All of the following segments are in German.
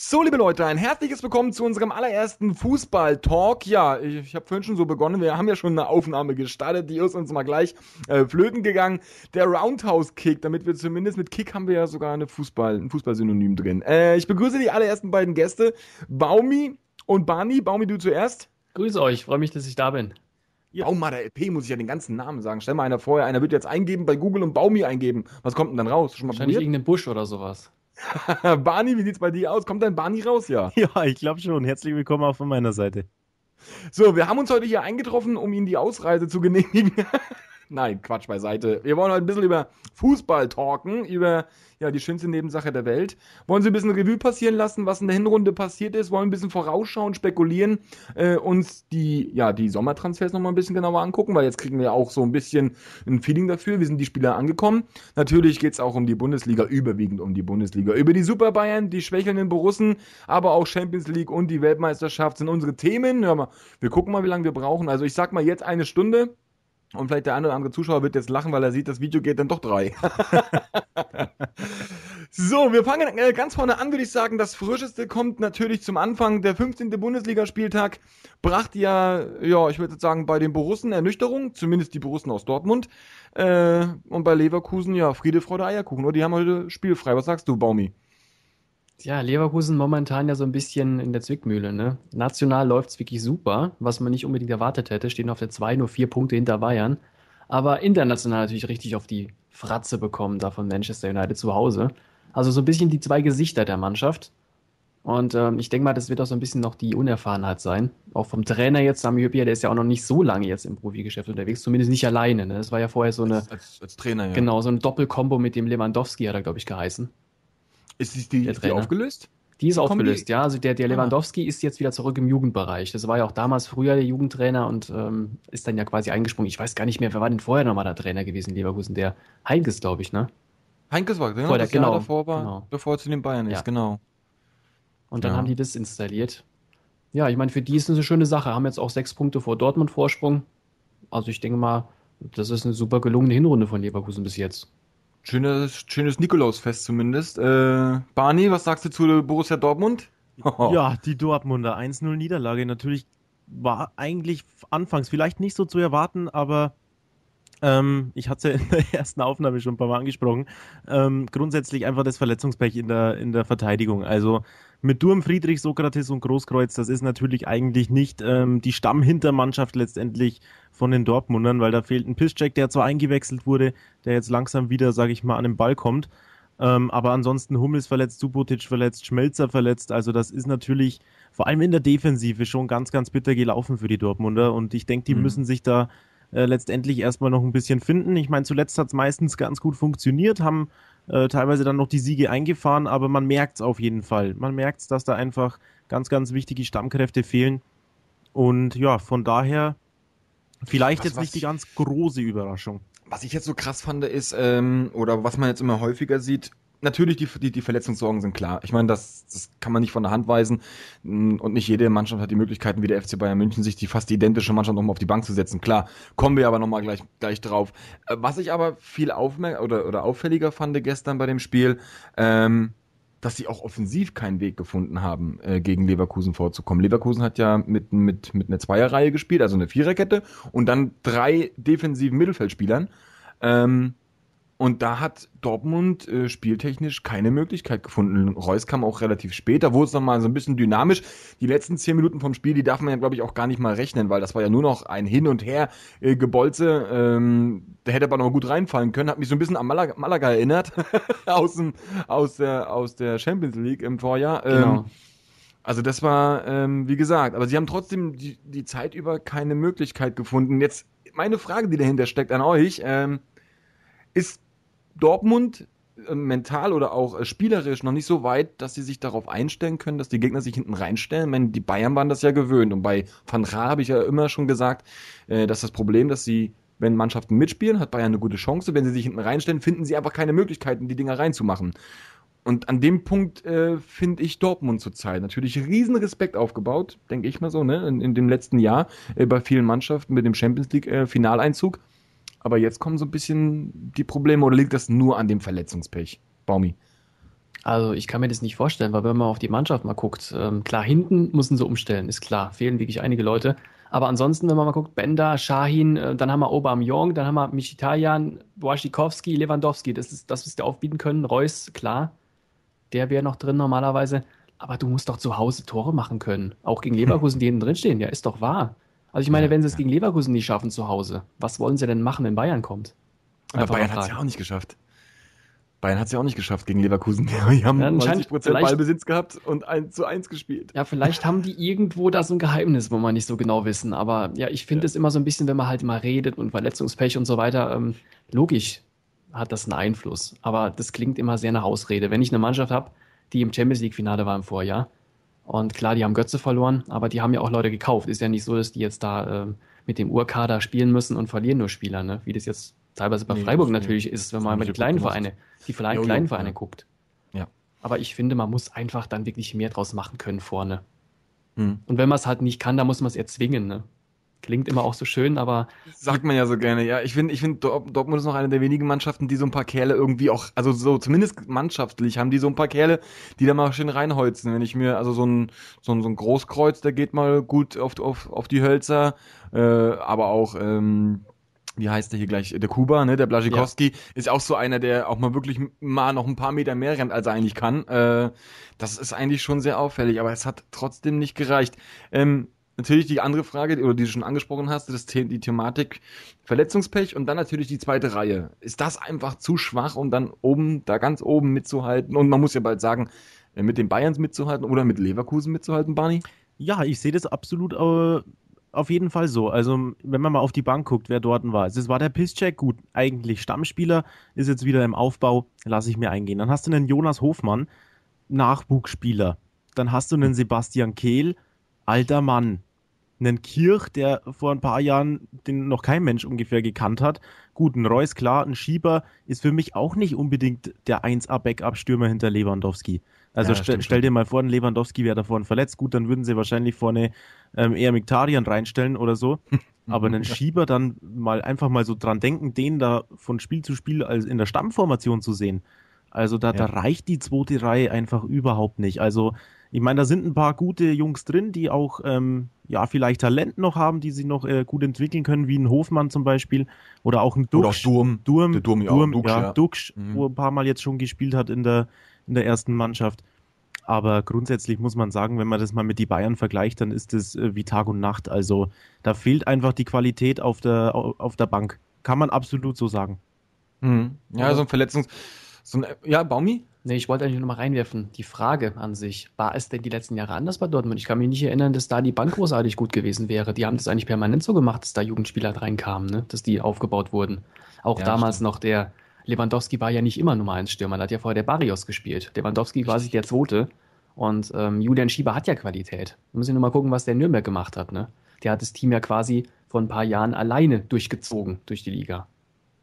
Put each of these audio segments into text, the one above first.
So, liebe Leute, ein herzliches Willkommen zu unserem allerersten Fußball-Talk. Ja, ich, ich habe vorhin schon so begonnen. Wir haben ja schon eine Aufnahme gestartet. Die ist uns mal gleich äh, flöten gegangen. Der Roundhouse-Kick, damit wir zumindest mit Kick haben wir ja sogar eine Fußball, ein Fußballsynonym drin. Äh, ich begrüße die allerersten beiden Gäste, Baumi und Barney. Baumi, du zuerst. Grüße euch, freue mich, dass ich da bin. Ja. der LP muss ich ja den ganzen Namen sagen. Stell mal einer vorher, einer wird jetzt eingeben bei Google und Baumi eingeben. Was kommt denn dann raus? Schon mal Wahrscheinlich probiert? irgendein Busch oder sowas. Barney, wie sieht's bei dir aus? Kommt dein Barney raus, ja? Ja, ich glaube schon. Herzlich willkommen auch von meiner Seite. So, wir haben uns heute hier eingetroffen, um Ihnen die Ausreise zu genehmigen. Nein, Quatsch beiseite. Wir wollen heute ein bisschen über Fußball talken, über ja, die schönste Nebensache der Welt. Wollen Sie ein bisschen Revue passieren lassen, was in der Hinrunde passiert ist? Wollen ein bisschen vorausschauen, spekulieren, äh, uns die, ja, die Sommertransfers nochmal ein bisschen genauer angucken, weil jetzt kriegen wir auch so ein bisschen ein Feeling dafür. Wie sind die Spieler angekommen? Natürlich geht es auch um die Bundesliga, überwiegend um die Bundesliga. Über die Super Bayern, die schwächelnden Borussen, aber auch Champions League und die Weltmeisterschaft sind unsere Themen. Hör mal, wir gucken mal, wie lange wir brauchen. Also ich sag mal jetzt eine Stunde. Und vielleicht der eine oder andere Zuschauer wird jetzt lachen, weil er sieht, das Video geht dann doch drei. so, wir fangen äh, ganz vorne an, würde ich sagen. Das Frischeste kommt natürlich zum Anfang. Der 15. Bundesligaspieltag brachte ja, ja, ich würde sagen, bei den Borussen Ernüchterung, zumindest die Borussen aus Dortmund. Äh, und bei Leverkusen, ja, Friede, Freude, Eierkuchen. Und die haben heute spielfrei. Was sagst du, Baumi? Ja, Leverkusen momentan ja so ein bisschen in der Zwickmühle. Ne? National läuft es wirklich super, was man nicht unbedingt erwartet hätte. Stehen auf der 2 nur vier Punkte hinter Bayern. Aber international natürlich richtig auf die Fratze bekommen, da von Manchester United zu Hause. Also so ein bisschen die zwei Gesichter der Mannschaft. Und ähm, ich denke mal, das wird auch so ein bisschen noch die Unerfahrenheit sein. Auch vom Trainer jetzt, Sami Hüppier, der ist ja auch noch nicht so lange jetzt im Profigeschäft unterwegs, zumindest nicht alleine. Ne? Das war ja vorher so eine. Als, als, als Trainer, ja. Genau, so ein Doppelkombo mit dem Lewandowski hat er, glaube ich, geheißen. Ist die, die, die aufgelöst? Die ist aufgelöst, Kombi ja. Also der, der ah. Lewandowski ah. ist jetzt wieder zurück im Jugendbereich. Das war ja auch damals früher der Jugendtrainer und ähm, ist dann ja quasi eingesprungen. Ich weiß gar nicht mehr, wer war denn vorher nochmal der Trainer gewesen, Leverkusen? Der Heinkes, glaube ich, ne? Heinkes war, genau, Vorher, genau, davor war, genau. bevor er zu den Bayern ist, genau. Und dann ja. haben die das installiert. Ja, ich meine, für die ist es eine schöne Sache. Haben jetzt auch sechs Punkte vor Dortmund Vorsprung. Also ich denke mal, das ist eine super gelungene Hinrunde von Leverkusen bis jetzt. Schönes, schönes Nikolausfest zumindest. Äh, Barney, was sagst du zu Borussia Dortmund? ja, die Dortmunder 1-0 Niederlage. Natürlich war eigentlich anfangs vielleicht nicht so zu erwarten, aber ähm, ich hatte es ja in der ersten Aufnahme schon ein paar Mal angesprochen. Ähm, grundsätzlich einfach das Verletzungspech in der, in der Verteidigung. Also mit Durm, Friedrich, Sokrates und Großkreuz, das ist natürlich eigentlich nicht ähm, die Stammhintermannschaft letztendlich von den Dortmundern, weil da fehlt ein Pisscheck, der zwar eingewechselt wurde, der jetzt langsam wieder, sage ich mal, an den Ball kommt. Ähm, aber ansonsten Hummels verletzt, Subotic verletzt, Schmelzer verletzt. Also das ist natürlich vor allem in der Defensive schon ganz, ganz bitter gelaufen für die Dortmunder. Und ich denke, die mhm. müssen sich da äh, letztendlich erstmal noch ein bisschen finden. Ich meine, zuletzt hat es meistens ganz gut funktioniert, haben äh, teilweise dann noch die Siege eingefahren, aber man merkt es auf jeden Fall. Man merkt es, dass da einfach ganz, ganz wichtige Stammkräfte fehlen. Und ja, von daher vielleicht was, jetzt was nicht die ganz große Überraschung. Was ich jetzt so krass fand, ist, ähm, oder was man jetzt immer häufiger sieht, natürlich, die, die, die Verletzungssorgen sind klar. Ich meine, das, das kann man nicht von der Hand weisen. Und nicht jede Mannschaft hat die Möglichkeiten, wie der FC Bayern München, sich die fast identische Mannschaft nochmal auf die Bank zu setzen. Klar, kommen wir aber nochmal gleich, gleich drauf. Äh, was ich aber viel aufmerk oder, oder auffälliger fand gestern bei dem Spiel, ähm, dass sie auch offensiv keinen Weg gefunden haben, äh, gegen Leverkusen vorzukommen. Leverkusen hat ja mit, mit, mit einer Zweierreihe gespielt, also eine Viererkette und dann drei defensiven Mittelfeldspielern. Ähm, und da hat Dortmund äh, spieltechnisch keine Möglichkeit gefunden. Reus kam auch relativ spät, da wurde es nochmal so ein bisschen dynamisch. Die letzten zehn Minuten vom Spiel, die darf man ja, glaube ich, auch gar nicht mal rechnen, weil das war ja nur noch ein Hin und Her äh, Gebolze. Ähm, da hätte aber noch gut reinfallen können. Hat mich so ein bisschen an Malaga, Malaga erinnert, aus, dem, aus, der, aus der Champions League im Vorjahr. Ähm, genau. Also das war, ähm, wie gesagt, aber sie haben trotzdem die, die Zeit über keine Möglichkeit gefunden. Jetzt meine Frage, die dahinter steckt an euch, ähm, ist Dortmund äh, mental oder auch äh, spielerisch noch nicht so weit, dass sie sich darauf einstellen können, dass die Gegner sich hinten reinstellen. Ich meine, die Bayern waren das ja gewöhnt. Und bei Van Ra habe ich ja immer schon gesagt, äh, dass das Problem, dass sie, wenn Mannschaften mitspielen, hat Bayern eine gute Chance. Wenn sie sich hinten reinstellen, finden sie einfach keine Möglichkeiten, die Dinger reinzumachen. Und an dem Punkt äh, finde ich Dortmund zurzeit natürlich riesen Respekt aufgebaut, denke ich mal so, ne? In, in dem letzten Jahr äh, bei vielen Mannschaften mit dem Champions League äh, Finaleinzug aber jetzt kommen so ein bisschen die Probleme oder liegt das nur an dem Verletzungspech? Baumi. Also ich kann mir das nicht vorstellen, weil wenn man auf die Mannschaft mal guckt, ähm, klar, hinten müssen sie umstellen, ist klar, fehlen wirklich einige Leute. Aber ansonsten, wenn man mal guckt, Bender, Shahin, äh, dann haben wir Aubameyang, dann haben wir Michitarian, Wasikowski, Lewandowski, das ist das, was wir aufbieten können. Reus, klar, der wäre noch drin normalerweise. Aber du musst doch zu Hause Tore machen können, auch gegen Leverkusen, die hinten drin stehen, ja, ist doch wahr. Also ich meine, ja, wenn sie es ja. gegen Leverkusen nicht schaffen zu Hause, was wollen sie denn machen, wenn Bayern kommt? Einfach Bayern hat es ja auch nicht geschafft. Bayern hat es ja auch nicht geschafft gegen Leverkusen. Die haben ja, 90% Ballbesitz gehabt und 1 zu 1 gespielt. Ja, vielleicht haben die irgendwo da so ein Geheimnis, wo man nicht so genau wissen. Aber ja, ich finde es immer so ein bisschen, wenn man halt mal redet und Verletzungspech und so weiter, ähm, logisch hat das einen Einfluss. Aber das klingt immer sehr nach Ausrede. Wenn ich eine Mannschaft habe, die im Champions League-Finale war im Vorjahr, und klar, die haben Götze verloren, aber die haben ja auch Leute gekauft. Ist ja nicht so, dass die jetzt da äh, mit dem Urkader spielen müssen und verlieren nur Spieler, ne? wie das jetzt teilweise bei nee, Freiburg natürlich nee. ist, wenn man mal die kleinen Vereine, die kleinen, jo, kleinen Vereine ja. guckt. Ja. Aber ich finde, man muss einfach dann wirklich mehr draus machen können vorne. Hm. Und wenn man es halt nicht kann, dann muss man es erzwingen. Ne? Klingt immer auch so schön, aber. Sagt man ja so gerne, ja. Ich finde, ich find, Dortmund ist noch eine der wenigen Mannschaften, die so ein paar Kerle irgendwie auch, also so zumindest mannschaftlich haben die so ein paar Kerle, die da mal schön reinholzen. Wenn ich mir, also so ein, so ein, so ein Großkreuz, der geht mal gut auf, auf, auf die Hölzer, äh, aber auch, ähm, wie heißt der hier gleich, der Kuba, ne, der Blasikowski, ja. ist auch so einer, der auch mal wirklich mal noch ein paar Meter mehr rennt, als er eigentlich kann. Äh, das ist eigentlich schon sehr auffällig, aber es hat trotzdem nicht gereicht. Ähm, natürlich die andere Frage, oder die du schon angesprochen hast, das The die Thematik Verletzungspech und dann natürlich die zweite Reihe. Ist das einfach zu schwach, um dann oben, da ganz oben mitzuhalten? Und man muss ja bald sagen, äh, mit den Bayerns mitzuhalten oder mit Leverkusen mitzuhalten, Barney? Ja, ich sehe das absolut äh, auf jeden Fall so. Also, wenn man mal auf die Bank guckt, wer dort war. Es war der Pisscheck, gut, eigentlich Stammspieler, ist jetzt wieder im Aufbau, lasse ich mir eingehen. Dann hast du einen Jonas Hofmann, Nachwuchsspieler. Dann hast du einen Sebastian Kehl, alter Mann einen Kirch, der vor ein paar Jahren den noch kein Mensch ungefähr gekannt hat. Gut, ein Reus, klar, ein Schieber ist für mich auch nicht unbedingt der 1A-Backup-Stürmer hinter Lewandowski. Also ja, st stell dir mal vor, ein Lewandowski wäre da vorne verletzt. Gut, dann würden sie wahrscheinlich vorne ähm, eher Miktarian reinstellen oder so. Aber einen Schieber dann mal einfach mal so dran denken, den da von Spiel zu Spiel als in der Stammformation zu sehen. Also da, ja. da reicht die zweite Reihe einfach überhaupt nicht. Also ich meine, da sind ein paar gute Jungs drin, die auch ähm, ja vielleicht Talent noch haben, die sie noch äh, gut entwickeln können, wie ein Hofmann zum Beispiel oder auch ein Duxch. Oder auch Durm. Durm, der Durm, Durm, Durm ja, ja. Duxch, mhm. wo ein paar Mal jetzt schon gespielt hat in der, in der ersten Mannschaft. Aber grundsätzlich muss man sagen, wenn man das mal mit die Bayern vergleicht, dann ist es äh, wie Tag und Nacht. Also da fehlt einfach die Qualität auf der, auf der Bank. Kann man absolut so sagen. Mhm. Ja, so ein Verletzungs... So ein, äh, ja, Baumi? Nee, ich wollte eigentlich nur mal reinwerfen. Die Frage an sich, war es denn die letzten Jahre anders bei Dortmund? Ich kann mich nicht erinnern, dass da die Bank großartig gut gewesen wäre. Die haben das eigentlich permanent so gemacht, dass da Jugendspieler reinkamen, ne? dass die aufgebaut wurden. Auch ja, damals stimmt. noch der Lewandowski war ja nicht immer Nummer 1 Stürmer, da hat ja vorher der Barrios gespielt. Lewandowski war sich der Zweite. Und ähm, Julian Schieber hat ja Qualität. Wir müssen nur mal gucken, was der Nürnberg gemacht hat. Ne? Der hat das Team ja quasi vor ein paar Jahren alleine durchgezogen durch die Liga.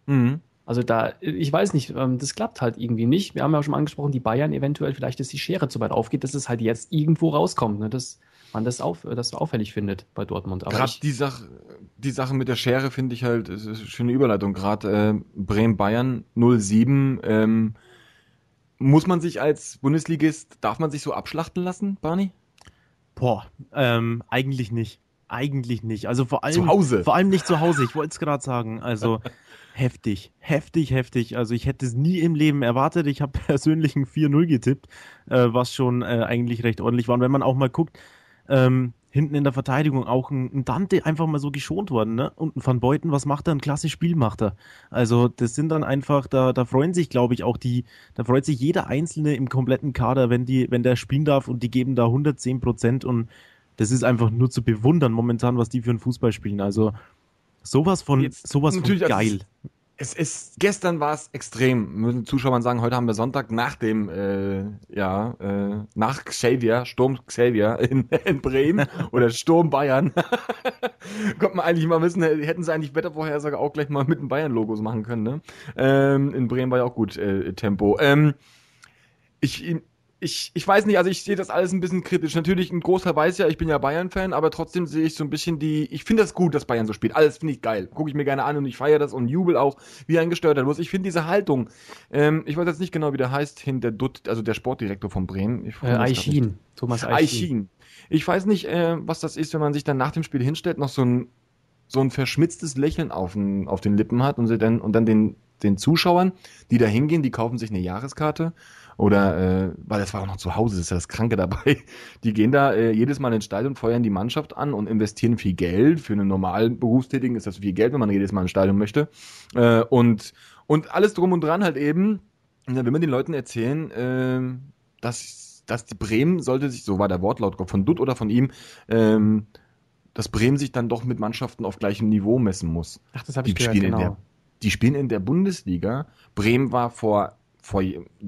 Mhm. Also da, ich weiß nicht, ähm, das klappt halt irgendwie nicht. Wir haben ja auch schon angesprochen, die Bayern eventuell, vielleicht, dass die Schere zu weit aufgeht, dass es halt jetzt irgendwo rauskommt, ne? dass man das, auf, das auffällig findet bei Dortmund. Gerade die Sache, die Sache mit der Schere finde ich halt, ist eine schöne Überleitung. Gerade äh, Bremen-Bayern 07, ähm, muss man sich als Bundesligist, darf man sich so abschlachten lassen, Barney? Boah, ähm, eigentlich nicht. Eigentlich nicht. Also vor allem. Zu Hause. Vor allem nicht zu Hause. Ich wollte es gerade sagen. Also Heftig, heftig, heftig. Also ich hätte es nie im Leben erwartet. Ich habe persönlich ein 4-0 getippt, äh, was schon äh, eigentlich recht ordentlich war. Und wenn man auch mal guckt, ähm, hinten in der Verteidigung auch ein, ein, Dante einfach mal so geschont worden, ne? Und ein Van Beuten, was macht er? Ein klasse Spiel macht er. Also das sind dann einfach, da, da freuen sich, glaube ich, auch die, da freut sich jeder Einzelne im kompletten Kader, wenn die, wenn der spielen darf und die geben da 110 Prozent und das ist einfach nur zu bewundern momentan, was die für einen Fußball spielen. Also sowas von, Jetzt, sowas von also geil. Es ist, gestern war es extrem, müssen Zuschauer sagen, heute haben wir Sonntag nach dem, äh, ja, äh, nach Xavier, Sturm Xavier in, in Bremen oder Sturm Bayern. Kommt man eigentlich mal wissen, hätten sie eigentlich Wettervorhersage auch gleich mal mit den Bayern-Logos machen können, ne? Ähm, in Bremen war ja auch gut äh, Tempo. Ähm, ich, ich, ich weiß nicht, also ich sehe das alles ein bisschen kritisch. Natürlich, ein großer weiß ja, ich bin ja Bayern-Fan, aber trotzdem sehe ich so ein bisschen die, ich finde das gut, dass Bayern so spielt. Alles finde ich geil. Gucke ich mir gerne an und ich feiere das und jubel auch, wie ein gestörter los. Ich finde diese Haltung, ähm, ich weiß jetzt nicht genau, wie der heißt, hinter Dutt, also der Sportdirektor von Bremen. Ich äh, Aichin, Thomas Aichin. Ich weiß nicht, äh, was das ist, wenn man sich dann nach dem Spiel hinstellt, noch so ein, so ein verschmitztes Lächeln auf den, auf den Lippen hat und, dann, und dann den, den Zuschauern, die da hingehen, die kaufen sich eine Jahreskarte oder, äh, weil das war auch noch zu Hause, das ist ja das Kranke dabei. Die gehen da äh, jedes Mal ins Stadion, feuern die Mannschaft an und investieren viel Geld. Für einen normalen Berufstätigen ist das viel Geld, wenn man jedes Mal ins Stadion möchte. Äh, und, und alles drum und dran halt eben. Und dann will man den Leuten erzählen, äh, dass, dass die Bremen sollte sich, so war der Wortlaut von Dutt oder von ihm, ähm, dass Bremen sich dann doch mit Mannschaften auf gleichem Niveau messen muss. Ach, das habe ich die gehört, genau. Der, die spielen in der Bundesliga. Bremen war vor vor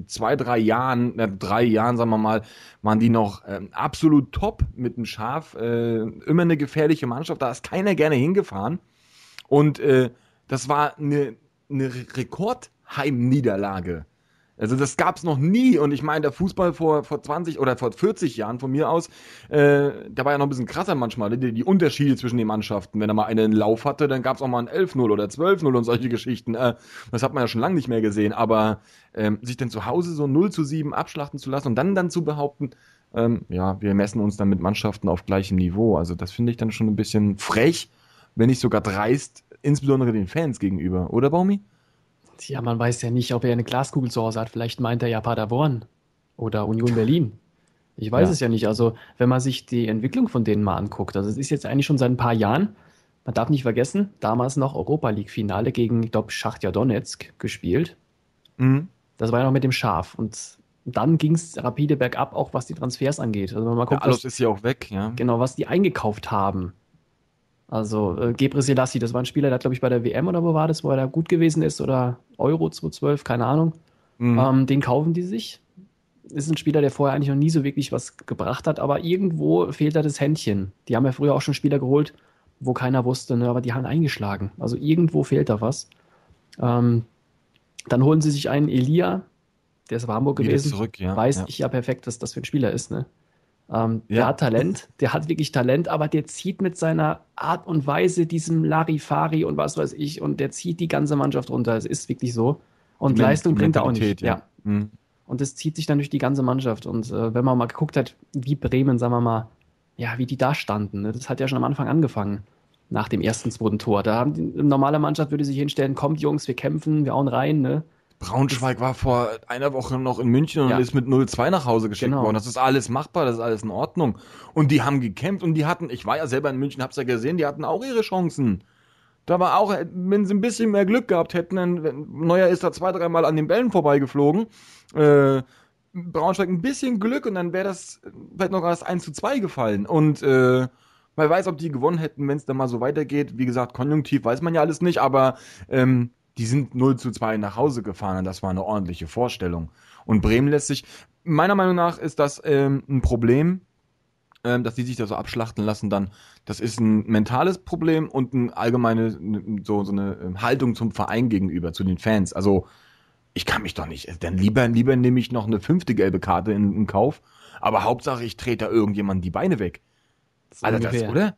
zwei, drei Jahren, äh, drei Jahren, sagen wir mal, waren die noch äh, absolut top mit dem Schaf. Äh, immer eine gefährliche Mannschaft, da ist keiner gerne hingefahren. Und äh, das war eine, eine Rekordheimniederlage also das gab es noch nie. Und ich meine, der Fußball vor, vor 20 oder vor 40 Jahren von mir aus, äh, der war ja noch ein bisschen krasser manchmal, die, die Unterschiede zwischen den Mannschaften. Wenn er mal einen Lauf hatte, dann gab es auch mal ein 11-0 oder 12-0 und solche Geschichten. Äh, das hat man ja schon lange nicht mehr gesehen. Aber ähm, sich dann zu Hause so 0 zu 7 abschlachten zu lassen und dann dann zu behaupten, ähm, ja, wir messen uns dann mit Mannschaften auf gleichem Niveau. Also das finde ich dann schon ein bisschen frech, wenn nicht sogar dreist, insbesondere den Fans gegenüber, oder Baumi? Ja, man weiß ja nicht, ob er eine Glaskugel zu Hause hat. Vielleicht meint er ja Paderborn oder Union Berlin. Ich weiß ja. es ja nicht. Also, wenn man sich die Entwicklung von denen mal anguckt, also es ist jetzt eigentlich schon seit ein paar Jahren, man darf nicht vergessen, damals noch Europa League Finale gegen, ich glaube, Schachtja Donetsk gespielt. Mhm. Das war ja noch mit dem Schaf. Und dann ging es rapide bergab, auch was die Transfers angeht. Also, wenn man mal guckt, ja, alles was, ist ja auch weg, ja. Genau, was die eingekauft haben. Also äh, Gebre Selassie, das war ein Spieler, der glaube ich, bei der WM oder wo war das, wo er da gut gewesen ist oder Euro 2012, keine Ahnung. Mhm. Ähm, den kaufen die sich. Ist ein Spieler, der vorher eigentlich noch nie so wirklich was gebracht hat, aber irgendwo fehlt da das Händchen. Die haben ja früher auch schon Spieler geholt, wo keiner wusste, ne, aber die haben eingeschlagen. Also irgendwo fehlt da was. Ähm, dann holen sie sich einen Elia, der ist bei Hamburg gewesen. Zurück, ja, Weiß ja. ich ja perfekt, was das für ein Spieler ist, ne? Ähm, ja. Der hat Talent, der hat wirklich Talent, aber der zieht mit seiner Art und Weise diesem Larifari und was weiß ich und der zieht die ganze Mannschaft runter. Es ist wirklich so. Und die Leistung bringt er auch nicht. Ja. ja. Mhm. Und das zieht sich dann durch die ganze Mannschaft. Und äh, wenn man mal geguckt hat, wie Bremen, sagen wir mal, ja, wie die da standen, ne? das hat ja schon am Anfang angefangen. Nach dem ersten, zweiten Tor. Da haben die normale Mannschaft würde sich hinstellen, kommt Jungs, wir kämpfen, wir hauen rein, ne? Braunschweig war vor einer Woche noch in München und ja. ist mit 0-2 nach Hause geschickt genau. worden. Das ist alles machbar, das ist alles in Ordnung. Und die haben gekämpft und die hatten, ich war ja selber in München, hab's ja gesehen, die hatten auch ihre Chancen. Da war auch, wenn sie ein bisschen mehr Glück gehabt hätten, dann, Neuer ist da zwei, dreimal an den Bällen vorbeigeflogen. Äh, Braunschweig ein bisschen Glück und dann wäre das vielleicht noch das 1 2 gefallen. Und äh, man weiß, ob die gewonnen hätten, wenn es dann mal so weitergeht. Wie gesagt, konjunktiv weiß man ja alles nicht, aber ähm, die sind 0 zu 2 nach Hause gefahren das war eine ordentliche Vorstellung. Und Bremen lässt sich, meiner Meinung nach ist das ähm, ein Problem, ähm, dass die sich da so abschlachten lassen dann. Das ist ein mentales Problem und ein allgemeine, so, so eine ähm, Haltung zum Verein gegenüber, zu den Fans. Also, ich kann mich doch nicht, denn lieber, lieber nehme ich noch eine fünfte gelbe Karte in, in Kauf, aber Hauptsache ich trete da irgendjemand die Beine weg. So also das, oder?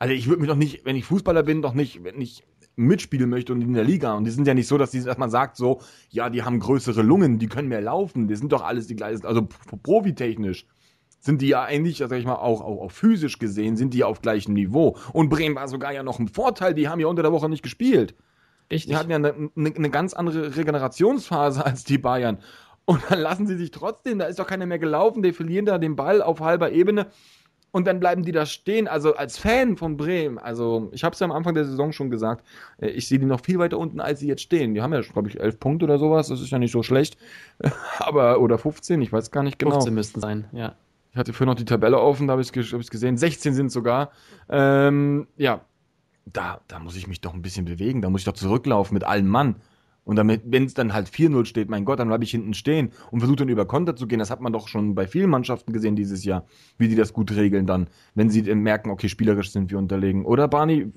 Also ich würde mich doch nicht, wenn ich Fußballer bin, doch nicht, wenn ich mitspielen möchte und in der Liga. Und die sind ja nicht so, dass, die, dass man sagt so, ja, die haben größere Lungen, die können mehr laufen, die sind doch alles die gleichen, also profitechnisch sind die ja eigentlich, sag ich mal, auch, auch, auch physisch gesehen, sind die ja auf gleichem Niveau. Und Bremen war sogar ja noch ein Vorteil, die haben ja unter der Woche nicht gespielt. Richtig. Die hatten ja eine, eine, eine ganz andere Regenerationsphase als die Bayern. Und dann lassen sie sich trotzdem, da ist doch keiner mehr gelaufen, die verlieren da den Ball auf halber Ebene und dann bleiben die da stehen. Also als Fan von Bremen, also ich habe es ja am Anfang der Saison schon gesagt, äh, ich sehe die noch viel weiter unten, als sie jetzt stehen. Die haben ja, glaube ich, elf Punkte oder sowas, das ist ja nicht so schlecht. Aber, oder 15, ich weiß gar nicht genau. 15 müssten sein, ja. Ich hatte vorhin noch die Tabelle offen, da habe ich es hab gesehen. 16 sind sogar. Ähm, ja, da, da muss ich mich doch ein bisschen bewegen, da muss ich doch zurücklaufen mit allen Mann. Und wenn es dann halt 4-0 steht, mein Gott, dann bleibe ich hinten stehen und versuche dann über Konter zu gehen. Das hat man doch schon bei vielen Mannschaften gesehen dieses Jahr, wie die das gut regeln dann, wenn sie äh, merken, okay, spielerisch sind wir unterlegen. Oder Barney,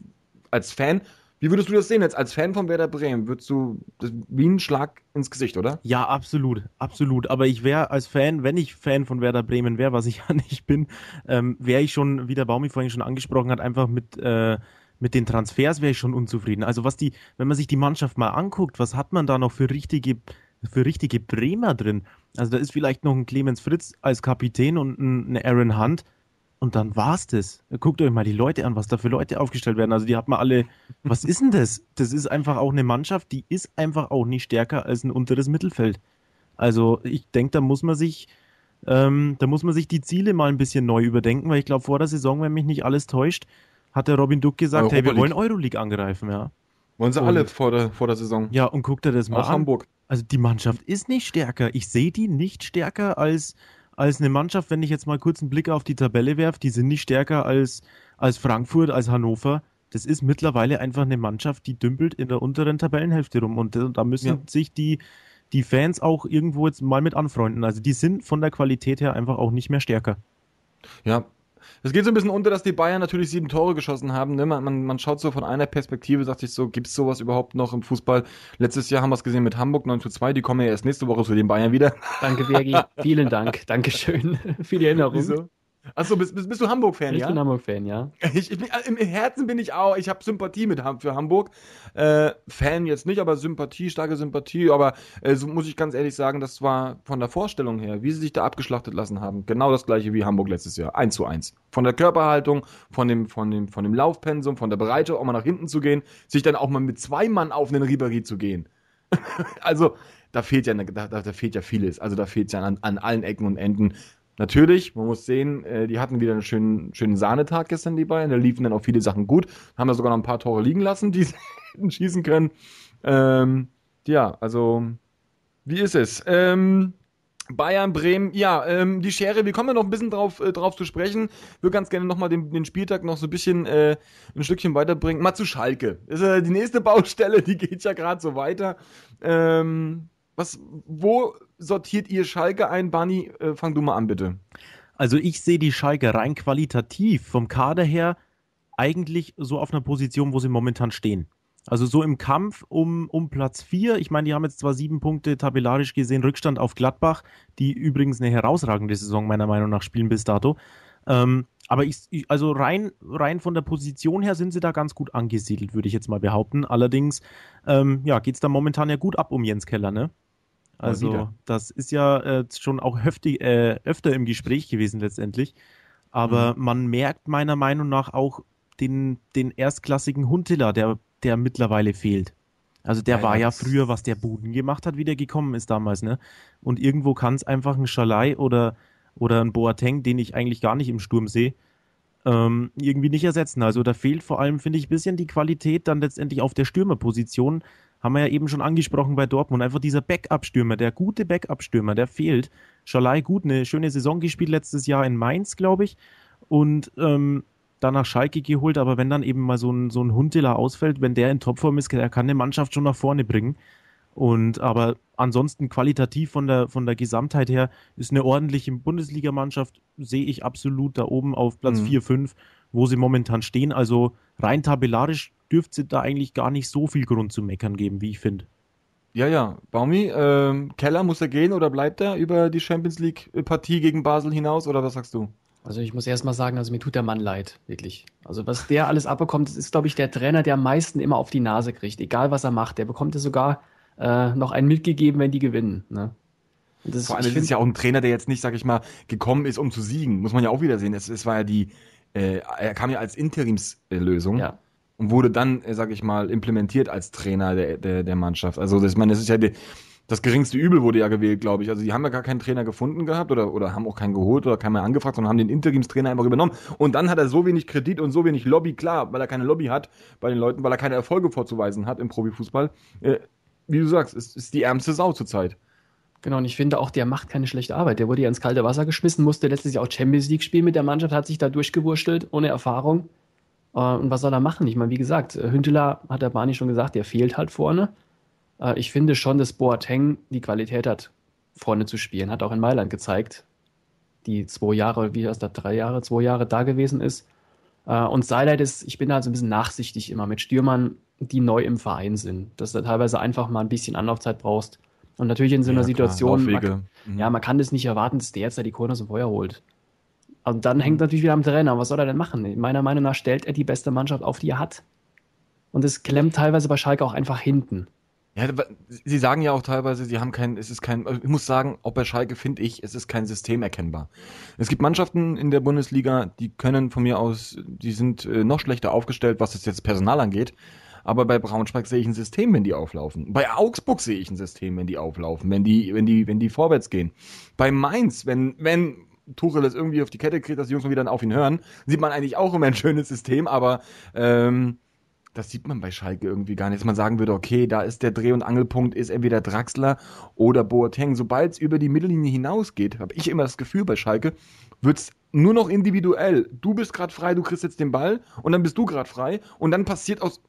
als Fan, wie würdest du das sehen jetzt? Als Fan von Werder Bremen, würdest du das wie ein Schlag ins Gesicht, oder? Ja, absolut, absolut. Aber ich wäre als Fan, wenn ich Fan von Werder Bremen wäre, was ich ja nicht bin, ähm, wäre ich schon, wie der Baumi vorhin schon angesprochen hat, einfach mit. Äh, mit den Transfers wäre ich schon unzufrieden. Also was die, wenn man sich die Mannschaft mal anguckt, was hat man da noch für richtige, für richtige Bremer drin? Also da ist vielleicht noch ein Clemens Fritz als Kapitän und ein, ein Aaron Hunt. Und dann war's das. Guckt euch mal die Leute an, was da für Leute aufgestellt werden. Also die hat man alle. Was ist denn das? Das ist einfach auch eine Mannschaft, die ist einfach auch nicht stärker als ein unteres Mittelfeld. Also ich denke, da muss man sich, ähm, da muss man sich die Ziele mal ein bisschen neu überdenken, weil ich glaube, vor der Saison, wenn mich nicht alles täuscht, hat der Robin Duck gesagt, äh, hey, wir wollen Euroleague angreifen, ja. Wollen sie und, alle vor der, vor der Saison. Ja, und guckt er das mal Auch an. Hamburg. Also die Mannschaft ist nicht stärker. Ich sehe die nicht stärker als, als eine Mannschaft, wenn ich jetzt mal kurz einen Blick auf die Tabelle werfe, die sind nicht stärker als, als Frankfurt, als Hannover. Das ist mittlerweile einfach eine Mannschaft, die dümpelt in der unteren Tabellenhälfte rum. Und äh, da müssen ja. sich die, die Fans auch irgendwo jetzt mal mit anfreunden. Also die sind von der Qualität her einfach auch nicht mehr stärker. Ja, es geht so ein bisschen unter, dass die Bayern natürlich sieben Tore geschossen haben. Ne? Man, man, man schaut so von einer Perspektive, sagt sich so, gibt es sowas überhaupt noch im Fußball? Letztes Jahr haben wir es gesehen mit Hamburg 9 zu 2, die kommen ja erst nächste Woche zu den Bayern wieder. Danke, Birgi. Vielen Dank. Dankeschön für die Erinnerung. Wieso? Achso, bist, bist, bist du Hamburg-Fan, ja? Ich bin Hamburg-Fan, ja. Ich, ich bin, also Im Herzen bin ich auch. Ich habe Sympathie mit, für Hamburg. Äh, Fan jetzt nicht, aber Sympathie, starke Sympathie. Aber äh, so muss ich ganz ehrlich sagen, das war von der Vorstellung her, wie sie sich da abgeschlachtet lassen haben, genau das gleiche wie Hamburg letztes Jahr. Eins zu eins. Von der Körperhaltung, von dem, von dem, von dem Laufpensum, von der Bereitschaft, auch mal nach hinten zu gehen, sich dann auch mal mit zwei Mann auf einen Ribéry zu gehen. also, da fehlt ja, da, da fehlt ja vieles. Also, da fehlt ja an, an allen Ecken und Enden Natürlich, man muss sehen, äh, die hatten wieder einen schönen, schönen Sahnetag gestern, die Bayern. Da liefen dann auch viele Sachen gut. Haben da sogar noch ein paar Tore liegen lassen, die sie hätten schießen können. Ähm, ja, also, wie ist es? Ähm, Bayern, Bremen, ja, ähm, die Schere, wir kommen ja noch ein bisschen drauf, äh, drauf zu sprechen. Ich Würde ganz gerne nochmal den, den Spieltag noch so ein bisschen äh, ein Stückchen weiterbringen. Mal zu Schalke. Ist äh, die nächste Baustelle, die geht ja gerade so weiter. Ähm, was, wo sortiert ihr Schalke ein? Barney, äh, fang du mal an, bitte. Also ich sehe die Schalke rein qualitativ vom Kader her eigentlich so auf einer Position, wo sie momentan stehen. Also so im Kampf um, um Platz 4. Ich meine, die haben jetzt zwar sieben Punkte tabellarisch gesehen, Rückstand auf Gladbach, die übrigens eine herausragende Saison meiner Meinung nach spielen bis dato. Ähm, aber ich, also rein, rein von der Position her sind sie da ganz gut angesiedelt, würde ich jetzt mal behaupten. Allerdings, ähm, ja, geht es da momentan ja gut ab um Jens Keller, ne? Also das ist ja äh, schon auch heftig, äh, öfter im Gespräch gewesen letztendlich. Aber mhm. man merkt meiner Meinung nach auch den, den erstklassigen Huntiller, der, der mittlerweile fehlt. Also der ja, war ja früher, was der Buden gemacht hat, wie der gekommen ist damals, ne? Und irgendwo kann es einfach ein Schalai oder, oder ein Boateng, den ich eigentlich gar nicht im Sturm sehe, ähm, irgendwie nicht ersetzen. Also da fehlt vor allem, finde ich, ein bisschen die Qualität dann letztendlich auf der Stürmerposition, haben wir ja eben schon angesprochen bei Dortmund, einfach dieser Backup-Stürmer, der gute Backup-Stürmer, der fehlt. Schalai gut, eine schöne Saison gespielt letztes Jahr in Mainz, glaube ich, und ähm, danach Schalke geholt, aber wenn dann eben mal so ein, so ein Huntela ausfällt, wenn der in Topform ist, der kann eine Mannschaft schon nach vorne bringen. Und aber ansonsten qualitativ von der, von der Gesamtheit her ist eine ordentliche Bundesligamannschaft, sehe ich absolut da oben auf Platz mhm. 4, 5, wo sie momentan stehen. Also rein tabellarisch dürfte es da eigentlich gar nicht so viel Grund zu meckern geben, wie ich finde. Ja, ja. Baumi, ähm, Keller, muss er gehen oder bleibt er über die Champions League-Partie gegen Basel hinaus oder was sagst du? Also ich muss erstmal sagen, also mir tut der Mann leid, wirklich. Also was der alles abbekommt, das ist, glaube ich, der Trainer, der am meisten immer auf die Nase kriegt, egal was er macht. Der bekommt ja sogar äh, noch einen mitgegeben, wenn die gewinnen. Ne? Das, Vor allem ist es ja auch ein Trainer, der jetzt nicht, sag ich mal, gekommen ist, um zu siegen. Muss man ja auch wieder sehen. Es, es war ja die, äh, er kam ja als Interimslösung. Ja und wurde dann, äh, sag ich mal, implementiert als Trainer der, der, der Mannschaft. Also das, ich meine, das ist ja die, das geringste Übel wurde ja gewählt, glaube ich. Also die haben ja gar keinen Trainer gefunden gehabt oder, oder haben auch keinen geholt oder keinen mehr angefragt, sondern haben den Interimstrainer einfach übernommen. Und dann hat er so wenig Kredit und so wenig Lobby, klar, weil er keine Lobby hat bei den Leuten, weil er keine Erfolge vorzuweisen hat im Profifußball. Äh, wie du sagst, ist, ist die ärmste Sau zurzeit. Genau, und ich finde auch, der macht keine schlechte Arbeit. Der wurde ja ins kalte Wasser geschmissen, musste letztes Jahr auch Champions League spielen mit der Mannschaft, hat sich da durchgewurschtelt, ohne Erfahrung. Äh, und was soll er machen? Ich meine, wie gesagt, äh, Hünteler hat der Barney schon gesagt, der fehlt halt vorne. Äh, ich finde schon, dass Boateng die Qualität hat, vorne zu spielen. Hat auch in Mailand gezeigt, die zwei Jahre, wie das da drei Jahre, zwei Jahre da gewesen ist. Und Seilheit ist, ich bin da so ein bisschen nachsichtig immer mit Stürmern, die neu im Verein sind, dass du teilweise einfach mal ein bisschen Anlaufzeit brauchst. Und natürlich in so einer ja, Situation, man, mhm. ja, man kann das nicht erwarten, dass der jetzt da die Corners im Feuer holt. Und dann hängt mhm. natürlich wieder am Trainer. Was soll er denn machen? Meiner Meinung nach stellt er die beste Mannschaft auf, die er hat. Und es klemmt teilweise bei Schalke auch einfach hinten. Ja, sie sagen ja auch teilweise, sie haben kein, es ist kein, ich muss sagen, auch bei Schalke finde ich, es ist kein System erkennbar. Es gibt Mannschaften in der Bundesliga, die können von mir aus, die sind äh, noch schlechter aufgestellt, was das jetzt Personal angeht. Aber bei Braunschweig sehe ich ein System, wenn die auflaufen. Bei Augsburg sehe ich ein System, wenn die auflaufen, wenn die, wenn die, wenn die vorwärts gehen. Bei Mainz, wenn, wenn Tuchel es irgendwie auf die Kette kriegt, dass die Jungs mal wieder auf ihn hören. Sieht man eigentlich auch immer ein schönes System, aber ähm, das sieht man bei Schalke irgendwie gar nicht, dass man sagen würde, okay, da ist der Dreh- und Angelpunkt, ist entweder Draxler oder Boateng. Sobald es über die Mittellinie hinausgeht, habe ich immer das Gefühl bei Schalke, wird es nur noch individuell. Du bist gerade frei, du kriegst jetzt den Ball und dann bist du gerade frei und dann passiert aus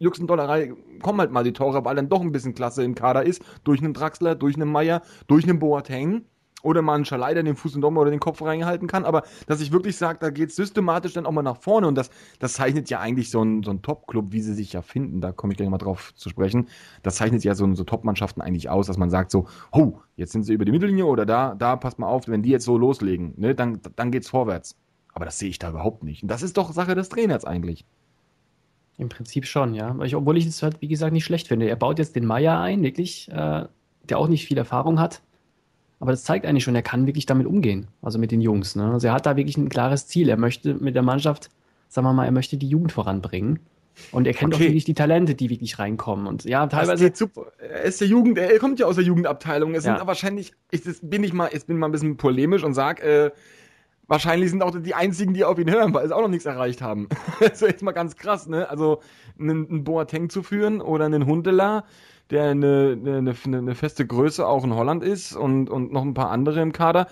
Juxendollerei kommen halt mal die Tore, weil dann doch ein bisschen Klasse im Kader ist, durch einen Draxler, durch einen Meier, durch einen Boateng oder man einen den Fuß und den oder den Kopf reingehalten kann, aber dass ich wirklich sage, da geht es systematisch dann auch mal nach vorne und das, das zeichnet ja eigentlich so ein, so ein Top-Club, wie sie sich ja finden, da komme ich gleich mal drauf zu sprechen, das zeichnet ja so, so Top-Mannschaften eigentlich aus, dass man sagt so, oh, jetzt sind sie über die Mittellinie oder da, da, passt mal auf, wenn die jetzt so loslegen, ne, dann, dann geht es vorwärts. Aber das sehe ich da überhaupt nicht. Und das ist doch Sache des Trainers eigentlich. Im Prinzip schon, ja. Ich, obwohl ich es halt, wie gesagt, nicht schlecht finde. Er baut jetzt den Meier ein, wirklich, äh, der auch nicht viel Erfahrung hat aber das zeigt eigentlich schon, er kann wirklich damit umgehen, also mit den Jungs. Ne? Also er hat da wirklich ein klares Ziel. Er möchte mit der Mannschaft, sagen wir mal, er möchte die Jugend voranbringen. Und er kennt okay. auch wirklich die Talente, die wirklich reinkommen. Und ja, teilweise. Er ist der Jugend, er kommt ja aus der Jugendabteilung. Es ja. sind wahrscheinlich, ich, bin ich mal, jetzt bin ich mal ein bisschen polemisch und sage, äh, wahrscheinlich sind auch die einzigen, die auf ihn hören, weil sie auch noch nichts erreicht haben. das ist jetzt mal ganz krass, ne? Also einen, einen Boateng zu führen oder einen Hundela der eine, eine, eine feste Größe auch in Holland ist und, und noch ein paar andere im Kader.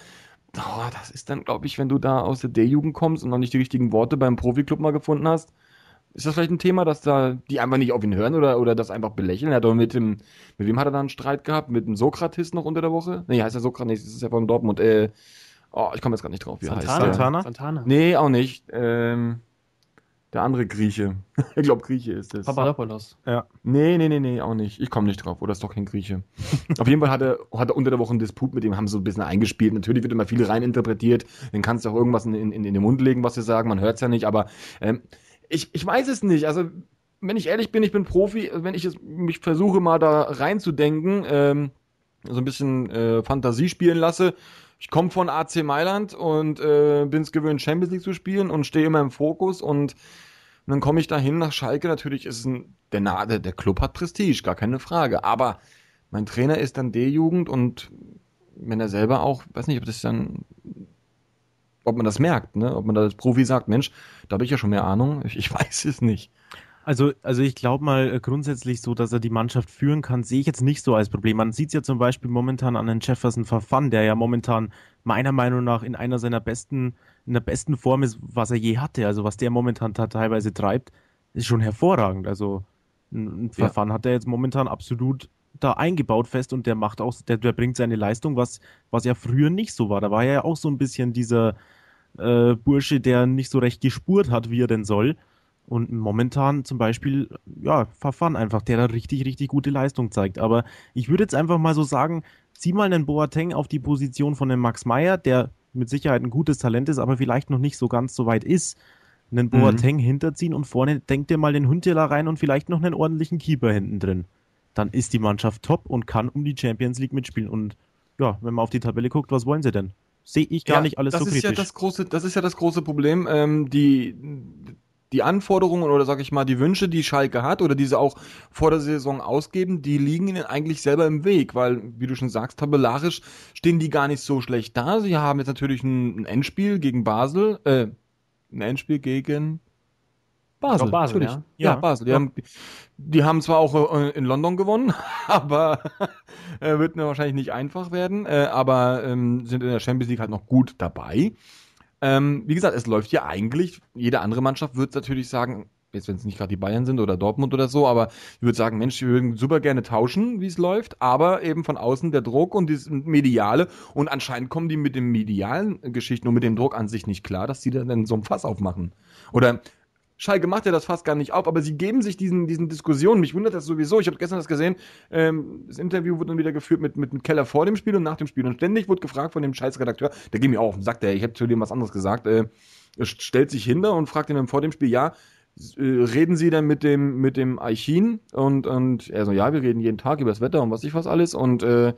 Oh, das ist dann, glaube ich, wenn du da aus der D-Jugend kommst und noch nicht die richtigen Worte beim Profiklub mal gefunden hast, ist das vielleicht ein Thema, dass da die einfach nicht auf ihn hören oder, oder das einfach belächeln? Er hat doch mit dem, mit wem hat er da einen Streit gehabt? Mit dem Sokrates noch unter der Woche? Nee, heißt ja Sokrates, das ist ja von Dortmund. Äh, oh, ich komme jetzt gar nicht drauf, wie Santana. heißt er? Santana? Santana. Nee, auch nicht. Ähm, der andere Grieche. ich glaube, Grieche ist es. Papadopoulos. Ja. Nee, nee, nee, nee, auch nicht. Ich komme nicht drauf. Oder ist doch kein Grieche. Auf jeden Fall hat er, hat er unter der Woche einen Disput mit ihm, haben so ein bisschen eingespielt. Natürlich wird immer viel reininterpretiert. Dann kannst du auch irgendwas in, in, in den Mund legen, was sie sagen. Man hört es ja nicht. Aber ähm, ich, ich weiß es nicht. Also, wenn ich ehrlich bin, ich bin Profi. Also, wenn ich es, mich versuche, mal da reinzudenken, ähm, so ein bisschen äh, Fantasie spielen lasse, ich komme von AC Mailand und äh, bin es gewöhnt, Champions League zu spielen und stehe immer im Fokus und und dann komme ich dahin nach Schalke. Natürlich ist es ein, der, Nade, der Club hat Prestige, gar keine Frage. Aber mein Trainer ist dann D-Jugend und wenn er selber auch, weiß nicht, ob das dann, ob man das merkt, ne? ob man da als Profi sagt, Mensch, da habe ich ja schon mehr Ahnung. Ich, ich weiß es nicht. Also, also ich glaube mal äh, grundsätzlich so, dass er die Mannschaft führen kann, sehe ich jetzt nicht so als Problem. Man sieht es ja zum Beispiel momentan an den Jefferson Verfan, der ja momentan meiner Meinung nach in einer seiner besten in der besten Form ist, was er je hatte. Also was der momentan teilweise treibt, ist schon hervorragend. Also ein Verfahren ja. hat er jetzt momentan absolut da eingebaut fest und der macht auch, der, der, bringt seine Leistung, was, was ja früher nicht so war. Da war er ja auch so ein bisschen dieser äh, Bursche, der nicht so recht gespurt hat, wie er denn soll. Und momentan zum Beispiel, ja, Verfahren einfach, der da richtig, richtig gute Leistung zeigt. Aber ich würde jetzt einfach mal so sagen, zieh mal einen Boateng auf die Position von dem Max Meyer, der mit Sicherheit ein gutes Talent ist, aber vielleicht noch nicht so ganz so weit ist, einen Boateng mhm. hinterziehen und vorne denkt ihr mal den Huntela rein und vielleicht noch einen ordentlichen Keeper hinten drin. Dann ist die Mannschaft top und kann um die Champions League mitspielen. Und ja, wenn man auf die Tabelle guckt, was wollen sie denn? Sehe ich gar ja, nicht alles das so ist kritisch. Ja das, große, das ist ja das große Problem. Ähm, die, die Anforderungen oder sag ich mal die Wünsche, die Schalke hat oder diese auch vor der Saison ausgeben, die liegen ihnen eigentlich selber im Weg, weil wie du schon sagst, tabellarisch stehen die gar nicht so schlecht da. Sie haben jetzt natürlich ein, Endspiel gegen Basel, äh, ein Endspiel gegen Basel, Basel ja. ja. ja. Basel. Die, ja. Haben, die, haben, zwar auch äh, in London gewonnen, aber äh, wird mir wahrscheinlich nicht einfach werden, äh, aber ähm, sind in der Champions League halt noch gut dabei. Ähm, wie gesagt, es läuft ja eigentlich, jede andere Mannschaft wird natürlich sagen, jetzt wenn es nicht gerade die Bayern sind oder Dortmund oder so, aber ich würde sagen, Mensch, wir würden super gerne tauschen, wie es läuft, aber eben von außen der Druck und das Mediale und anscheinend kommen die mit den medialen Geschichten und mit dem Druck an sich nicht klar, dass die dann so ein Fass aufmachen. Oder Schalke macht ja das fast gar nicht auf, aber sie geben sich diesen, diesen Diskussionen. Mich wundert das sowieso. Ich habe gestern das gesehen. Ähm, das Interview wurde dann wieder geführt mit, mit dem Keller vor dem Spiel und nach dem Spiel. Und ständig wurde gefragt von dem Scheißredakteur, der geht mir auf und sagt, sagte, ich hätte zu dem was anderes gesagt. Äh, stellt sich hinter und fragt ihn dann vor dem Spiel, ja, äh, reden Sie denn mit dem, mit dem Aichin? Und, und er so, ja, wir reden jeden Tag über das Wetter und was ich was alles. Und äh,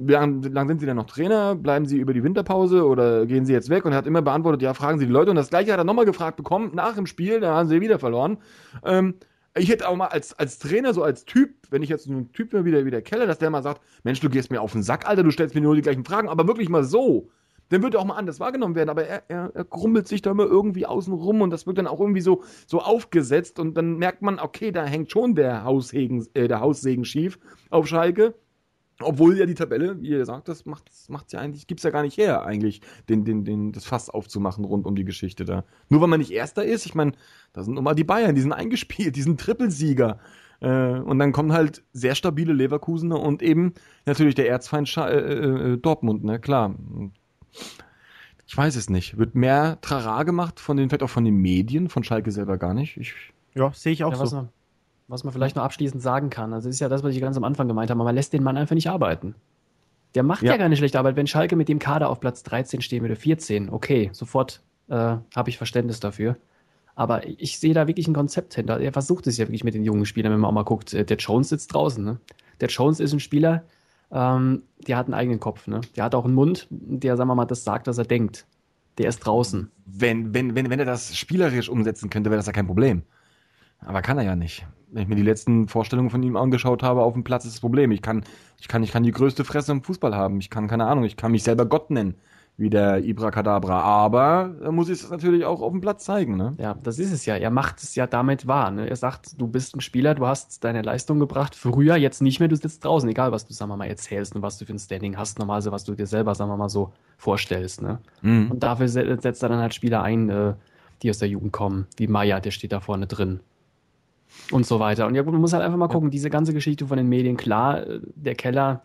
wie lange lang, sind Sie denn noch Trainer? Bleiben Sie über die Winterpause oder gehen Sie jetzt weg? Und er hat immer beantwortet, ja, fragen Sie die Leute. Und das gleiche hat er nochmal gefragt bekommen, nach dem Spiel, da haben sie wieder verloren. Ähm, ich hätte auch mal als, als Trainer, so als Typ, wenn ich jetzt einen Typ wieder, wieder kelle, dass der mal sagt, Mensch, du gehst mir auf den Sack, Alter, du stellst mir nur die gleichen Fragen, aber wirklich mal so. Dann würde auch mal anders wahrgenommen werden, aber er, er, er krummelt sich da immer irgendwie außen rum und das wird dann auch irgendwie so, so aufgesetzt und dann merkt man, okay, da hängt schon der Haussegen, äh, der Haussegen schief auf Schalke obwohl ja die Tabelle, wie ihr sagt, das macht es ja eigentlich, gibt's ja gar nicht her, eigentlich, den, den, den, das Fass aufzumachen rund um die Geschichte da. Nur weil man nicht Erster ist, ich meine, da sind nochmal die Bayern, die sind eingespielt, die sind Trippelsieger. Äh, und dann kommen halt sehr stabile Leverkusener und eben natürlich der Erzfeind Scha äh, äh, äh, Dortmund, ne, klar. Ich weiß es nicht. Wird mehr Trara gemacht von den, vielleicht auch von den Medien, von Schalke selber gar nicht. Ich, ja, sehe ich auch ja, so. Was man vielleicht noch abschließend sagen kann, also ist ja das, was ich ganz am Anfang gemeint habe, man lässt den Mann einfach nicht arbeiten. Der macht ja, ja keine schlechte Arbeit. Wenn Schalke mit dem Kader auf Platz 13 stehen würde, 14, okay, sofort äh, habe ich Verständnis dafür. Aber ich sehe da wirklich ein Konzept hinter. Er versucht es ja wirklich mit den jungen Spielern, wenn man auch mal guckt. Äh, der Jones sitzt draußen. Ne? Der Jones ist ein Spieler, ähm, der hat einen eigenen Kopf. Ne? Der hat auch einen Mund, der, sagen wir mal, das sagt, was er denkt. Der ist draußen. Wenn, wenn, wenn, wenn er das spielerisch umsetzen könnte, wäre das ja kein Problem. Aber kann er ja nicht. Wenn ich mir die letzten Vorstellungen von ihm angeschaut habe, auf dem Platz ist das Problem. Ich kann, ich kann, ich kann die größte Fresse im Fußball haben. Ich kann, keine Ahnung, ich kann mich selber Gott nennen wie der Ibra Kadabra. Aber er muss ich es natürlich auch auf dem Platz zeigen. Ne? Ja, das ist es ja. Er macht es ja damit wahr. Ne? Er sagt, du bist ein Spieler, du hast deine Leistung gebracht. Früher, jetzt nicht mehr, du sitzt draußen. Egal, was du, sagen wir mal, erzählst und was du für ein Standing hast, normalerweise, was du dir selber, sagen wir mal, so vorstellst. Ne? Mhm. Und dafür setzt er dann halt Spieler ein, äh, die aus der Jugend kommen, wie Maya, der steht da vorne drin und so weiter. Und ja gut, man muss halt einfach mal gucken, diese ganze Geschichte von den Medien, klar, äh, der Keller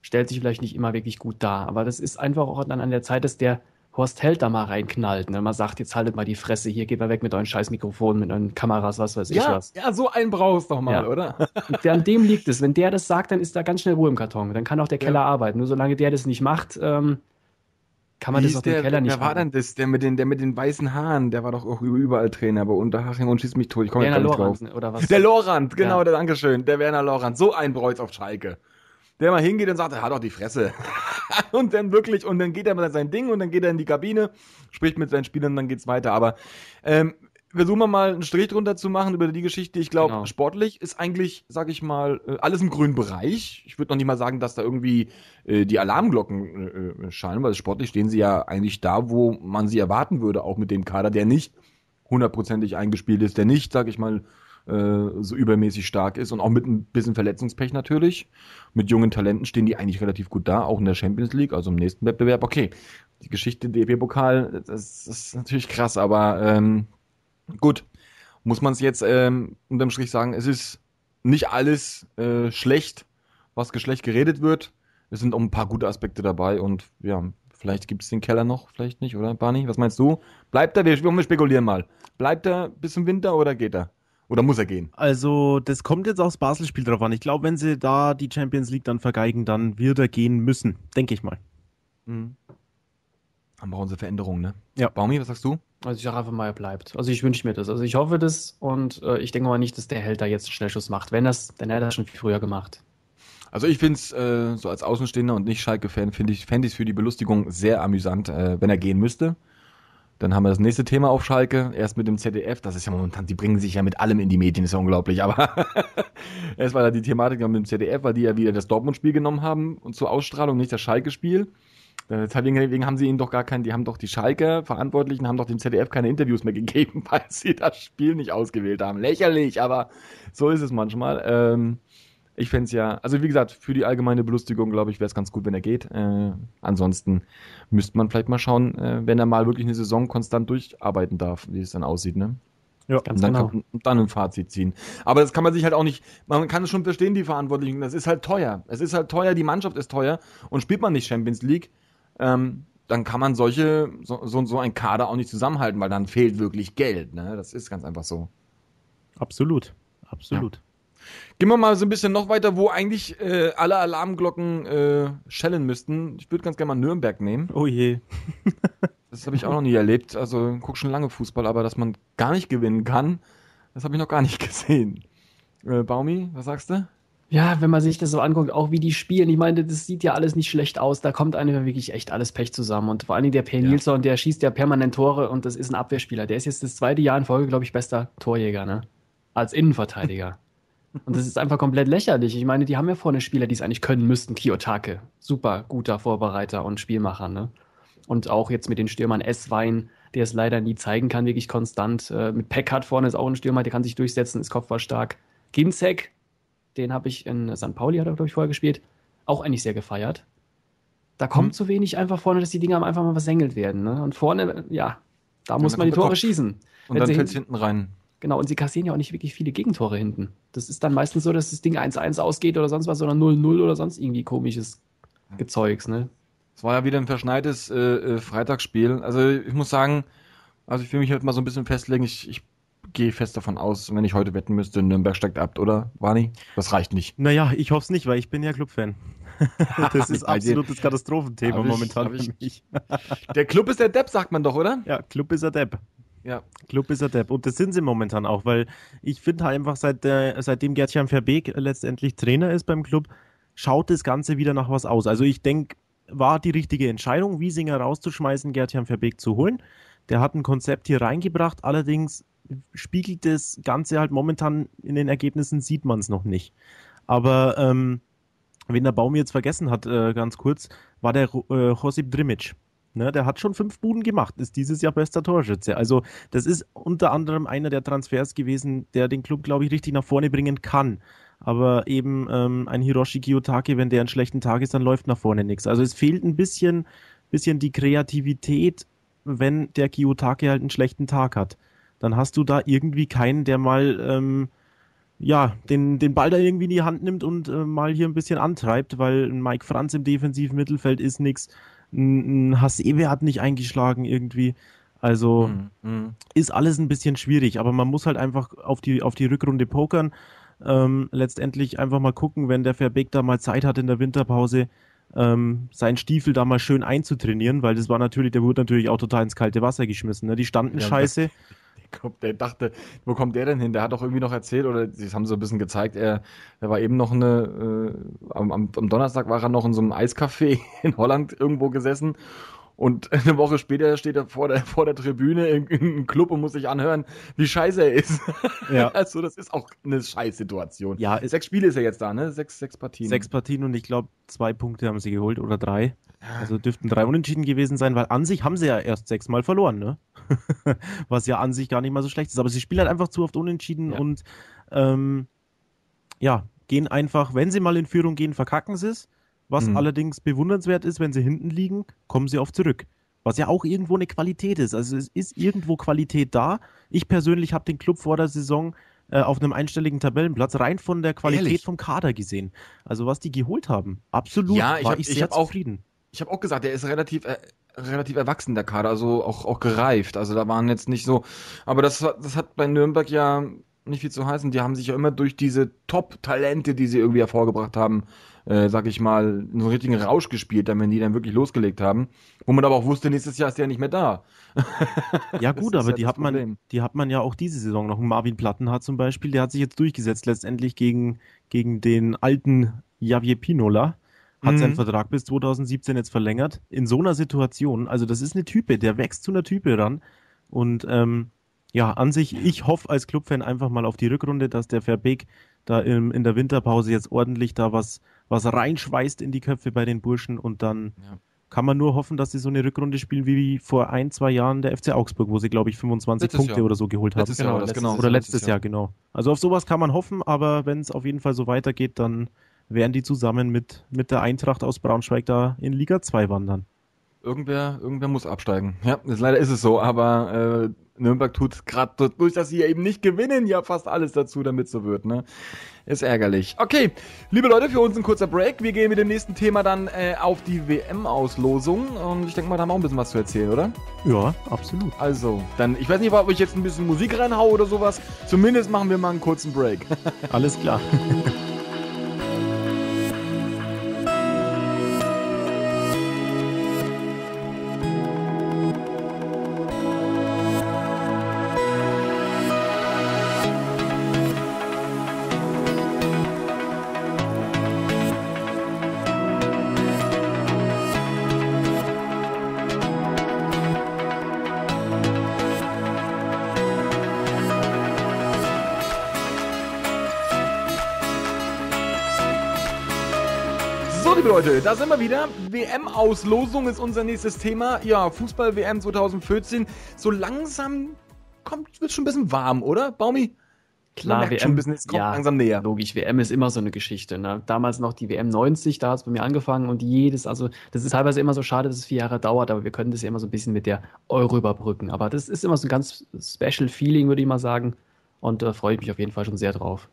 stellt sich vielleicht nicht immer wirklich gut dar, aber das ist einfach auch dann an der Zeit, dass der Horst Held da mal reinknallt. Ne? Man sagt, jetzt haltet mal die Fresse, hier geht mal weg mit euren scheiß Mikrofonen, mit euren Kameras, was weiß ja, ich was. Ja, so einen brauchst du doch mal, ja. oder? Und an dem liegt es. Wenn der das sagt, dann ist da ganz schnell Ruhe im Karton. Dann kann auch der Keller arbeiten. Nur solange der das nicht macht, ähm, kann man Wie das auf dem Keller nicht Wer war denn das? Der mit, den, der mit den weißen Haaren, der war doch auch überall Trainer bei Unterhaching und schießt mich tot. Ich komme gar nicht Lorand, drauf. Oder was? Der Lorand, genau, ja. der Dankeschön. Der Werner Lorand. So ein Breuz auf Schalke. Der mal hingeht und sagt, er hat doch die Fresse. und dann wirklich, und dann geht er mit sein Ding und dann geht er in die Kabine, spricht mit seinen Spielern und dann geht's weiter. Aber ähm, versuchen wir mal einen Strich drunter zu machen über die Geschichte. Ich glaube, genau. sportlich ist eigentlich, sag ich mal, äh, alles im grünen Bereich. Ich würde noch nicht mal sagen, dass da irgendwie äh, die Alarmglocken äh, äh scheinen, weil sportlich stehen sie ja eigentlich da, wo man sie erwarten würde, auch mit dem Kader, der nicht hundertprozentig eingespielt ist, der nicht, sag ich mal, äh, so übermäßig stark ist und auch mit ein bisschen Verletzungspech natürlich. Mit jungen Talenten stehen die eigentlich relativ gut da, auch in der Champions League, also im nächsten Wettbewerb. Okay, die Geschichte DB-Pokal, das ist natürlich krass, aber ähm, Gut, muss man es jetzt ähm, unterm Strich sagen, es ist nicht alles äh, schlecht, was Geschlecht geredet wird. Es sind auch ein paar gute Aspekte dabei und ja, vielleicht gibt es den Keller noch, vielleicht nicht, oder Barney? Was meinst du? Bleibt er? Wir, wir spekulieren mal. Bleibt er bis zum Winter oder geht er? Oder muss er gehen? Also, das kommt jetzt aufs Basel-Spiel drauf an. Ich glaube, wenn sie da die Champions League dann vergeigen, dann wird er gehen müssen, denke ich mal. Mhm. Dann brauchen sie Veränderungen, ne? Ja. Baumi, was sagst du? Also ich mal, er bleibt. Also ich wünsche mir das. Also ich hoffe das und äh, ich denke mal nicht, dass der Held da jetzt einen Schnellschuss macht. Wenn das, dann hätte er das schon viel früher gemacht. Also ich finde es äh, so als Außenstehender und nicht Schalke-Fan, fände ich es für die Belustigung sehr amüsant, äh, wenn er gehen müsste. Dann haben wir das nächste Thema auf Schalke. Erst mit dem ZDF. Das ist ja momentan, die bringen sich ja mit allem in die Medien, ist ja unglaublich. Aber erst war da die Thematik mit dem ZDF, weil die ja wieder das Dortmund-Spiel genommen haben und zur Ausstrahlung nicht das Schalke-Spiel. Äh, deswegen haben sie ihnen doch gar keinen, die haben doch die Schalke-Verantwortlichen, haben doch dem ZDF keine Interviews mehr gegeben, weil sie das Spiel nicht ausgewählt haben. Lächerlich, aber so ist es manchmal. Ähm, ich fände es ja, also wie gesagt, für die allgemeine Belustigung, glaube ich, wäre es ganz gut, wenn er geht. Äh, ansonsten müsste man vielleicht mal schauen, äh, wenn er mal wirklich eine Saison konstant durcharbeiten darf, wie es dann aussieht, ne? Ja, ganz und dann genau. und dann ein Fazit ziehen. Aber das kann man sich halt auch nicht, man kann es schon verstehen, die Verantwortlichen. Das ist halt teuer. Es ist halt teuer, die Mannschaft ist teuer und spielt man nicht Champions League, ähm, dann kann man solche, so, so, so ein Kader auch nicht zusammenhalten, weil dann fehlt wirklich Geld. Ne? Das ist ganz einfach so. Absolut, absolut. Ja. Gehen wir mal so ein bisschen noch weiter, wo eigentlich äh, alle Alarmglocken äh, schellen müssten. Ich würde ganz gerne mal Nürnberg nehmen. Oh je. das habe ich auch noch nie erlebt. Also guck schon lange Fußball, aber dass man gar nicht gewinnen kann, das habe ich noch gar nicht gesehen. Äh, Baumi, was sagst du? ja, wenn man sich das so anguckt, auch wie die spielen, ich meine, das sieht ja alles nicht schlecht aus. Da kommt einem wirklich echt alles Pech zusammen. Und vor allem der Per ja. Nilsson, der schießt ja permanent Tore und das ist ein Abwehrspieler. Der ist jetzt das zweite Jahr in Folge, glaube ich, bester Torjäger, ne? Als Innenverteidiger. und das ist einfach komplett lächerlich. Ich meine, die haben ja vorne Spieler, die es eigentlich können müssten. Kiyotake, super guter Vorbereiter und Spielmacher, ne? Und auch jetzt mit den Stürmern S-Wein, der es leider nie zeigen kann, wirklich konstant. Äh, mit Packard vorne ist auch ein Stürmer, der kann sich durchsetzen, ist kopfballstark. Ginzek, den habe ich in St. Pauli, hat er, glaube ich, vorher gespielt. Auch eigentlich sehr gefeiert. Da kommt mhm. zu wenig einfach vorne, dass die Dinger einfach mal versengelt werden. Ne? Und vorne, ja, da ja, muss man die Tore Kopf. schießen. Und dann fällt es hinten rein. Genau, und sie kassieren ja auch nicht wirklich viele Gegentore hinten. Das ist dann meistens so, dass das Ding 1-1 ausgeht oder sonst was, sondern 0-0 oder sonst irgendwie komisches Gezeugs, ne? Es war ja wieder ein verschneites äh, äh, Freitagsspiel. Also ich muss sagen, also ich will mich halt mal so ein bisschen festlegen, ich, ich gehe fest davon aus, wenn ich heute wetten müsste, Nürnberg steigt ab, oder, Wani? Das reicht nicht. Naja, ich hoffe es nicht, weil ich bin ja Clubfan. das ist absolutes Katastrophenthema ich, momentan für mich. der Club ist der Depp, sagt man doch, oder? Ja, Club ist der Depp. Ja. Club ist der Depp. Und das sind sie momentan auch, weil ich finde halt einfach, seit, äh, seitdem Gertjan Verbeek letztendlich Trainer ist beim Club, schaut das Ganze wieder nach was aus. Also ich denke, war die richtige Entscheidung, Wiesinger rauszuschmeißen, Gertjan Verbeek zu holen. Der hat ein Konzept hier reingebracht, allerdings spiegelt das Ganze halt momentan in den Ergebnissen, sieht man es noch nicht. Aber ähm, wen der Baum jetzt vergessen hat, äh, ganz kurz, war der äh, Josip Drimic. Ne, der hat schon fünf Buden gemacht, ist dieses Jahr bester Torschütze. Also, das ist unter anderem einer der Transfers gewesen, der den Club, glaube ich, richtig nach vorne bringen kann. Aber eben ähm, ein Hiroshi Kiyotake, wenn der einen schlechten Tag ist, dann läuft nach vorne nichts. Also, es fehlt ein bisschen, bisschen die Kreativität, wenn der Kiyotake halt einen schlechten Tag hat dann hast du da irgendwie keinen, der mal ähm, ja, den, den Ball da irgendwie in die Hand nimmt und äh, mal hier ein bisschen antreibt, weil Mike Franz im defensiven Mittelfeld ist nichts. Ein Hasebe hat nicht eingeschlagen irgendwie. Also mm, ist alles ein bisschen schwierig, aber man muss halt einfach auf die, auf die Rückrunde pokern. Ähm, letztendlich einfach mal gucken, wenn der Verbeek da mal Zeit hat in der Winterpause, ähm, seinen Stiefel da mal schön einzutrainieren, weil das war natürlich, der wurde natürlich auch total ins kalte Wasser geschmissen. Ne? Die standen ja, scheiße glaube, der dachte, wo kommt der denn hin? Der hat doch irgendwie noch erzählt oder sie haben so ein bisschen gezeigt, er, er war eben noch eine, äh, am, am Donnerstag war er noch in so einem Eiscafé in Holland irgendwo gesessen und eine Woche später steht er vor der, vor der Tribüne in, in einem Club und muss sich anhören, wie scheiße er ist. Ja. Also, das ist auch eine Scheißsituation. Ja, sechs Spiele ist er jetzt da, ne? Sechs, sechs Partien. Sechs Partien und ich glaube, zwei Punkte haben sie geholt oder drei. Also dürften drei Unentschieden gewesen sein, weil an sich haben sie ja erst sechsmal verloren, ne? Was ja an sich gar nicht mal so schlecht ist. Aber sie spielen halt einfach zu oft Unentschieden ja. und ähm, ja, gehen einfach, wenn sie mal in Führung gehen, verkacken sie es. Was mhm. allerdings bewundernswert ist, wenn sie hinten liegen, kommen sie oft zurück. Was ja auch irgendwo eine Qualität ist. Also es ist irgendwo Qualität da. Ich persönlich habe den Club vor der Saison äh, auf einem einstelligen Tabellenplatz rein von der Qualität Ehrlich? vom Kader gesehen. Also was die geholt haben, absolut ja, ich war hab, ich sehr ich zufrieden. Auch ich habe auch gesagt, der ist relativ äh, relativ erwachsen der Kader, also auch auch gereift. Also da waren jetzt nicht so, aber das das hat bei Nürnberg ja nicht viel zu heißen. Die haben sich ja immer durch diese Top-Talente, die sie irgendwie hervorgebracht haben, äh, sag ich mal, einen so richtigen Rausch gespielt, wenn die dann wirklich losgelegt haben. Wo man aber auch wusste, nächstes Jahr ist der nicht mehr da. ja gut, aber halt die hat man, die hat man ja auch diese Saison noch. Marvin Plattenhardt zum Beispiel, der hat sich jetzt durchgesetzt letztendlich gegen, gegen den alten Javier Pinola hat mhm. seinen Vertrag bis 2017 jetzt verlängert. In so einer Situation, also das ist eine Type, der wächst zu einer Type ran. Und ähm, ja, an sich, ich hoffe als Clubfan einfach mal auf die Rückrunde, dass der Verbeek da im, in der Winterpause jetzt ordentlich da was, was reinschweißt in die Köpfe bei den Burschen und dann ja. kann man nur hoffen, dass sie so eine Rückrunde spielen wie vor ein, zwei Jahren der FC Augsburg, wo sie, glaube ich, 25 letztes Punkte Jahr. oder so geholt letztes haben. Jahr, genau, letztes, genau. Oder letztes Jahr. Jahr, genau. Also auf sowas kann man hoffen, aber wenn es auf jeden Fall so weitergeht, dann werden die zusammen mit, mit der Eintracht aus Braunschweig da in Liga 2 wandern. Irgendwer, irgendwer muss absteigen. Ja, das, leider ist es so, aber äh, Nürnberg tut gerade durch, dass sie ja eben nicht gewinnen, ja fast alles dazu, damit so wird. Ne? Ist ärgerlich. Okay, liebe Leute, für uns ein kurzer Break. Wir gehen mit dem nächsten Thema dann äh, auf die WM-Auslosung und ich denke mal, da haben wir auch ein bisschen was zu erzählen, oder? Ja, absolut. Also, dann, ich weiß nicht, ob ich jetzt ein bisschen Musik reinhaue oder sowas. Zumindest machen wir mal einen kurzen Break. alles klar. da sind wir wieder. WM-Auslosung ist unser nächstes Thema. Ja, Fußball-WM 2014. So langsam kommt, wird schon ein bisschen warm, oder, Baumi? Klar, WM, schon ein bisschen, es kommt ja, langsam näher. Logisch, WM ist immer so eine Geschichte. Ne? Damals noch die WM 90, da hat es bei mir angefangen und jedes, also das ist teilweise immer so schade, dass es vier Jahre dauert, aber wir können das ja immer so ein bisschen mit der Euro überbrücken. Aber das ist immer so ein ganz special Feeling, würde ich mal sagen. Und da äh, freue ich mich auf jeden Fall schon sehr drauf.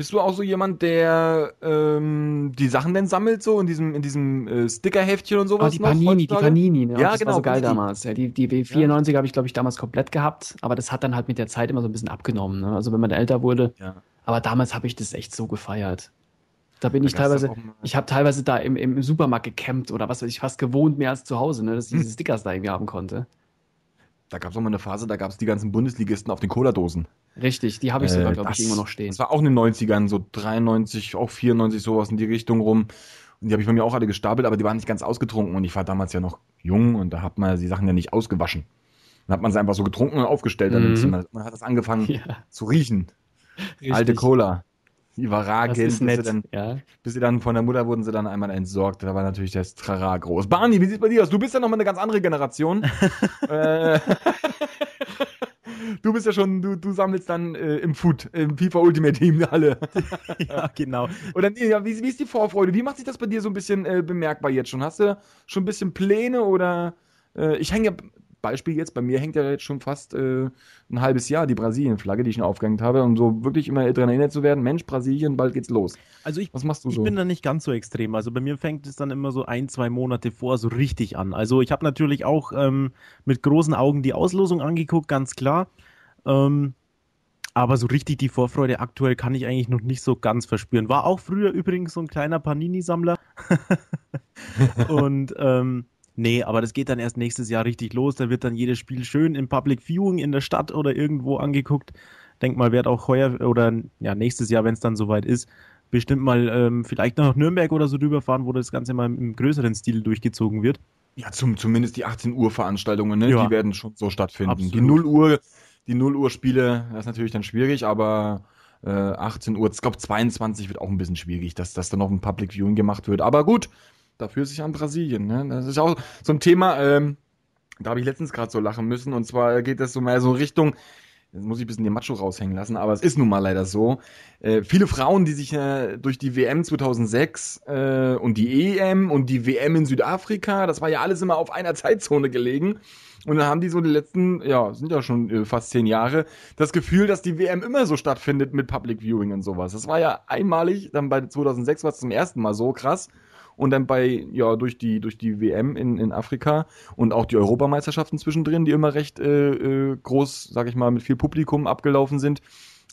Bist du auch so jemand, der ähm, die Sachen denn sammelt, so in diesem, in diesem äh, Stickerheftchen und sowas? Oh, die Panini, heutzutage? die Panini, ne? ja, das genau. war so geil damals. Ja, die, die W94 ja. habe ich, glaube ich, damals komplett gehabt, aber das hat dann halt mit der Zeit immer so ein bisschen abgenommen. Ne? Also wenn man älter wurde. Ja. Aber damals habe ich das echt so gefeiert. Da bin da ich teilweise, ich habe teilweise da im, im Supermarkt gecampt oder was weiß ich, fast gewohnt mehr als zu Hause, ne, dass ich hm. diese Stickers da irgendwie haben konnte. Da gab es auch mal eine Phase, da gab es die ganzen Bundesligisten auf den Cola-Dosen. Richtig, die habe ich äh, sogar, äh, glaube ich, immer noch stehen. Das war auch in den 90ern, so 93, auch 94, sowas in die Richtung rum. Und die habe ich bei mir auch alle gestapelt, aber die waren nicht ganz ausgetrunken. Und ich war damals ja noch jung und da hat man die Sachen ja nicht ausgewaschen. Dann hat man sie einfach so getrunken und aufgestellt. Mhm. Dann man hat das angefangen ja. zu riechen. Richtig. Alte Cola überragend. Bis sie, dann, ja. bis sie dann von der Mutter wurden sie dann einmal entsorgt. Da war natürlich das Trara groß. Barney, wie sieht bei dir aus? Du bist ja nochmal eine ganz andere Generation. äh, du bist ja schon, du, du sammelst dann äh, im Food, im FIFA Ultimate Team alle. ja, genau. Oder ja, wie, wie, ist die Vorfreude? Wie macht sich das bei dir so ein bisschen äh, bemerkbar jetzt schon? Hast du schon ein bisschen Pläne oder äh, ich hänge ja Beispiel jetzt, bei mir hängt ja jetzt schon fast äh, ein halbes Jahr die Brasilien-Flagge, die ich noch aufgehängt habe, um so wirklich immer dran erinnert zu werden, Mensch, Brasilien, bald geht's los. Also ich, Was machst du so? bin da nicht ganz so extrem. Also bei mir fängt es dann immer so ein, zwei Monate vor so richtig an. Also ich habe natürlich auch ähm, mit großen Augen die Auslosung angeguckt, ganz klar. Ähm, aber so richtig die Vorfreude aktuell kann ich eigentlich noch nicht so ganz verspüren. War auch früher übrigens so ein kleiner Panini-Sammler. und ähm, Nee, aber das geht dann erst nächstes Jahr richtig los. Da wird dann jedes Spiel schön im Public Viewing in der Stadt oder irgendwo angeguckt. Denk mal, wird auch heuer oder ja, nächstes Jahr, wenn es dann soweit ist, bestimmt mal ähm, vielleicht noch nach Nürnberg oder so drüber fahren, wo das Ganze mal im größeren Stil durchgezogen wird. Ja, zum, zumindest die 18 Uhr Veranstaltungen, ne? Ja. die werden schon so stattfinden. Absolut. Die 0 Uhr, die 0 Uhr Spiele, das ist natürlich dann schwierig, aber äh, 18 Uhr, ich glaube 22 wird auch ein bisschen schwierig, dass das dann noch ein Public Viewing gemacht wird. Aber gut, dafür sich an Brasilien. Ne? Das ist auch so ein Thema, ähm, da habe ich letztens gerade so lachen müssen. Und zwar geht das so mal so Richtung, jetzt muss ich ein bisschen den Macho raushängen lassen, aber es ist nun mal leider so. Äh, viele Frauen, die sich äh, durch die WM 2006 äh, und die EM und die WM in Südafrika, das war ja alles immer auf einer Zeitzone gelegen. Und dann haben die so die letzten, ja, sind ja schon äh, fast zehn Jahre, das Gefühl, dass die WM immer so stattfindet mit Public Viewing und sowas. Das war ja einmalig, dann bei 2006 war es zum ersten Mal so krass und dann bei, ja, durch die, durch die WM in, in Afrika und auch die Europameisterschaften zwischendrin, die immer recht äh, äh, groß, sag ich mal, mit viel Publikum abgelaufen sind,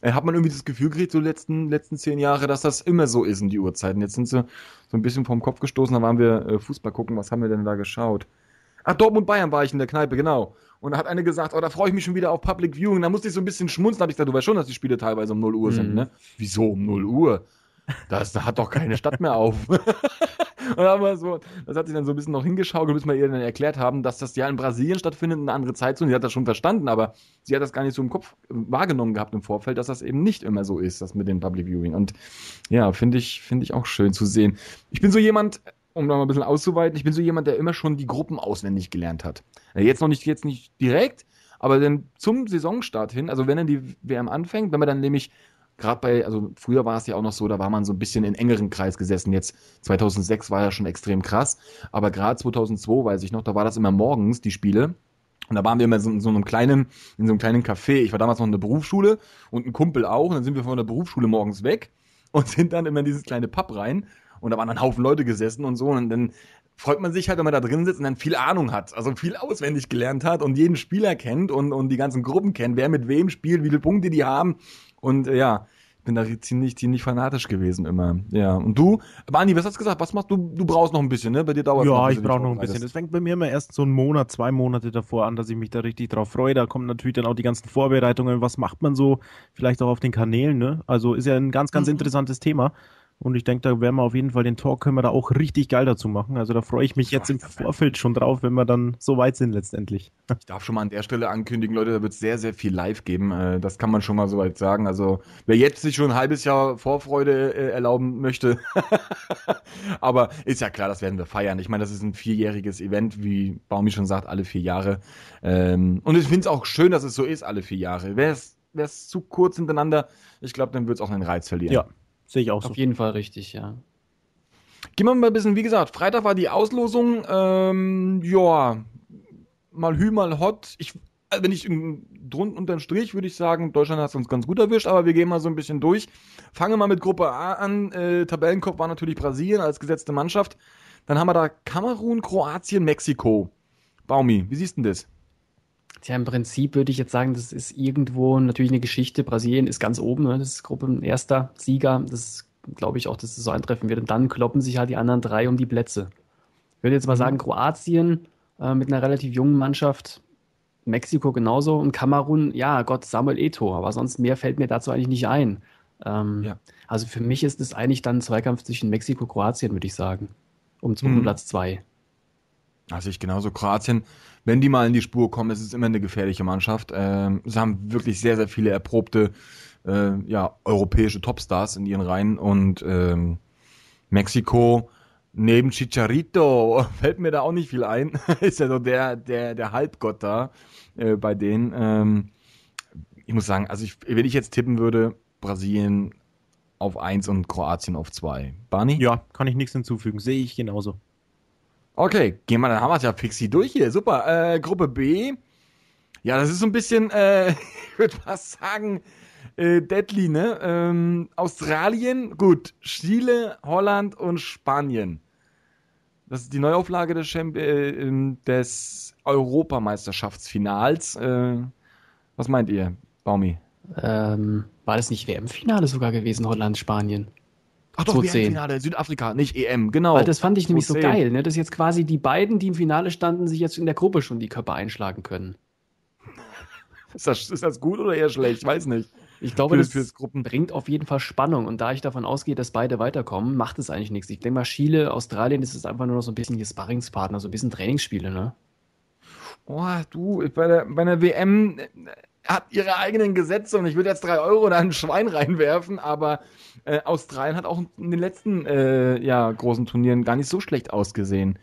äh, hat man irgendwie das Gefühl gekriegt, so letzten, letzten zehn Jahre, dass das immer so ist in die Uhrzeiten. Jetzt sind sie so ein bisschen vom Kopf gestoßen, da waren wir äh, Fußball gucken, was haben wir denn da geschaut? Ach, Dortmund-Bayern war ich in der Kneipe, genau. Und da hat eine gesagt, oh, da freue ich mich schon wieder auf Public Viewing. Da musste ich so ein bisschen schmunzeln. Da habe ich gesagt, du weißt schon, dass die Spiele teilweise um 0 Uhr mhm. sind, ne? Wieso um 0 Uhr? Das, da hat doch keine Stadt mehr auf. Und aber so, das hat sich dann so ein bisschen noch hingeschaukelt, bis wir ihr dann erklärt haben, dass das ja in Brasilien stattfindet, eine andere Zeitzone. Sie hat das schon verstanden, aber sie hat das gar nicht so im Kopf äh, wahrgenommen gehabt im Vorfeld, dass das eben nicht immer so ist, das mit dem Public Viewing. Und ja, finde ich, finde ich auch schön zu sehen. Ich bin so jemand, um da mal ein bisschen auszuweiten, ich bin so jemand, der immer schon die Gruppen auswendig gelernt hat. Äh, jetzt noch nicht, jetzt nicht direkt, aber dann zum Saisonstart hin, also wenn dann die WM anfängt, wenn man dann nämlich gerade bei, also früher war es ja auch noch so, da war man so ein bisschen in engeren Kreis gesessen. Jetzt 2006 war ja schon extrem krass, aber gerade 2002 weiß ich noch, da war das immer morgens die Spiele. Und da waren wir immer in so, in so einem kleinen, in so einem kleinen Café. Ich war damals noch in der Berufsschule und ein Kumpel auch. Und dann sind wir von der Berufsschule morgens weg und sind dann immer in dieses kleine Pub rein. Und da waren dann Haufen Leute gesessen und so. Und dann freut man sich halt, wenn man da drin sitzt und dann viel Ahnung hat, also viel auswendig gelernt hat und jeden Spieler kennt und, und die ganzen Gruppen kennt, wer mit wem spielt, wie viele Punkte die haben. Und äh, ja, bin da ziemlich, ziemlich fanatisch gewesen immer. Ja. Und du, Bani, was hast du gesagt? Was machst du? Du brauchst noch ein bisschen, ne? Bei dir dauert es Ja, ich brauche noch ein bisschen. Es fängt bei mir immer erst so einen Monat, zwei Monate davor an, dass ich mich da richtig drauf freue. Da kommen natürlich dann auch die ganzen Vorbereitungen. Was macht man so? Vielleicht auch auf den Kanälen, ne? Also ist ja ein ganz, ganz mhm. interessantes Thema. Und ich denke, da werden wir auf jeden Fall den Talk, können wir da auch richtig geil dazu machen. Also da freue ich mich jetzt im Vorfeld schon drauf, wenn wir dann so weit sind letztendlich. Ich darf schon mal an der Stelle ankündigen, Leute, da wird es sehr, sehr viel live geben. Äh, das kann man schon mal soweit sagen. Also wer jetzt sich schon ein halbes Jahr Vorfreude äh, erlauben möchte, aber ist ja klar, das werden wir feiern. Ich meine, das ist ein vierjähriges Event, wie Baumi schon sagt, alle vier Jahre. Ähm, und ich finde es auch schön, dass es so ist, alle vier Jahre. Wäre es zu kurz hintereinander, ich glaube, dann wird es auch einen Reiz verlieren. Ja, Sehe ich auch so. Auf jeden Fall richtig, ja. Gehen wir mal ein bisschen, wie gesagt, Freitag war die Auslosung. Ähm, ja, mal Hü, mal Hot. Ich, äh, wenn ich drunter unter dem Strich würde ich sagen, Deutschland hat es uns ganz gut erwischt, aber wir gehen mal so ein bisschen durch. Fange mal mit Gruppe A an. Äh, Tabellenkopf war natürlich Brasilien als gesetzte Mannschaft. Dann haben wir da Kamerun, Kroatien, Mexiko. Baumi, wie siehst du denn das? Tja, im Prinzip würde ich jetzt sagen, das ist irgendwo natürlich eine Geschichte. Brasilien ist ganz oben, ne? das ist Gruppe Gruppenerster Sieger. Das glaube ich auch, dass es das so eintreffen wird. Und dann kloppen sich halt die anderen drei um die Plätze. Ich würde jetzt mal mhm. sagen, Kroatien äh, mit einer relativ jungen Mannschaft, Mexiko genauso und Kamerun, ja, Gott, Samuel Eto, aber sonst mehr fällt mir dazu eigentlich nicht ein. Ähm, ja. Also für mich ist es eigentlich dann ein Zweikampf zwischen Mexiko und Kroatien, würde ich sagen, um, um mhm. Platz zwei. Also ich genauso Kroatien, wenn die mal in die Spur kommen, ist es immer eine gefährliche Mannschaft. Ähm, sie haben wirklich sehr, sehr viele erprobte äh, ja, europäische Topstars in ihren Reihen und ähm, Mexiko neben Chicharito fällt mir da auch nicht viel ein. ist ja so der, der, der Halbgott da äh, bei denen. Ähm, ich muss sagen, also ich, wenn ich jetzt tippen würde, Brasilien auf 1 und Kroatien auf 2. Barney? Ja, kann ich nichts hinzufügen. Sehe ich genauso. Okay, gehen wir, dann haben wir es ja Pixie durch hier. Super. Äh, Gruppe B. Ja, das ist so ein bisschen, äh, ich würde fast sagen, äh, deadly, ne? Ähm, Australien, gut, Chile, Holland und Spanien. Das ist die Neuauflage des, Champ äh, ähm, des Europameisterschaftsfinals. Äh, was meint ihr, Baumi? Ähm, war das nicht WM-Finale sogar gewesen, Holland, Spanien? Ach doch, WM-Finale, Südafrika, nicht EM, genau. Weil das fand ich nämlich so geil, ne? dass jetzt quasi die beiden, die im Finale standen, sich jetzt in der Gruppe schon die Köpfe einschlagen können. Ist das, ist das gut oder eher schlecht? Ich weiß nicht. Ich glaube, das, das bringt auf jeden Fall Spannung. Und da ich davon ausgehe, dass beide weiterkommen, macht es eigentlich nichts. Ich denke mal, Chile, Australien, das ist einfach nur noch so ein bisschen hier Sparringspartner, so ein bisschen Trainingsspiele, ne? Boah, du, bei der, bei der WM äh, hat ihre eigenen Gesetze und ich würde jetzt drei Euro da ein Schwein reinwerfen, aber äh, Australien hat auch in den letzten äh, ja, großen Turnieren gar nicht so schlecht ausgesehen.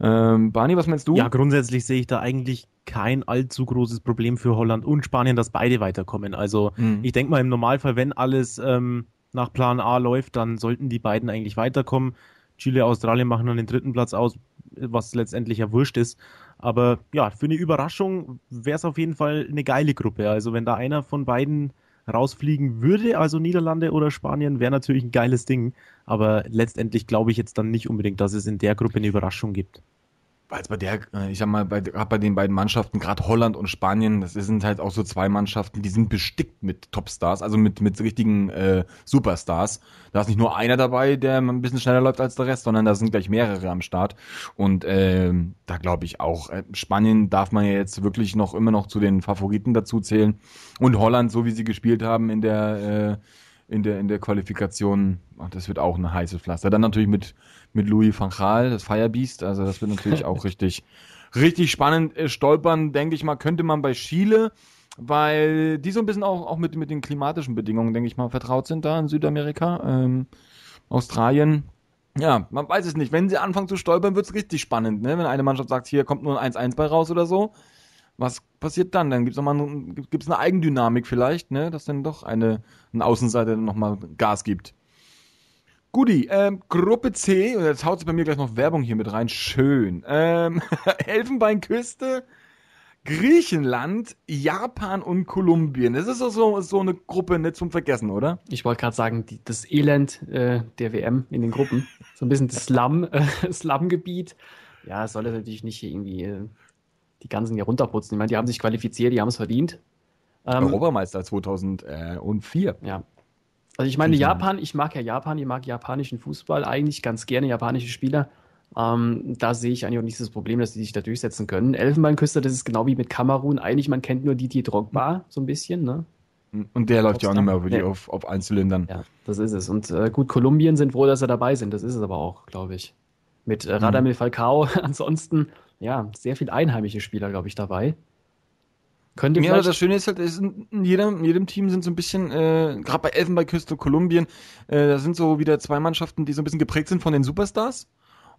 Ähm, Barney, was meinst du? Ja, grundsätzlich sehe ich da eigentlich kein allzu großes Problem für Holland und Spanien, dass beide weiterkommen. Also mhm. ich denke mal im Normalfall, wenn alles ähm, nach Plan A läuft, dann sollten die beiden eigentlich weiterkommen. Chile, Australien machen dann den dritten Platz aus, was letztendlich ja wurscht ist. Aber ja, für eine Überraschung wäre es auf jeden Fall eine geile Gruppe. Also wenn da einer von beiden rausfliegen würde, also Niederlande oder Spanien, wäre natürlich ein geiles Ding. Aber letztendlich glaube ich jetzt dann nicht unbedingt, dass es in der Gruppe eine Überraschung gibt als bei der, äh, ich sag mal, bei, bei den beiden Mannschaften, gerade Holland und Spanien, das sind halt auch so zwei Mannschaften, die sind bestickt mit Topstars, also mit, mit richtigen äh, Superstars. Da ist nicht nur einer dabei, der ein bisschen schneller läuft als der Rest, sondern da sind gleich mehrere am Start. Und äh, da glaube ich auch, äh, Spanien darf man ja jetzt wirklich noch immer noch zu den Favoriten dazu zählen. Und Holland, so wie sie gespielt haben in der äh, in der, in der Qualifikation, ach, das wird auch ein heißes Pflaster. Dann natürlich mit, mit Louis van Gaal, das Firebeast, also das wird natürlich auch richtig, richtig spannend äh, stolpern, denke ich mal, könnte man bei Chile, weil die so ein bisschen auch, auch mit, mit den klimatischen Bedingungen, denke ich mal, vertraut sind da in Südamerika, ähm, Australien. Ja, man weiß es nicht. Wenn sie anfangen zu stolpern, wird es richtig spannend, ne? Wenn eine Mannschaft sagt, hier kommt nur ein 1-1 bei raus oder so was passiert dann? Dann gibt es nochmal ein, gibt's eine Eigendynamik vielleicht, ne? dass dann doch eine, eine Außenseite nochmal Gas gibt. Guti, ähm, Gruppe C, und jetzt haut sie bei mir gleich noch Werbung hier mit rein, schön. Ähm, Elfenbeinküste, Griechenland, Japan und Kolumbien. Das ist so, so eine Gruppe nicht zum Vergessen, oder? Ich wollte gerade sagen, die, das Elend äh, der WM in den Gruppen. So ein bisschen das Slum, äh, Slum-Gebiet. Ja, soll das natürlich nicht irgendwie äh, die ganzen hier runterputzen. Ich meine, die haben sich qualifiziert, die haben es verdient. Ähm, Europameister 2004. Ja. Also ich meine, Japan, ich mag ja Japan, ich mag japanischen Fußball eigentlich ganz gerne, japanische Spieler. Ähm, da sehe ich eigentlich auch nicht das Problem, dass die sich da durchsetzen können. Elfenbeinküste, das ist genau wie mit Kamerun. Eigentlich, man kennt nur Didier Drogba hm. so ein bisschen, ne? Hm, und der läuft ja auch nicht mehr wirklich nee. auf, auf allen Ja, das ist es. Und äh, gut, Kolumbien sind froh, dass sie dabei sind. Das ist es aber auch, glaube ich. Mit äh, hm. Radamel Falcao. Ansonsten ja, sehr viel einheimische Spieler, glaube ich, dabei. Könnt ja, das Schöne ist halt, ist in, jedem, in jedem Team sind so ein bisschen, äh, gerade bei Elfenbeinküste, Kolumbien, äh, da sind so wieder zwei Mannschaften, die so ein bisschen geprägt sind von den Superstars.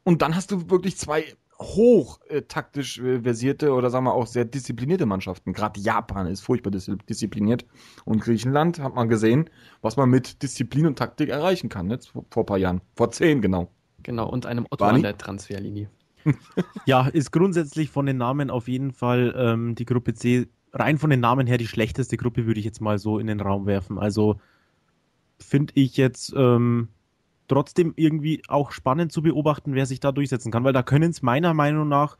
Und dann hast du wirklich zwei hoch äh, taktisch äh, versierte oder sagen wir auch sehr disziplinierte Mannschaften. Gerade Japan ist furchtbar diszipliniert. Und Griechenland hat man gesehen, was man mit Disziplin und Taktik erreichen kann, ne? vor, vor ein paar Jahren. Vor zehn, genau. Genau, und einem Otto Barney? an der Transferlinie. ja, ist grundsätzlich von den Namen auf jeden Fall ähm, die Gruppe C, rein von den Namen her die schlechteste Gruppe, würde ich jetzt mal so in den Raum werfen. Also finde ich jetzt ähm, trotzdem irgendwie auch spannend zu beobachten, wer sich da durchsetzen kann, weil da können es meiner Meinung nach,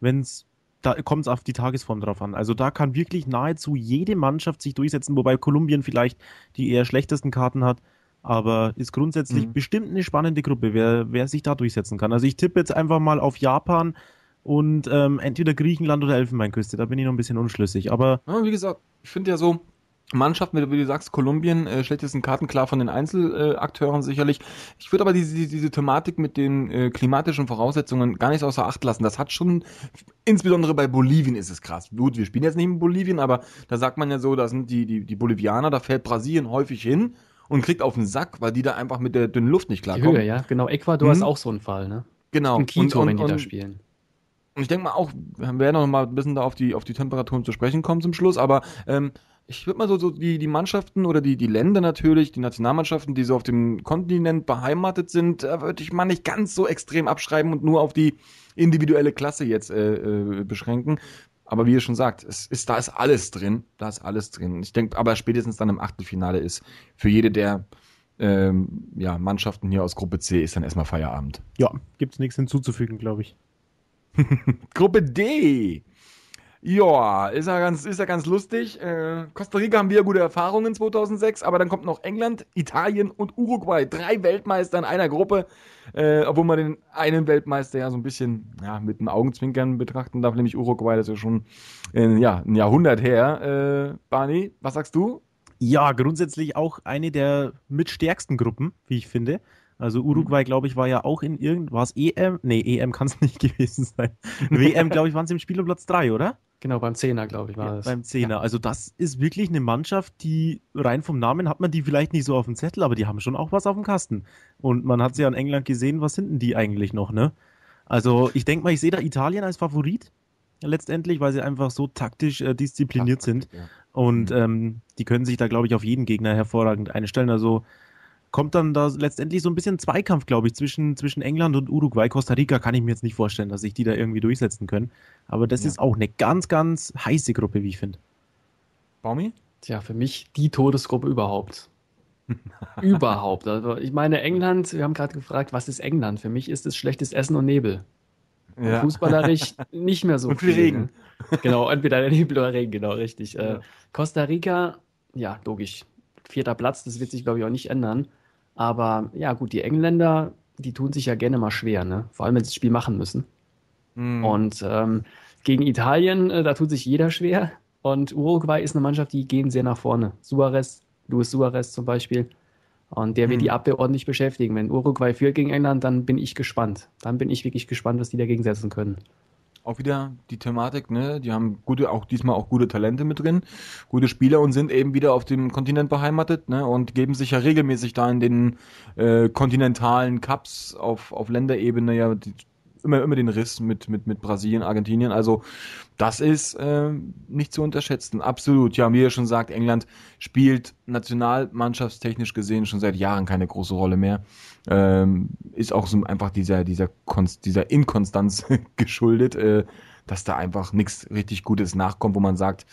wenn es da kommt es auf die Tagesform drauf an. Also da kann wirklich nahezu jede Mannschaft sich durchsetzen, wobei Kolumbien vielleicht die eher schlechtesten Karten hat. Aber ist grundsätzlich mhm. bestimmt eine spannende Gruppe, wer, wer sich da durchsetzen kann. Also ich tippe jetzt einfach mal auf Japan und ähm, entweder Griechenland oder Elfenbeinküste. Da bin ich noch ein bisschen unschlüssig. Aber ja, wie gesagt, ich finde ja so Mannschaft wie du sagst, Kolumbien, äh, schlechtesten Karten klar von den Einzelakteuren äh, sicherlich. Ich würde aber diese, diese, diese Thematik mit den äh, klimatischen Voraussetzungen gar nicht außer Acht lassen. Das hat schon, insbesondere bei Bolivien ist es krass. Gut, wir spielen jetzt nicht in Bolivien, aber da sagt man ja so, da sind die, die, die Bolivianer, da fällt Brasilien häufig hin und kriegt auf den Sack, weil die da einfach mit der dünnen Luft nicht klarkommen. Die Höhe, ja, genau. Ecuador mhm. ist auch so ein Fall, ne? Genau. Ein Quito, und, und, wenn die da spielen. Und ich denke mal auch, wir werden noch mal ein bisschen da auf die, auf die Temperaturen zu sprechen kommen zum Schluss, aber ähm, ich würde mal so, so die, die Mannschaften oder die, die Länder natürlich, die Nationalmannschaften, die so auf dem Kontinent beheimatet sind, äh, würde ich mal nicht ganz so extrem abschreiben und nur auf die individuelle Klasse jetzt äh, äh, beschränken. Aber wie ihr schon sagt, es ist, da ist alles drin. Da ist alles drin. Ich denke, aber spätestens dann im Achtelfinale ist für jede der ähm, ja, Mannschaften hier aus Gruppe C ist dann erstmal Feierabend. Ja, gibt es nichts hinzuzufügen, glaube ich. Gruppe D. Ja, ist ja ganz, ist ja ganz lustig. Äh, Costa Rica haben wir gute Erfahrungen 2006, aber dann kommt noch England, Italien und Uruguay. Drei Weltmeister in einer Gruppe, äh, obwohl man den einen Weltmeister ja so ein bisschen ja, mit einem Augenzwinkern betrachten darf, nämlich Uruguay, das ist ja schon äh, ja, ein Jahrhundert her. Äh, Barney, was sagst du? Ja, grundsätzlich auch eine der mitstärksten Gruppen, wie ich finde. Also mhm. Uruguay, glaube ich, war ja auch in irgendwas EM? Nee, EM kann es nicht gewesen sein. WM, glaube ich, waren sie im Spiel um 3, oder? Genau, beim Zehner, glaube ich, war ja, Beim Zehner. Ja. Also das ist wirklich eine Mannschaft, die rein vom Namen hat man die vielleicht nicht so auf dem Zettel, aber die haben schon auch was auf dem Kasten. Und man hat sie ja in England gesehen, was sind denn die eigentlich noch, ne? Also ich denke mal, ich sehe da Italien als Favorit letztendlich, weil sie einfach so taktisch äh, diszipliniert Taktik, sind. Ja. Und mhm. ähm, die können sich da, glaube ich, auf jeden Gegner hervorragend einstellen. Also kommt dann da letztendlich so ein bisschen Zweikampf, glaube ich, zwischen, zwischen England und Uruguay. Costa Rica kann ich mir jetzt nicht vorstellen, dass sich die da irgendwie durchsetzen können. Aber das ja. ist auch eine ganz, ganz heiße Gruppe, wie ich finde. Baumi? Tja, für mich die Todesgruppe überhaupt. überhaupt. Also ich meine, England, wir haben gerade gefragt, was ist England? Für mich ist es schlechtes Essen und Nebel. Ja. Fußballerisch nicht mehr so und viel. Regen. Genau, entweder Nebel oder Regen, genau, richtig. Ja. Äh, Costa Rica, ja, logisch. Vierter Platz, das wird sich, glaube ich, auch nicht ändern. Aber ja, gut, die Engländer, die tun sich ja gerne mal schwer, ne? Vor allem, wenn sie das Spiel machen müssen. Mhm. Und ähm, gegen Italien, äh, da tut sich jeder schwer. Und Uruguay ist eine Mannschaft, die gehen sehr nach vorne. Suarez, Luis Suarez zum Beispiel. Und der wird mhm. die hm. Abwehr ordentlich beschäftigen. Wenn Uruguay führt gegen England, dann bin ich gespannt. Dann bin ich wirklich gespannt, was die dagegen setzen können auch wieder die Thematik, ne? Die haben gute, auch diesmal auch gute Talente mit drin, gute Spieler und sind eben wieder auf dem Kontinent beheimatet, ne? Und geben sich ja regelmäßig da in den äh, kontinentalen Cups auf, auf Länderebene ja die, immer, immer den Riss mit, mit, mit Brasilien, Argentinien. Also das ist äh, nicht zu unterschätzen. Absolut. Ja, wie ihr schon sagt, England spielt nationalmannschaftstechnisch gesehen schon seit Jahren keine große Rolle mehr. Ähm, ist auch so einfach dieser, dieser, Konst, dieser Inkonstanz geschuldet, äh, dass da einfach nichts richtig Gutes nachkommt, wo man sagt,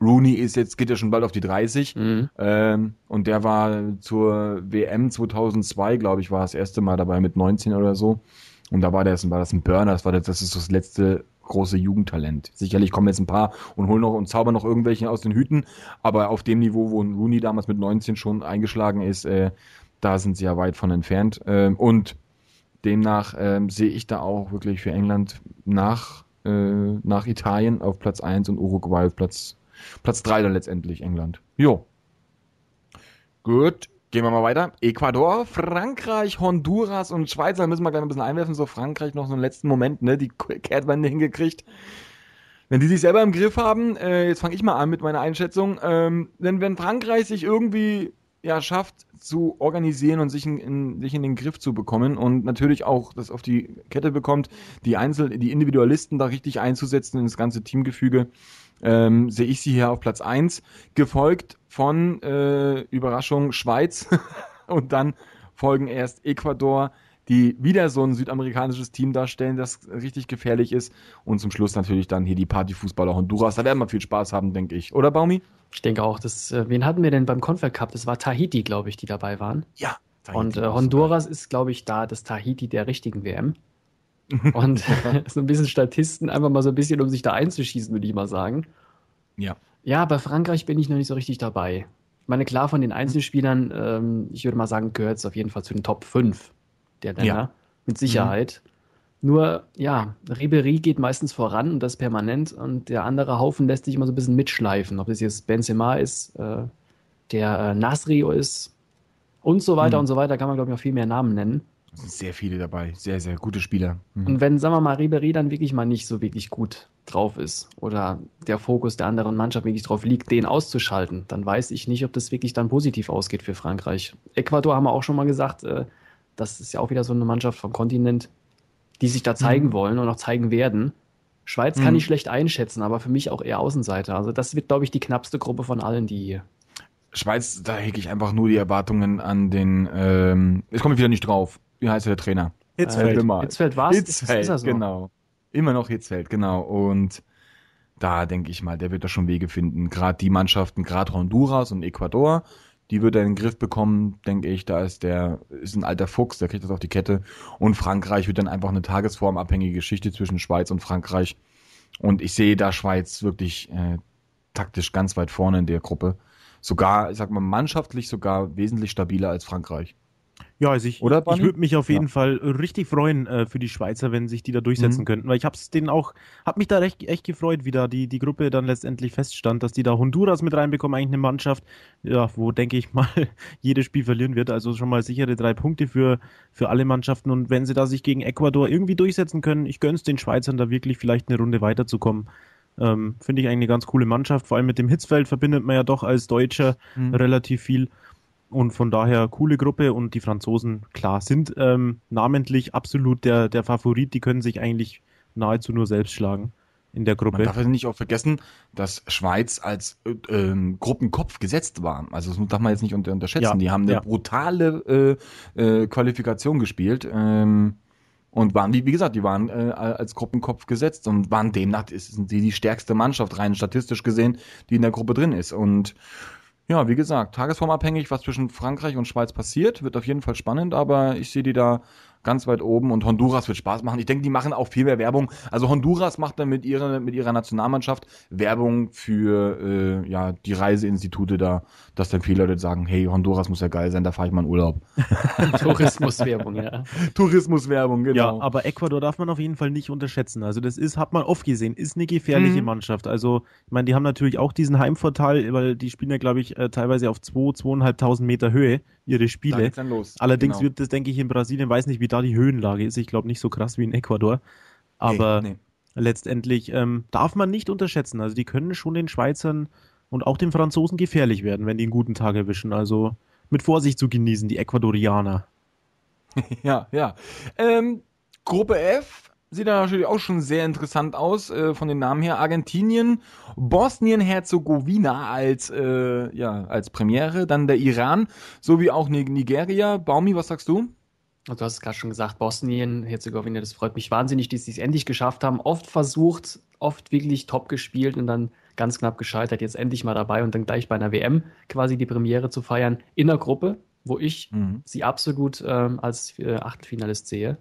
Rooney ist jetzt, geht ja schon bald auf die 30. Mhm. Ähm, und der war zur WM 2002, glaube ich, war das erste Mal dabei mit 19 oder so. Und da war, das, war das ein Burner, das, war das, das ist das letzte große Jugendtalent. Sicherlich kommen jetzt ein paar und holen noch und zaubern noch irgendwelche aus den Hüten, aber auf dem Niveau, wo ein Rooney damals mit 19 schon eingeschlagen ist, äh, da sind sie ja weit von entfernt. Ähm, und demnach ähm, sehe ich da auch wirklich für England nach, äh, nach Italien auf Platz 1 und Uruguay auf Platz, Platz 3 dann letztendlich England. Jo. Gut, Gehen wir mal weiter. Ecuador, Frankreich, Honduras und Schweiz. Da müssen wir gleich ein bisschen einwerfen. So Frankreich noch so einen letzten Moment, ne? Die Kehrtwende hingekriegt. Wenn die sich selber im Griff haben, äh, jetzt fange ich mal an mit meiner Einschätzung. Ähm, denn wenn Frankreich sich irgendwie ja schafft zu organisieren und sich in, in, sich in den Griff zu bekommen und natürlich auch das auf die Kette bekommt, die Einzel, die Individualisten da richtig einzusetzen in das ganze Teamgefüge, ähm, sehe ich sie hier auf Platz 1, gefolgt von äh, Überraschung Schweiz und dann folgen erst Ecuador, die wieder so ein südamerikanisches Team darstellen, das richtig gefährlich ist. Und zum Schluss natürlich dann hier die Partyfußballer Honduras. Da werden wir viel Spaß haben, denke ich. Oder, Baumi? Ich denke auch. Das, äh, wen hatten wir denn beim Confed Cup? Das war Tahiti, glaube ich, die dabei waren. Ja. Tahiti und äh, Honduras ist, glaube ich, da das Tahiti der richtigen WM. Und so ein bisschen Statisten, einfach mal so ein bisschen, um sich da einzuschießen, würde ich mal sagen. Ja. Ja, bei Frankreich bin ich noch nicht so richtig dabei. Ich meine, klar, von den Einzelspielern, ähm, ich würde mal sagen, gehört es auf jeden Fall zu den Top 5 der Länder. Ja. Mit Sicherheit. Mhm. Nur, ja, Ribery geht meistens voran und das permanent. Und der andere Haufen lässt sich immer so ein bisschen mitschleifen. Ob das jetzt Benzema ist, äh, der äh, Nasri ist und so weiter mhm. und so weiter, kann man, glaube ich, noch viel mehr Namen nennen sind sehr viele dabei, sehr, sehr gute Spieler. Mhm. Und wenn, sagen wir mal, Ribery dann wirklich mal nicht so wirklich gut drauf ist oder der Fokus der anderen Mannschaft wirklich drauf liegt, den auszuschalten, dann weiß ich nicht, ob das wirklich dann positiv ausgeht für Frankreich. Ecuador haben wir auch schon mal gesagt, äh, das ist ja auch wieder so eine Mannschaft vom Kontinent, die sich da zeigen mhm. wollen und auch zeigen werden. Schweiz mhm. kann ich schlecht einschätzen, aber für mich auch eher Außenseiter. Also das wird, glaube ich, die knappste Gruppe von allen, die hier Schweiz, da hege ich einfach nur die Erwartungen an den. Ähm, jetzt komme ich wieder nicht drauf wie heißt der Trainer? Hitzfeld. Äh, Hitzfeld war es. Hitzfeld, so. genau. Immer noch Hitzfeld, genau. Und da denke ich mal, der wird da schon Wege finden. Gerade die Mannschaften, gerade Honduras und Ecuador, die wird er in den Griff bekommen, denke ich. Da ist der, ist ein alter Fuchs, der kriegt das auf die Kette. Und Frankreich wird dann einfach eine tagesformabhängige Geschichte zwischen Schweiz und Frankreich. Und ich sehe da Schweiz wirklich äh, taktisch ganz weit vorne in der Gruppe. Sogar, ich sag mal, mannschaftlich sogar wesentlich stabiler als Frankreich. Ja, also ich, ich würde mich auf jeden ja. Fall richtig freuen äh, für die Schweizer, wenn sich die da durchsetzen mhm. könnten, weil ich hab's denen auch, hab mich da recht, echt gefreut, wie da die, die Gruppe dann letztendlich feststand, dass die da Honduras mit reinbekommen, eigentlich eine Mannschaft, ja, wo denke ich mal jedes Spiel verlieren wird, also schon mal sichere drei Punkte für, für alle Mannschaften und wenn sie da sich gegen Ecuador irgendwie durchsetzen können, ich gönn's den Schweizern da wirklich vielleicht eine Runde weiterzukommen. Ähm, Finde ich eigentlich eine ganz coole Mannschaft, vor allem mit dem Hitzfeld verbindet man ja doch als Deutscher mhm. relativ viel und von daher coole Gruppe und die Franzosen, klar, sind ähm, namentlich absolut der, der Favorit. Die können sich eigentlich nahezu nur selbst schlagen in der Gruppe. Man darf ja nicht auch vergessen, dass Schweiz als äh, äh, Gruppenkopf gesetzt war. Also das darf man jetzt nicht unter unterschätzen. Ja, die haben eine ja. brutale äh, äh, Qualifikation gespielt. Ähm, und waren, wie, wie gesagt, die waren äh, als Gruppenkopf gesetzt und waren demnach sind die, die stärkste Mannschaft rein statistisch gesehen, die in der Gruppe drin ist. Und ja, wie gesagt, tagesformabhängig, was zwischen Frankreich und Schweiz passiert, wird auf jeden Fall spannend, aber ich sehe die da ganz weit oben und Honduras wird Spaß machen. Ich denke, die machen auch viel mehr Werbung. Also Honduras macht dann mit ihrer, mit ihrer Nationalmannschaft Werbung für äh, ja, die Reiseinstitute da, dass dann viele Leute sagen, hey, Honduras muss ja geil sein, da fahre ich mal in Urlaub. Tourismuswerbung, ja. Tourismuswerbung, genau. Ja, aber Ecuador darf man auf jeden Fall nicht unterschätzen. Also das ist, hat man oft gesehen, ist eine gefährliche mhm. Mannschaft. Also ich meine, die haben natürlich auch diesen Heimvorteil, weil die spielen ja, glaube ich, äh, teilweise auf 2, zwei, 2.500 Meter Höhe ihre Spiele. Da los. Allerdings genau. wird das, denke ich, in Brasilien, weiß nicht, wie da die Höhenlage ist. Ich glaube nicht so krass wie in Ecuador. Aber nee, nee. letztendlich ähm, darf man nicht unterschätzen. Also die können schon den Schweizern und auch den Franzosen gefährlich werden, wenn die einen guten Tag erwischen. Also mit Vorsicht zu genießen, die Ecuadorianer. ja, ja. Ähm, Gruppe F sieht da natürlich auch schon sehr interessant aus äh, von den Namen her. Argentinien, Bosnien-Herzegowina als, äh, ja, als Premiere, dann der Iran sowie auch Nigeria. Baumi, was sagst du? du hast es gerade schon gesagt, Bosnien, Herzegowina, das freut mich wahnsinnig, dass sie es endlich geschafft haben. Oft versucht, oft wirklich top gespielt und dann ganz knapp gescheitert. Jetzt endlich mal dabei und dann gleich bei einer WM quasi die Premiere zu feiern in der Gruppe, wo ich mhm. sie absolut ähm, als äh, Achtelfinalist sehe.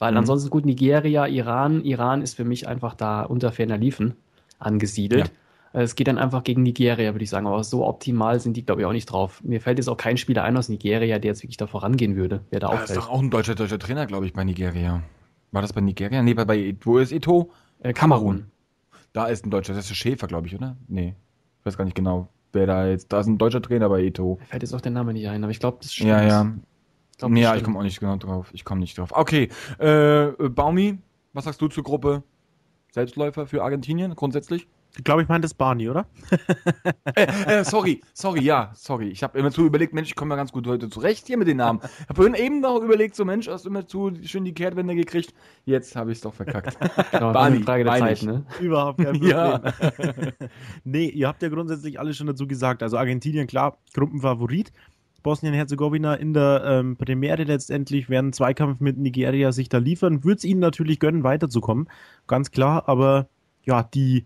Weil mhm. ansonsten gut, Nigeria, Iran, Iran ist für mich einfach da unter ferner Liefen angesiedelt. Ja. Es geht dann einfach gegen Nigeria, würde ich sagen. Aber so optimal sind die, glaube ich, auch nicht drauf. Mir fällt jetzt auch kein Spieler ein aus Nigeria, der jetzt wirklich da vorangehen würde, wer da auffällt. Das ist doch auch ein deutscher, deutscher Trainer, glaube ich, bei Nigeria. War das bei Nigeria? Nee, bei, bei wo ist Eto? Äh, Kamerun. Kamerun. Da ist ein deutscher, das ist Schäfer, glaube ich, oder? Nee, ich weiß gar nicht genau, wer da jetzt, da ist ein deutscher Trainer bei Eto. Mir fällt jetzt auch der Name nicht ein, aber ich glaube, das stimmt. Ja, ja glaube Ja, ich komme auch nicht genau drauf. Ich komme nicht drauf. Okay, äh, Baumi, was sagst du zur Gruppe Selbstläufer für Argentinien grundsätzlich? Ich glaube, ich meinte es Barney, oder? äh, äh, sorry, sorry, ja, sorry. Ich habe immer zu überlegt, Mensch, ich komme ja ganz gut heute zurecht hier mit den Namen. Ich habe vorhin eben noch überlegt, so Mensch, hast du immer zu schön die Kehrtwende gekriegt. Jetzt habe ich es doch verkackt. Genau, Barney, Frage der Zeit, ich. ne? Überhaupt kein Problem. Ja. nee, ihr habt ja grundsätzlich alles schon dazu gesagt. Also Argentinien, klar, Gruppenfavorit. Bosnien-Herzegowina in der ähm, Premiere letztendlich werden Zweikampf mit Nigeria sich da liefern. Würde es ihnen natürlich gönnen, weiterzukommen, ganz klar, aber ja, die,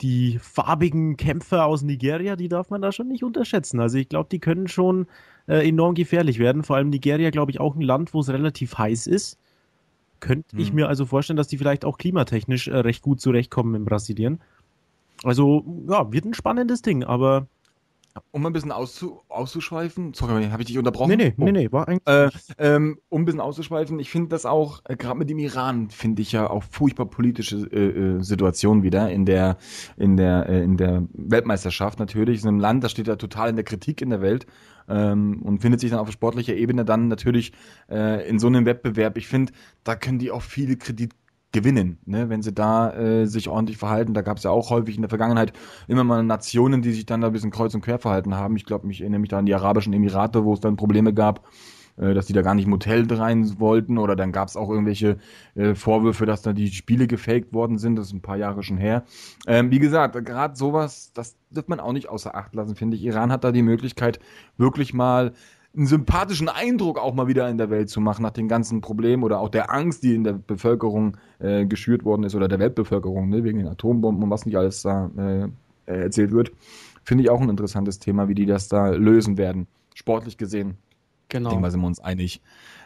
die farbigen Kämpfer aus Nigeria, die darf man da schon nicht unterschätzen. Also ich glaube, die können schon äh, enorm gefährlich werden. Vor allem Nigeria, glaube ich, auch ein Land, wo es relativ heiß ist. Könnte hm. ich mir also vorstellen, dass die vielleicht auch klimatechnisch äh, recht gut zurechtkommen in Brasilien. Also ja, wird ein spannendes Ding, aber um ein bisschen auszu auszuschweifen, sorry, habe ich dich unterbrochen? Nee, nee, oh. nee, nee war eigentlich. Äh, ähm, um ein bisschen auszuschweifen, ich finde das auch, äh, gerade mit dem Iran, finde ich ja auch furchtbar politische äh, äh, Situation wieder in der, in der, äh, in der Weltmeisterschaft natürlich. in einem Land, das steht ja total in der Kritik in der Welt ähm, und findet sich dann auf sportlicher Ebene dann natürlich äh, in so einem Wettbewerb. Ich finde, da können die auch viele Kredit gewinnen, ne? wenn sie da äh, sich ordentlich verhalten. Da gab es ja auch häufig in der Vergangenheit immer mal Nationen, die sich dann da ein bisschen kreuz und quer verhalten haben. Ich glaube, mich erinnere mich da an die Arabischen Emirate, wo es dann Probleme gab, äh, dass die da gar nicht im Hotel rein wollten. Oder dann gab es auch irgendwelche äh, Vorwürfe, dass da die Spiele gefaked worden sind. Das ist ein paar Jahre schon her. Ähm, wie gesagt, gerade sowas, das dürfte man auch nicht außer Acht lassen, finde ich. Iran hat da die Möglichkeit, wirklich mal einen sympathischen Eindruck auch mal wieder in der Welt zu machen nach den ganzen Problemen oder auch der Angst, die in der Bevölkerung äh, geschürt worden ist oder der Weltbevölkerung ne, wegen den Atombomben und was nicht alles da äh, erzählt wird, finde ich auch ein interessantes Thema, wie die das da lösen werden, sportlich gesehen. Genau. Ich denke, da sind wir uns einig.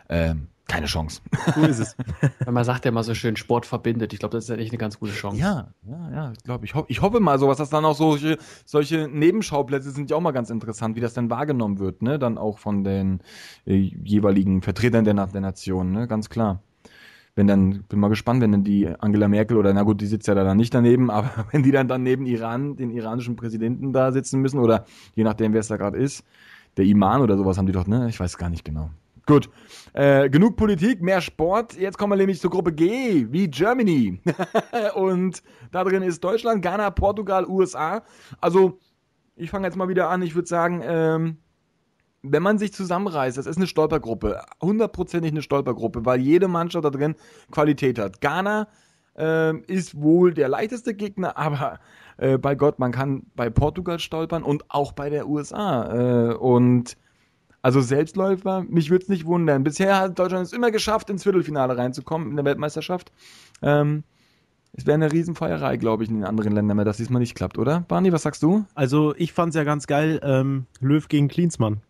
Ähm, keine Chance. So ist es. Weil man sagt ja mal so schön, Sport verbindet. Ich glaube, das ist ja echt eine ganz gute Chance. Ja, ja, ja, ich glaube, ich, ich hoffe mal sowas, dass dann auch solche, solche Nebenschauplätze sind ja auch mal ganz interessant, wie das dann wahrgenommen wird, ne? Dann auch von den äh, jeweiligen Vertretern der, der Nation, ne? Ganz klar. Wenn dann, bin mal gespannt, wenn dann die Angela Merkel oder, na gut, die sitzt ja da nicht daneben, aber wenn die dann, dann neben Iran, den iranischen Präsidenten da sitzen müssen oder je nachdem, wer es da gerade ist, der Iman oder sowas haben die doch, ne? Ich weiß gar nicht genau. Gut. Äh, genug Politik, mehr Sport. Jetzt kommen wir nämlich zur Gruppe G, wie Germany. und da drin ist Deutschland, Ghana, Portugal, USA. Also, ich fange jetzt mal wieder an. Ich würde sagen, ähm, wenn man sich zusammenreißt, das ist eine Stolpergruppe. Hundertprozentig eine Stolpergruppe, weil jede Mannschaft da drin Qualität hat. Ghana äh, ist wohl der leichteste Gegner, aber äh, bei Gott, man kann bei Portugal stolpern und auch bei der USA. Äh, und also Selbstläufer, mich würde es nicht wundern. Bisher hat Deutschland es immer geschafft, ins Viertelfinale reinzukommen in der Weltmeisterschaft. Ähm, es wäre eine Riesenfeierei, glaube ich, in den anderen Ländern, dass diesmal nicht klappt, oder? Barney, was sagst du? Also ich fand es ja ganz geil, ähm, Löw gegen Klinsmann.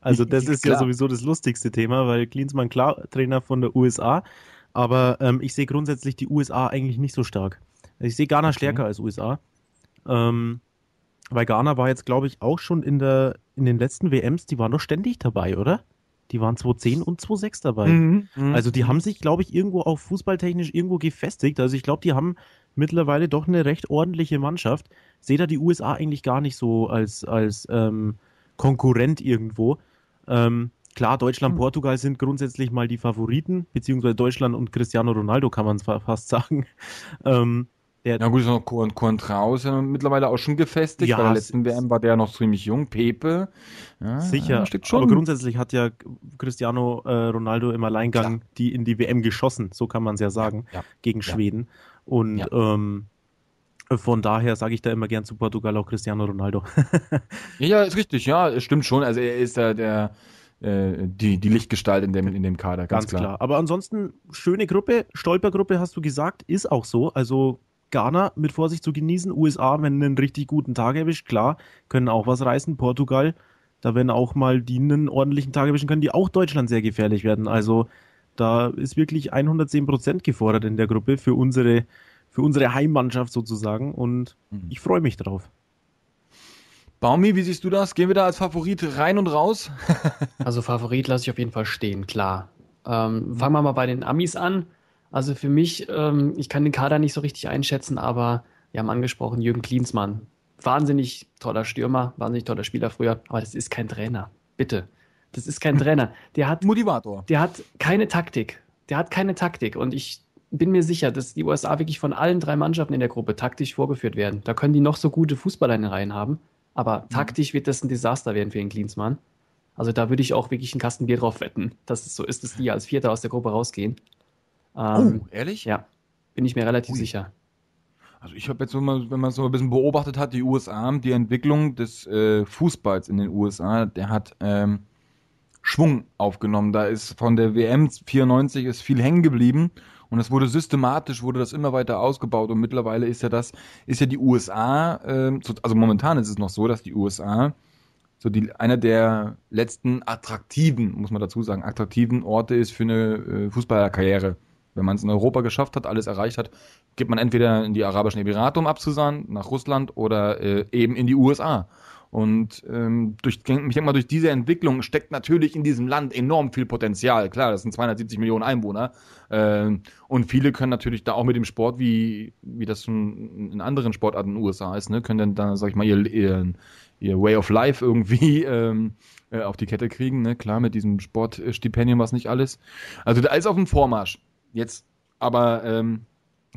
Also das ist ja sowieso das lustigste Thema, weil Klinsmann, klar, Trainer von der USA, aber ähm, ich sehe grundsätzlich die USA eigentlich nicht so stark. Ich sehe Ghana okay. stärker als USA. Ähm, weil Ghana war jetzt, glaube ich, auch schon in der in den letzten WMs, die waren doch ständig dabei, oder? Die waren 2.10 und 2.6 dabei. Mhm. mhm, also die haben sich, glaube ich, irgendwo auch fußballtechnisch irgendwo gefestigt. Also ich glaube, die haben mittlerweile doch eine recht ordentliche Mannschaft. Seht da die USA eigentlich gar nicht so als, als ähm, Konkurrent irgendwo. Ähm, klar, Deutschland, mhm. Portugal sind grundsätzlich mal die Favoriten, beziehungsweise Deutschland und Cristiano Ronaldo kann man fast sagen. Ähm, der Na gut, ist noch Korn, Korn ja mittlerweile auch schon gefestigt. Ja, bei der letzten WM war der noch ziemlich jung. Pepe. Ja, sicher. Aber grundsätzlich hat ja Cristiano äh, Ronaldo im Alleingang Klar. die in die WM geschossen, so kann man es ja sagen, ja, gegen Schweden. Und ähm, von daher sage ich da immer gern zu Portugal auch Cristiano Ronaldo. ja, ist richtig, ja, stimmt schon. Also er ist ja der, äh, die, die Lichtgestalt in dem, in dem Kader, ganz, ganz klar. klar. Aber ansonsten, schöne Gruppe, Stolpergruppe hast du gesagt, ist auch so. Also Ghana mit Vorsicht zu genießen. USA, wenn einen richtig guten Tag erwischt, klar, können auch was reißen. Portugal, da werden auch mal die einen ordentlichen Tag erwischen können, die auch Deutschland sehr gefährlich werden. Also da ist wirklich 110 Prozent gefordert in der Gruppe für unsere, für unsere Heimmannschaft sozusagen. Und mhm. ich freue mich drauf. Baumi, wie siehst du das? Gehen wir da als Favorit rein und raus? also Favorit lasse ich auf jeden Fall stehen, klar. Ähm, fangen wir mal bei den Amis an. Also für mich, ähm, ich kann den Kader nicht so richtig einschätzen, aber wir haben angesprochen, Jürgen Klinsmann. Wahnsinnig toller Stürmer, wahnsinnig toller Spieler früher, aber das ist kein Trainer. Bitte. Das ist kein Trainer. Der hat Motivator. Der hat keine Taktik. Der hat keine Taktik. Und ich bin mir sicher, dass die USA wirklich von allen drei Mannschaften in der Gruppe taktisch vorgeführt werden. Da können die noch so gute Fußballer in den Reihen haben, aber mhm. taktisch wird das ein Desaster werden für den Klinsmann. Also da würde ich auch wirklich einen Kasten Bier drauf wetten, dass es so ist, dass die als Vierter aus der Gruppe rausgehen. Oh, ähm, oh, ehrlich? Ja, bin ich mir relativ Ui. sicher. Also ich habe jetzt, wenn man, wenn man so ein bisschen beobachtet hat, die USA, die Entwicklung des äh, Fußballs in den USA, der hat ähm, Schwung aufgenommen. Da ist von der WM 94 ist viel hängen geblieben und es wurde systematisch, wurde das immer weiter ausgebaut und mittlerweile ist ja das, ist ja die USA, äh, also momentan ist es noch so, dass die USA so die, einer der letzten attraktiven, muss man dazu sagen, attraktiven Orte ist für eine äh, Fußballerkarriere. Wenn man es in Europa geschafft hat, alles erreicht hat, geht man entweder in die Arabischen Emirate, um abzusahen, nach Russland oder äh, eben in die USA. Und ähm, durch, ich denke mal, durch diese Entwicklung steckt natürlich in diesem Land enorm viel Potenzial. Klar, das sind 270 Millionen Einwohner. Ähm, und viele können natürlich da auch mit dem Sport, wie, wie das schon in anderen Sportarten in den USA ist, ne, können dann, dann sag ich mal, ihr, ihr, ihr Way of Life irgendwie ähm, äh, auf die Kette kriegen. Ne? Klar, mit diesem Sportstipendium was nicht alles. Also da ist auf dem Vormarsch. Jetzt aber ähm,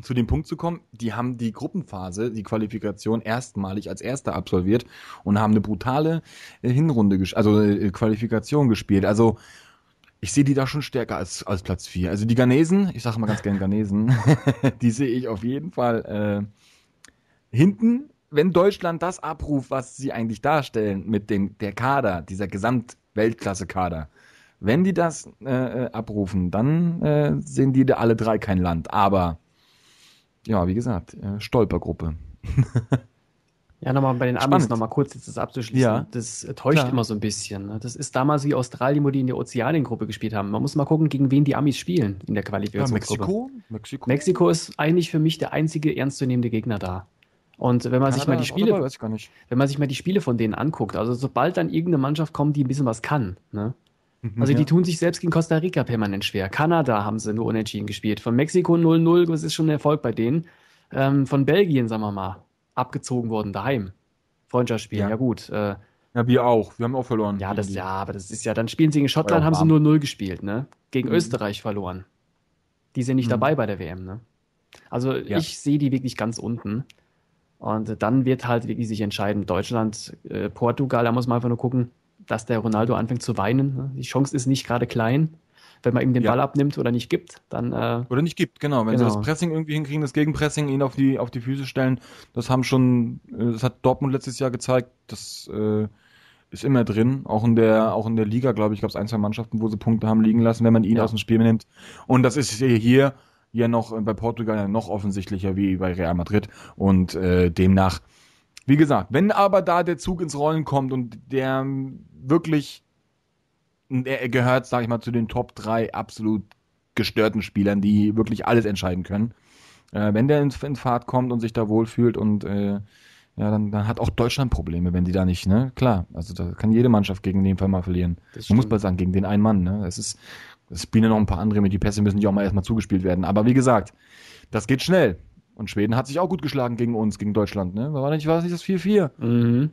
zu dem Punkt zu kommen, die haben die Gruppenphase, die Qualifikation erstmalig als Erster absolviert und haben eine brutale äh, Hinrunde, also äh, Qualifikation gespielt. Also ich sehe die da schon stärker als, als Platz 4. Also die Ghanesen, ich sage mal ganz gern Ghanesen, die sehe ich auf jeden Fall äh, hinten. Wenn Deutschland das abruft, was sie eigentlich darstellen mit dem der Kader, dieser Gesamt-Weltklasse-Kader, wenn die das äh, äh, abrufen, dann äh, sehen die da alle drei kein Land. Aber ja, wie gesagt, äh, Stolpergruppe. ja, nochmal bei den Amis nochmal kurz jetzt das abzuschließen. Ja, das äh, täuscht klar. immer so ein bisschen. Ne? Das ist damals wie Australien, wo die in der Ozeaniengruppe gespielt haben. Man muss mal gucken, gegen wen die Amis spielen in der Qualifikation. Ja, Mexiko? Mexiko? Mexiko ist eigentlich für mich der einzige ernstzunehmende Gegner da. Und wenn man Kanada, sich mal die Spiele, dabei, wenn man sich mal die Spiele von denen anguckt, also sobald dann irgendeine Mannschaft kommt, die ein bisschen was kann, ne? Mhm, also ja. die tun sich selbst gegen Costa Rica permanent schwer. Kanada haben sie nur unentschieden gespielt. Von Mexiko 0-0, das ist schon ein Erfolg bei denen. Ähm, von Belgien, sagen wir mal, abgezogen worden daheim. Freundschaftsspiel, ja, ja gut. Äh, ja, wir auch. Wir haben auch verloren. Ja, das, ja, aber das ist ja, dann spielen sie gegen Schottland, haben sie 0-0 gespielt, ne? Gegen mhm. Österreich verloren. Die sind nicht mhm. dabei bei der WM, ne? Also ja. ich sehe die wirklich ganz unten. Und dann wird halt wirklich sich entscheiden, Deutschland, äh, Portugal, da muss man einfach nur gucken, dass der Ronaldo anfängt zu weinen. Ne? Die Chance ist nicht gerade klein. Wenn man ihm den ja. Ball abnimmt oder nicht gibt, dann. Äh, oder nicht gibt, genau. Wenn genau. sie das genau. Pressing irgendwie hinkriegen, das Gegenpressing, ihn auf die, auf die Füße stellen, das haben schon, äh, das hat Dortmund letztes Jahr gezeigt, das äh, ist immer drin. Auch in der, auch in der Liga, glaube ich, gab es ein, zwei Mannschaften, wo sie Punkte haben liegen lassen, wenn man ihn ja. aus dem Spiel nimmt. Und das ist hier ja noch äh, bei Portugal noch offensichtlicher wie bei Real Madrid. Und äh, demnach, wie gesagt, wenn aber da der Zug ins Rollen kommt und der wirklich er gehört, sag ich mal, zu den Top 3 absolut gestörten Spielern, die wirklich alles entscheiden können. Äh, wenn der in, in, Fahrt kommt und sich da wohlfühlt und äh, ja, dann, dann, hat auch Deutschland Probleme, wenn die da nicht, ne? Klar, also da kann jede Mannschaft gegen den Fall mal verlieren. Man muss man sagen, gegen den einen Mann, ne? Es ist, es spielen ja noch ein paar andere mit, die Pässe müssen ja auch mal erstmal zugespielt werden. Aber wie gesagt, das geht schnell. Und Schweden hat sich auch gut geschlagen gegen uns, gegen Deutschland, ne? War nicht, war das nicht das 4-4? Mhm.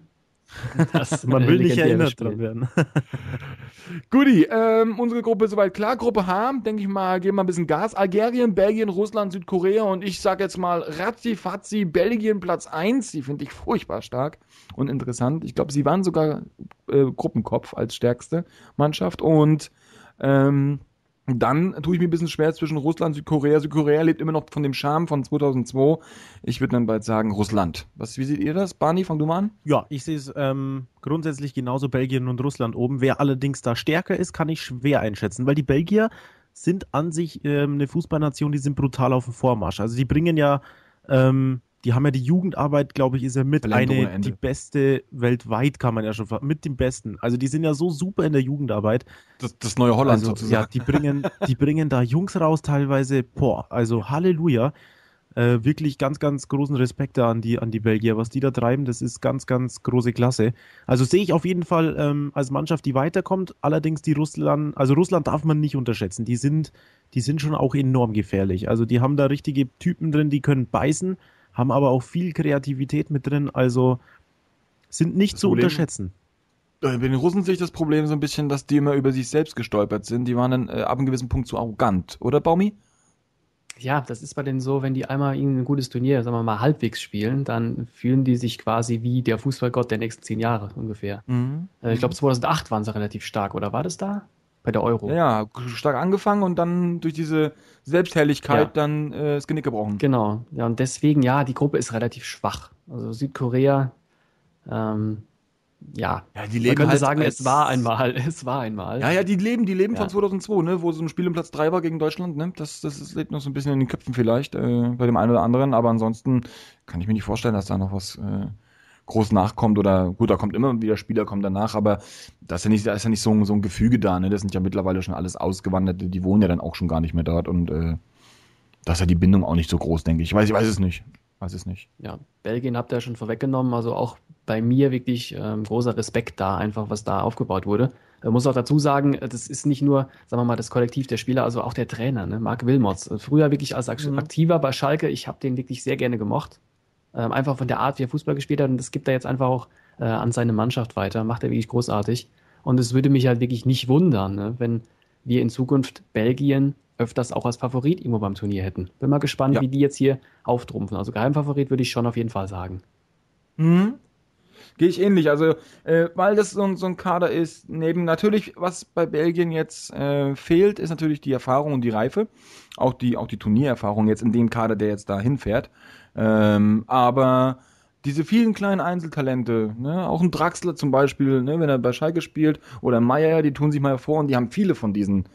Man will nicht erinnert Spiel. dran werden. Guti, ähm, unsere Gruppe ist soweit klar. Gruppe H, denke ich mal, geben wir ein bisschen Gas. Algerien, Belgien, Russland, Südkorea und ich sage jetzt mal Ratzi-Fatzi, Belgien Platz 1. Die finde ich furchtbar stark und interessant. Ich glaube, sie waren sogar äh, Gruppenkopf als stärkste Mannschaft und ähm, dann tue ich mir ein bisschen schwer zwischen Russland, und Südkorea. Südkorea lebt immer noch von dem Charme von 2002. Ich würde dann bald sagen Russland. Was, wie seht ihr das? Barney, fang du mal an. Ja, ich sehe es ähm, grundsätzlich genauso Belgien und Russland oben. Wer allerdings da stärker ist, kann ich schwer einschätzen, weil die Belgier sind an sich ähm, eine Fußballnation, die sind brutal auf dem Vormarsch. Also die bringen ja ähm, die haben ja die Jugendarbeit, glaube ich, ist ja mit eine, die beste weltweit, kann man ja schon mit dem Besten. Also die sind ja so super in der Jugendarbeit. Das, das neue Holland also, sozusagen. Ja, die bringen, die bringen da Jungs raus teilweise, boah, also Halleluja. Äh, wirklich ganz, ganz großen Respekt da an die, an die Belgier. Was die da treiben, das ist ganz, ganz große Klasse. Also sehe ich auf jeden Fall ähm, als Mannschaft, die weiterkommt. Allerdings die Russland, also Russland darf man nicht unterschätzen. Die sind, die sind schon auch enorm gefährlich. Also die haben da richtige Typen drin, die können beißen haben aber auch viel Kreativität mit drin, also sind nicht das zu Problem, unterschätzen. Äh, bei den Russen sehe ich das Problem so ein bisschen, dass die immer über sich selbst gestolpert sind. Die waren dann äh, ab einem gewissen Punkt zu arrogant, oder Baumi? Ja, das ist bei denen so, wenn die einmal ein gutes Turnier, sagen wir mal, halbwegs spielen, dann fühlen die sich quasi wie der Fußballgott der nächsten zehn Jahre ungefähr. Mhm. Äh, ich glaube, 2008 waren sie relativ stark, oder war das da? bei der Euro. Ja, stark angefangen und dann durch diese Selbstherrlichkeit ja. dann äh, das Genick gebrochen. Genau, ja, und deswegen, ja, die Gruppe ist relativ schwach. Also Südkorea, ähm, ja. ja, die leben man könnte halt sagen, es war einmal, es war einmal. Ja, ja, die leben, die leben ja. von 2002, ne, wo so ein Spiel im Platz 3 war gegen Deutschland, ne, das, das, lebt noch so ein bisschen in den Köpfen vielleicht, äh, bei dem einen oder anderen, aber ansonsten kann ich mir nicht vorstellen, dass da noch was äh, groß nachkommt oder gut, da kommt immer wieder Spieler kommen danach, aber da ist ja nicht, ist ja nicht so, ein, so ein Gefüge da, ne? Das sind ja mittlerweile schon alles Ausgewanderte, die wohnen ja dann auch schon gar nicht mehr dort und äh, da ist ja die Bindung auch nicht so groß, denke ich. Ich weiß, ich weiß es nicht. Weiß es nicht. Ja, Belgien habt ihr ja schon vorweggenommen, also auch bei mir wirklich ähm, großer Respekt da, einfach was da aufgebaut wurde. Ich muss auch dazu sagen, das ist nicht nur, sagen wir mal, das Kollektiv der Spieler, also auch der Trainer, ne? Marc Wilmots. Früher wirklich als mhm. aktiver mhm. bei Schalke, ich habe den wirklich sehr gerne gemocht. Ähm, einfach von der Art, wie er Fußball gespielt hat. Und das gibt er jetzt einfach auch äh, an seine Mannschaft weiter. Macht er wirklich großartig. Und es würde mich halt wirklich nicht wundern, ne, wenn wir in Zukunft Belgien öfters auch als Favorit irgendwo beim Turnier hätten. Bin mal gespannt, ja. wie die jetzt hier auftrumpfen. Also Geheimfavorit würde ich schon auf jeden Fall sagen. Mhm. Gehe ich ähnlich. Also, äh, weil das so, so, ein Kader ist, neben natürlich, was bei Belgien jetzt äh, fehlt, ist natürlich die Erfahrung und die Reife. Auch die, auch die Turniererfahrung jetzt in dem Kader, der jetzt da hinfährt. Ähm, aber diese vielen kleinen Einzeltalente, ne? auch ein Draxler zum Beispiel, ne? wenn er bei Schalke spielt, oder Meier, die tun sich mal vor und die haben viele von diesen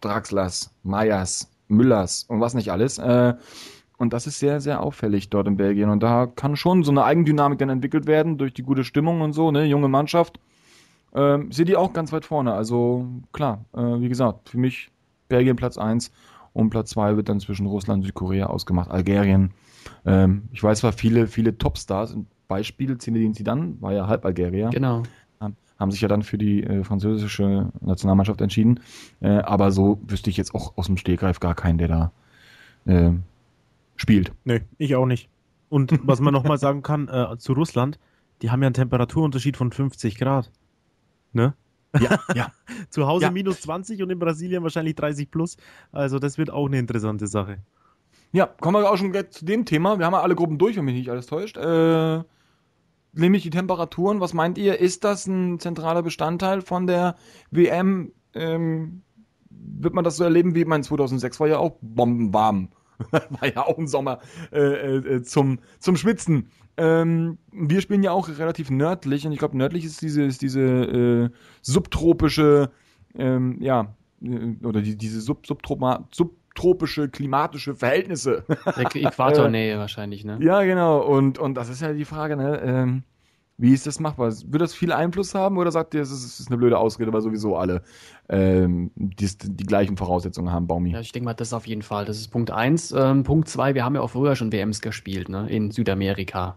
Draxlers, Meyers, Müllers und was nicht alles. Äh, und das ist sehr, sehr auffällig dort in Belgien. Und da kann schon so eine Eigendynamik dann entwickelt werden durch die gute Stimmung und so, ne? Junge Mannschaft. Ähm, sehe die auch ganz weit vorne. Also klar, äh, wie gesagt, für mich Belgien Platz 1 und Platz 2 wird dann zwischen Russland und Südkorea ausgemacht. Algerien ähm, ich weiß zwar, viele, viele Topstars, ein Beispiel, Zinedine Zidane war ja halb Algerier. Genau. Ähm, haben, sich ja dann für die äh, französische Nationalmannschaft entschieden. Äh, aber so wüsste ich jetzt auch aus dem Stehgreif gar keinen, der da äh, spielt. Nee, ich auch nicht. Und was man nochmal sagen kann äh, zu Russland, die haben ja einen Temperaturunterschied von 50 Grad. Ne? Ja, ja. Zu Hause ja. minus 20 und in Brasilien wahrscheinlich 30 plus. Also das wird auch eine interessante Sache. Ja, kommen wir auch schon zu dem Thema. Wir haben ja alle Gruppen durch, wenn mich nicht alles täuscht. Äh, nämlich die Temperaturen. Was meint ihr? Ist das ein zentraler Bestandteil von der WM? Ähm, wird man das so erleben wie mein 2006 war ja auch bombenwarm. war ja auch ein Sommer äh, äh, äh, zum, zum Schwitzen. Ähm, wir spielen ja auch relativ nördlich und ich glaube, nördlich ist diese, ist diese äh, subtropische, ähm, ja, äh, oder die, diese sub, subtroma, sub, tropische, klimatische Verhältnisse. Äquatornähe äh, wahrscheinlich, ne? Ja, genau. Und, und das ist ja die Frage, ne? Ähm, wie ist das machbar? Wird das viel Einfluss haben oder sagt ihr, es ist, ist, eine blöde Ausrede, weil sowieso alle ähm, die, die, gleichen Voraussetzungen haben, Baumi? Ja, ich denke mal, das ist auf jeden Fall. Das ist Punkt 1. Ähm, Punkt 2, wir haben ja auch früher schon WMs gespielt, ne? In Südamerika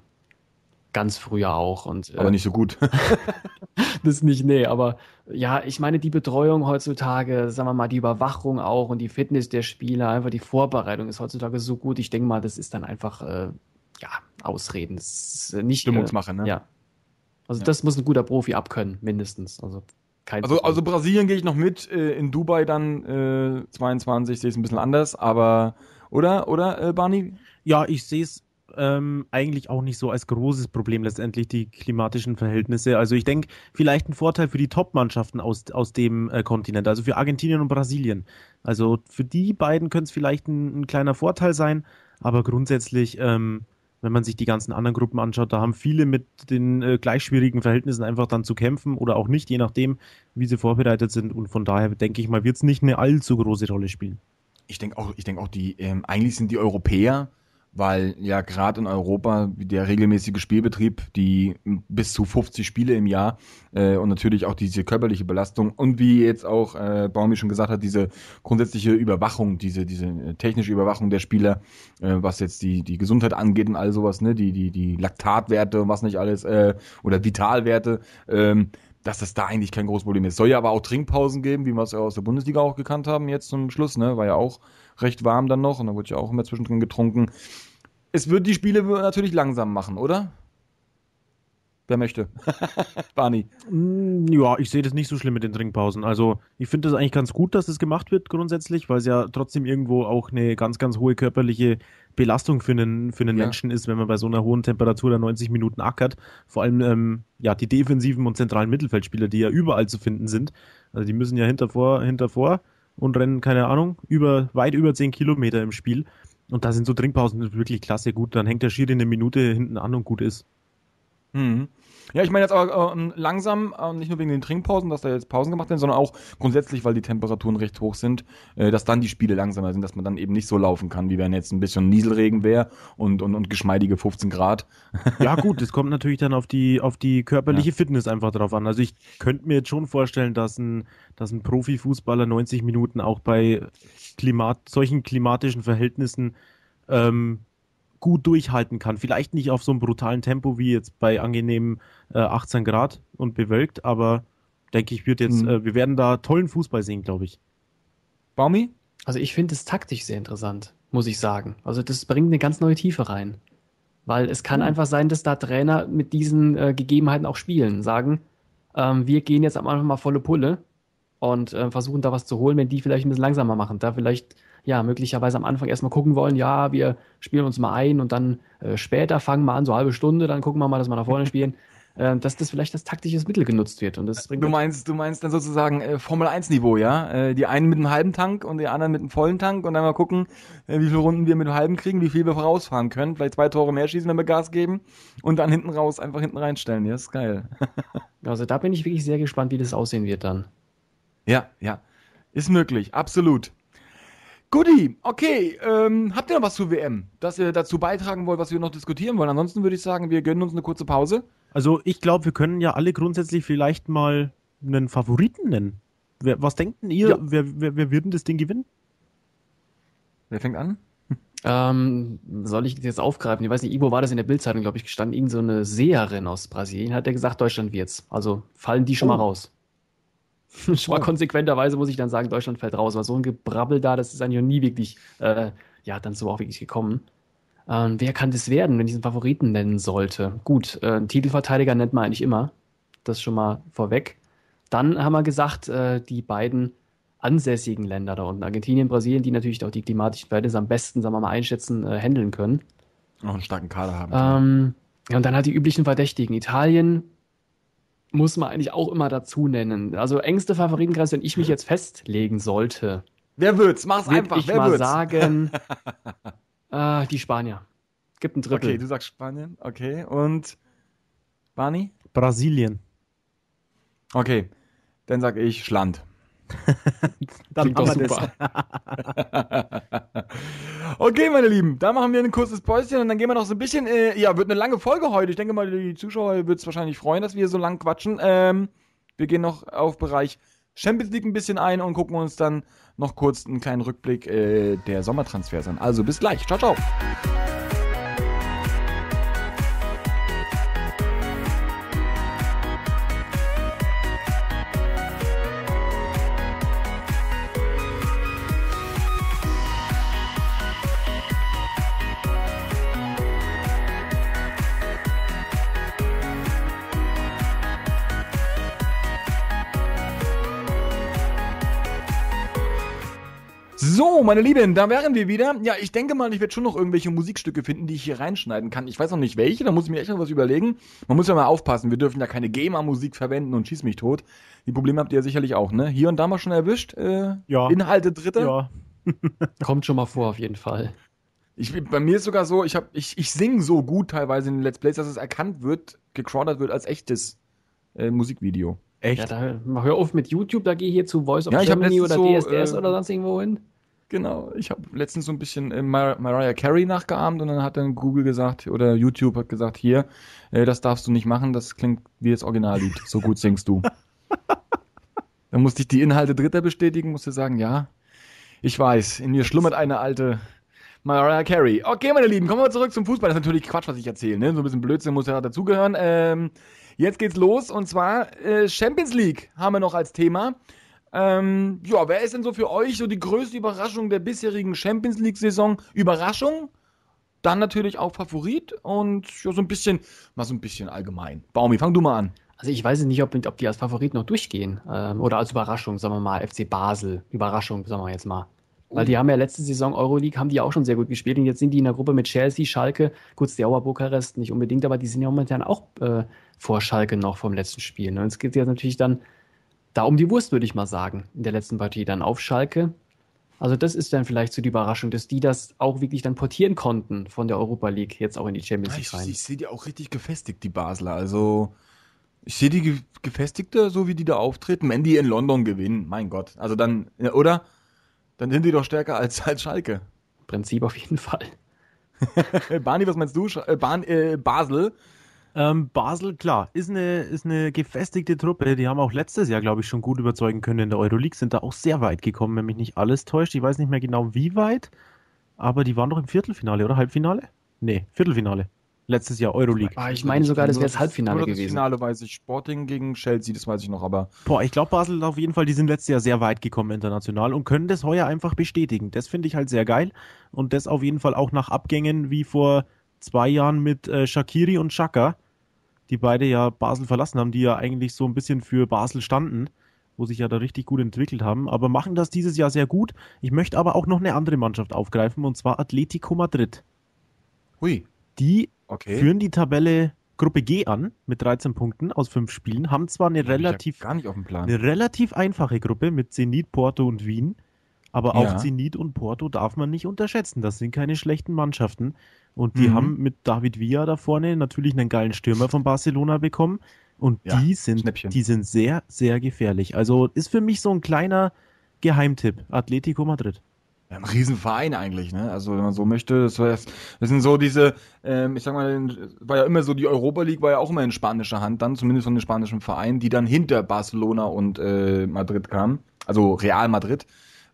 ganz früher auch. Und, äh, aber nicht so gut. das nicht, nee, aber ja, ich meine, die Betreuung heutzutage, sagen wir mal, die Überwachung auch und die Fitness der Spieler, einfach die Vorbereitung ist heutzutage so gut. Ich denke mal, das ist dann einfach, äh, ja, Ausreden. Das ist äh, nicht, Stimmungsmache, äh, ne? Ja. Also ja. das muss ein guter Profi abkönnen, mindestens. Also also, also, Brasilien gehe ich noch mit, äh, in Dubai dann äh, 22 sehe ich es ein bisschen anders, aber oder, oder äh, Barney? Ja, ich sehe es ähm, eigentlich auch nicht so als großes Problem letztendlich die klimatischen Verhältnisse. Also ich denke, vielleicht ein Vorteil für die Top-Mannschaften aus, aus dem äh, Kontinent, also für Argentinien und Brasilien. Also für die beiden könnte es vielleicht ein, ein, kleiner Vorteil sein, aber grundsätzlich, ähm, wenn man sich die ganzen anderen Gruppen anschaut, da haben viele mit den äh, gleich schwierigen Verhältnissen einfach dann zu kämpfen oder auch nicht, je nachdem, wie sie vorbereitet sind. Und von daher denke ich mal, wird es nicht eine allzu große Rolle spielen. Ich denke auch, ich denke auch, die ähm, eigentlich sind die Europäer weil ja gerade in Europa der regelmäßige Spielbetrieb, die bis zu 50 Spiele im Jahr äh, und natürlich auch diese körperliche Belastung und wie jetzt auch äh, Baumi schon gesagt hat, diese grundsätzliche Überwachung, diese diese äh, technische Überwachung der Spieler, äh, was jetzt die die Gesundheit angeht und all sowas, ne, die die die Laktatwerte und was nicht alles äh, oder Vitalwerte. Ähm, dass das da eigentlich kein großes Problem ist. Soll ja aber auch Trinkpausen geben, wie wir es ja aus der Bundesliga auch gekannt haben, jetzt zum Schluss, ne? War ja auch recht warm dann noch und da wurde ja auch immer zwischendrin getrunken es wird die Spiele natürlich langsam machen, oder? Wer möchte? Barney. Mm, ja, ich sehe das nicht so schlimm mit den Trinkpausen. Also, ich finde das eigentlich ganz gut, dass das gemacht wird grundsätzlich, weil es ja trotzdem irgendwo auch eine ganz, ganz hohe körperliche Belastung für einen, für einen ja. Menschen ist, wenn man bei so einer hohen Temperatur da 90 Minuten ackert. Vor allem, ähm, ja, die defensiven und zentralen Mittelfeldspieler, die ja überall zu finden sind. Also, die müssen ja hinter vor, hinter vor und rennen, keine Ahnung, über, weit über 10 Kilometer im Spiel. Und da sind so Trinkpausen wirklich klasse gut. Dann hängt der Schiri eine Minute hinten an und gut ist. Mhm. Ja, ich meine jetzt aber äh, langsam, äh, nicht nur wegen den Trinkpausen, dass da jetzt Pausen gemacht werden, sondern auch grundsätzlich, weil die Temperaturen recht hoch sind, äh, dass dann die Spiele langsamer sind, dass man dann eben nicht so laufen kann, wie wenn jetzt ein bisschen Nieselregen wäre und, und, und geschmeidige 15 Grad. Ja, gut, das kommt natürlich dann auf die, auf die körperliche ja. Fitness einfach drauf an. Also ich könnte mir jetzt schon vorstellen, dass ein, dass ein Profifußballer 90 Minuten auch bei Klimat, solchen klimatischen Verhältnissen ähm, gut durchhalten kann. Vielleicht nicht auf so einem brutalen Tempo wie jetzt bei angenehmen äh, 18 Grad und bewölkt, aber denke ich, wird jetzt, mhm. äh, wir werden da tollen Fußball sehen, glaube ich. Baumi? Also ich finde es taktisch sehr interessant, muss ich sagen. Also das bringt eine ganz neue Tiefe rein. Weil es kann mhm. einfach sein, dass da Trainer mit diesen äh, Gegebenheiten auch spielen, sagen, ähm, wir gehen jetzt am Anfang mal volle Pulle und äh, versuchen da was zu holen, wenn die vielleicht ein bisschen langsamer machen, da vielleicht ja möglicherweise am Anfang erstmal gucken wollen, ja, wir spielen uns mal ein und dann äh, später fangen wir an, so halbe Stunde, dann gucken wir mal, dass wir nach vorne spielen. Äh, dass das vielleicht als taktisches Mittel genutzt wird. Und das du meinst, du meinst dann sozusagen äh, Formel 1 Niveau, ja? Äh, die einen mit einem halben Tank und die anderen mit einem vollen Tank und dann mal gucken, äh, wie viele Runden wir mit einem halben kriegen, wie viel wir vorausfahren können, vielleicht zwei Tore mehr schießen, wenn wir Gas geben und dann hinten raus einfach hinten reinstellen. Ja, ist geil. also da bin ich wirklich sehr gespannt, wie das aussehen wird dann. Ja, ja. Ist möglich, absolut. Guti, okay. Ähm, habt ihr noch was zur WM, dass ihr dazu beitragen wollt, was wir noch diskutieren wollen? Ansonsten würde ich sagen, wir gönnen uns eine kurze Pause. Also ich glaube, wir können ja alle grundsätzlich vielleicht mal einen Favoriten nennen. Wer, was denkt denn ihr, ja. wer, wer, wer wird denn das Ding gewinnen? Wer fängt an? Ähm, soll ich das jetzt aufgreifen? Ich weiß nicht, Ibo war das in der Bildzeitung, glaube ich, gestanden. Irgend so eine Seherin aus Brasilien hat ja gesagt, Deutschland wird's. Also fallen die schon oh. mal raus. Aber konsequenterweise muss ich dann sagen, Deutschland fällt raus, weil so ein Gebrabbel da, das ist eigentlich noch nie wirklich, äh, ja, dann so auch wirklich gekommen. Ähm, wer kann das werden, wenn ich einen Favoriten nennen sollte? Gut, äh, Titelverteidiger nennt man eigentlich immer. Das schon mal vorweg. Dann haben wir gesagt, äh, die beiden ansässigen Länder da unten, Argentinien, Brasilien, die natürlich auch die klimatischen Verhältnisse am besten, sagen wir mal, einschätzen, äh, handeln können. Noch einen starken Kader haben. Ähm, ja, und dann halt die üblichen Verdächtigen. Italien, muss man eigentlich auch immer dazu nennen. Also engste Favoritenkreis, wenn ich mich jetzt festlegen sollte. Wer wird's? Mach's einfach. Ich Wer mal wird's? sagen, äh, die Spanier. Gibt ein Drittel. Okay, du sagst Spanien. Okay, und Barney? Brasilien. Okay, dann sag ich Schland. Dann Klingt haben wir super. das. okay, meine Lieben, da machen wir ein kurzes Päuschen und dann gehen wir noch so ein bisschen. Äh, ja, wird eine lange Folge heute. Ich denke mal, die Zuschauer wird es wahrscheinlich freuen, dass wir so lang quatschen. Ähm, wir gehen noch auf Bereich Champions League ein bisschen ein und gucken uns dann noch kurz einen kleinen Rückblick äh, der Sommertransfers an. Also bis gleich. Ciao, ciao. meine Lieben, da wären wir wieder. Ja, ich denke mal, ich werde schon noch irgendwelche Musikstücke finden, die ich hier reinschneiden kann. Ich weiß noch nicht welche, da muss ich mir echt noch was überlegen. Man muss ja mal aufpassen, wir dürfen ja keine gamer musik verwenden und schieß mich tot. Die Probleme habt ihr ja sicherlich auch, ne? Hier und da mal schon erwischt. Äh, ja. Inhalte Dritte. Ja. Kommt schon mal vor, auf jeden Fall. Ich, bei mir ist sogar so, ich, ich, ich singe so gut teilweise in den Let's Plays, dass es erkannt wird, gecrawlert wird als echtes äh, Musikvideo. Echt? Ja, da, hör auf mit YouTube, da geh hier zu Voice of ja, Germany oder so, DSDS äh, oder sonst irgendwo hin. Genau, ich habe letztens so ein bisschen äh, Mar Mariah Carey nachgeahmt und dann hat dann Google gesagt oder YouTube hat gesagt, hier, äh, das darfst du nicht machen, das klingt wie das Originallied, so gut singst du. dann musste ich die Inhalte Dritter bestätigen, musste sagen, ja, ich weiß, in mir schlummert eine alte Mariah Carey. Okay, meine Lieben, kommen wir zurück zum Fußball. Das ist natürlich Quatsch, was ich erzähle, ne? so ein bisschen Blödsinn muss ja dazugehören. Ähm, jetzt geht's los und zwar äh, Champions League haben wir noch als Thema. Ähm, ja, wer ist denn so für euch so die größte Überraschung der bisherigen Champions League-Saison? Überraschung? Dann natürlich auch Favorit und ja, so ein bisschen, mal so ein bisschen allgemein. Baumi, fang du mal an. Also ich weiß nicht, ob, ob die als Favorit noch durchgehen ähm, oder als Überraschung, sagen wir mal, FC Basel. Überraschung, sagen wir jetzt mal. Weil die oh. haben ja letzte Saison Euroleague, haben die auch schon sehr gut gespielt und jetzt sind die in der Gruppe mit Chelsea, Schalke, gut, Steaua Bukarest nicht unbedingt, aber die sind ja momentan auch äh, vor Schalke noch vom letzten Spiel. Ne? Und es geht ja natürlich dann da um die Wurst, würde ich mal sagen, in der letzten Partie dann auf Schalke. Also das ist dann vielleicht so die Überraschung, dass die das auch wirklich dann portieren konnten von der Europa League jetzt auch in die Champions League rein. Ich, ich sehe die auch richtig gefestigt, die Basler. Also ich sehe die ge gefestigter, so wie die da auftreten. Wenn die in London gewinnen, mein Gott. Also dann, oder? Dann sind die doch stärker als, als Schalke. Prinzip auf jeden Fall. Barney, was meinst du? Sch äh, Bahn, äh, Basel ähm, Basel, klar, ist eine, ist eine gefestigte Truppe. Die haben auch letztes Jahr, glaube ich, schon gut überzeugen können in der Euroleague, sind da auch sehr weit gekommen, wenn mich nicht alles täuscht. Ich weiß nicht mehr genau, wie weit, aber die waren doch im Viertelfinale oder Halbfinale? Nee, Viertelfinale. Letztes Jahr Euroleague. Ah, ich meine sogar, das wäre das Halbfinale gewesen. Das weiß ich, Sporting gegen Chelsea, das weiß ich noch, aber. Boah, ich glaube, Basel auf jeden Fall, die sind letztes Jahr sehr weit gekommen international und können das heuer einfach bestätigen. Das finde ich halt sehr geil und das auf jeden Fall auch nach Abgängen wie vor zwei Jahren mit äh, Shakiri und Chaka die beide ja Basel verlassen haben, die ja eigentlich so ein bisschen für Basel standen, wo sich ja da richtig gut entwickelt haben, aber machen das dieses Jahr sehr gut. Ich möchte aber auch noch eine andere Mannschaft aufgreifen, und zwar Atletico Madrid. Hui. Die okay. führen die Tabelle Gruppe G an mit 13 Punkten aus 5 Spielen, haben zwar eine relativ, ja gar nicht auf dem Plan. eine relativ einfache Gruppe mit Zenit, Porto und Wien, aber auch ja. Zenit und Porto darf man nicht unterschätzen. Das sind keine schlechten Mannschaften. Und die mhm. haben mit David Villa da vorne natürlich einen geilen Stürmer von Barcelona bekommen. Und ja, die sind, die sind sehr, sehr gefährlich. Also ist für mich so ein kleiner Geheimtipp. Atletico Madrid. ein Riesenverein eigentlich, ne? Also wenn man so möchte, das, war, das sind so diese, ähm, ich sag mal, war ja immer so, die Europa League war ja auch immer in spanischer Hand dann, zumindest von den spanischen Vereinen, die dann hinter Barcelona und äh, Madrid kamen, also Real Madrid.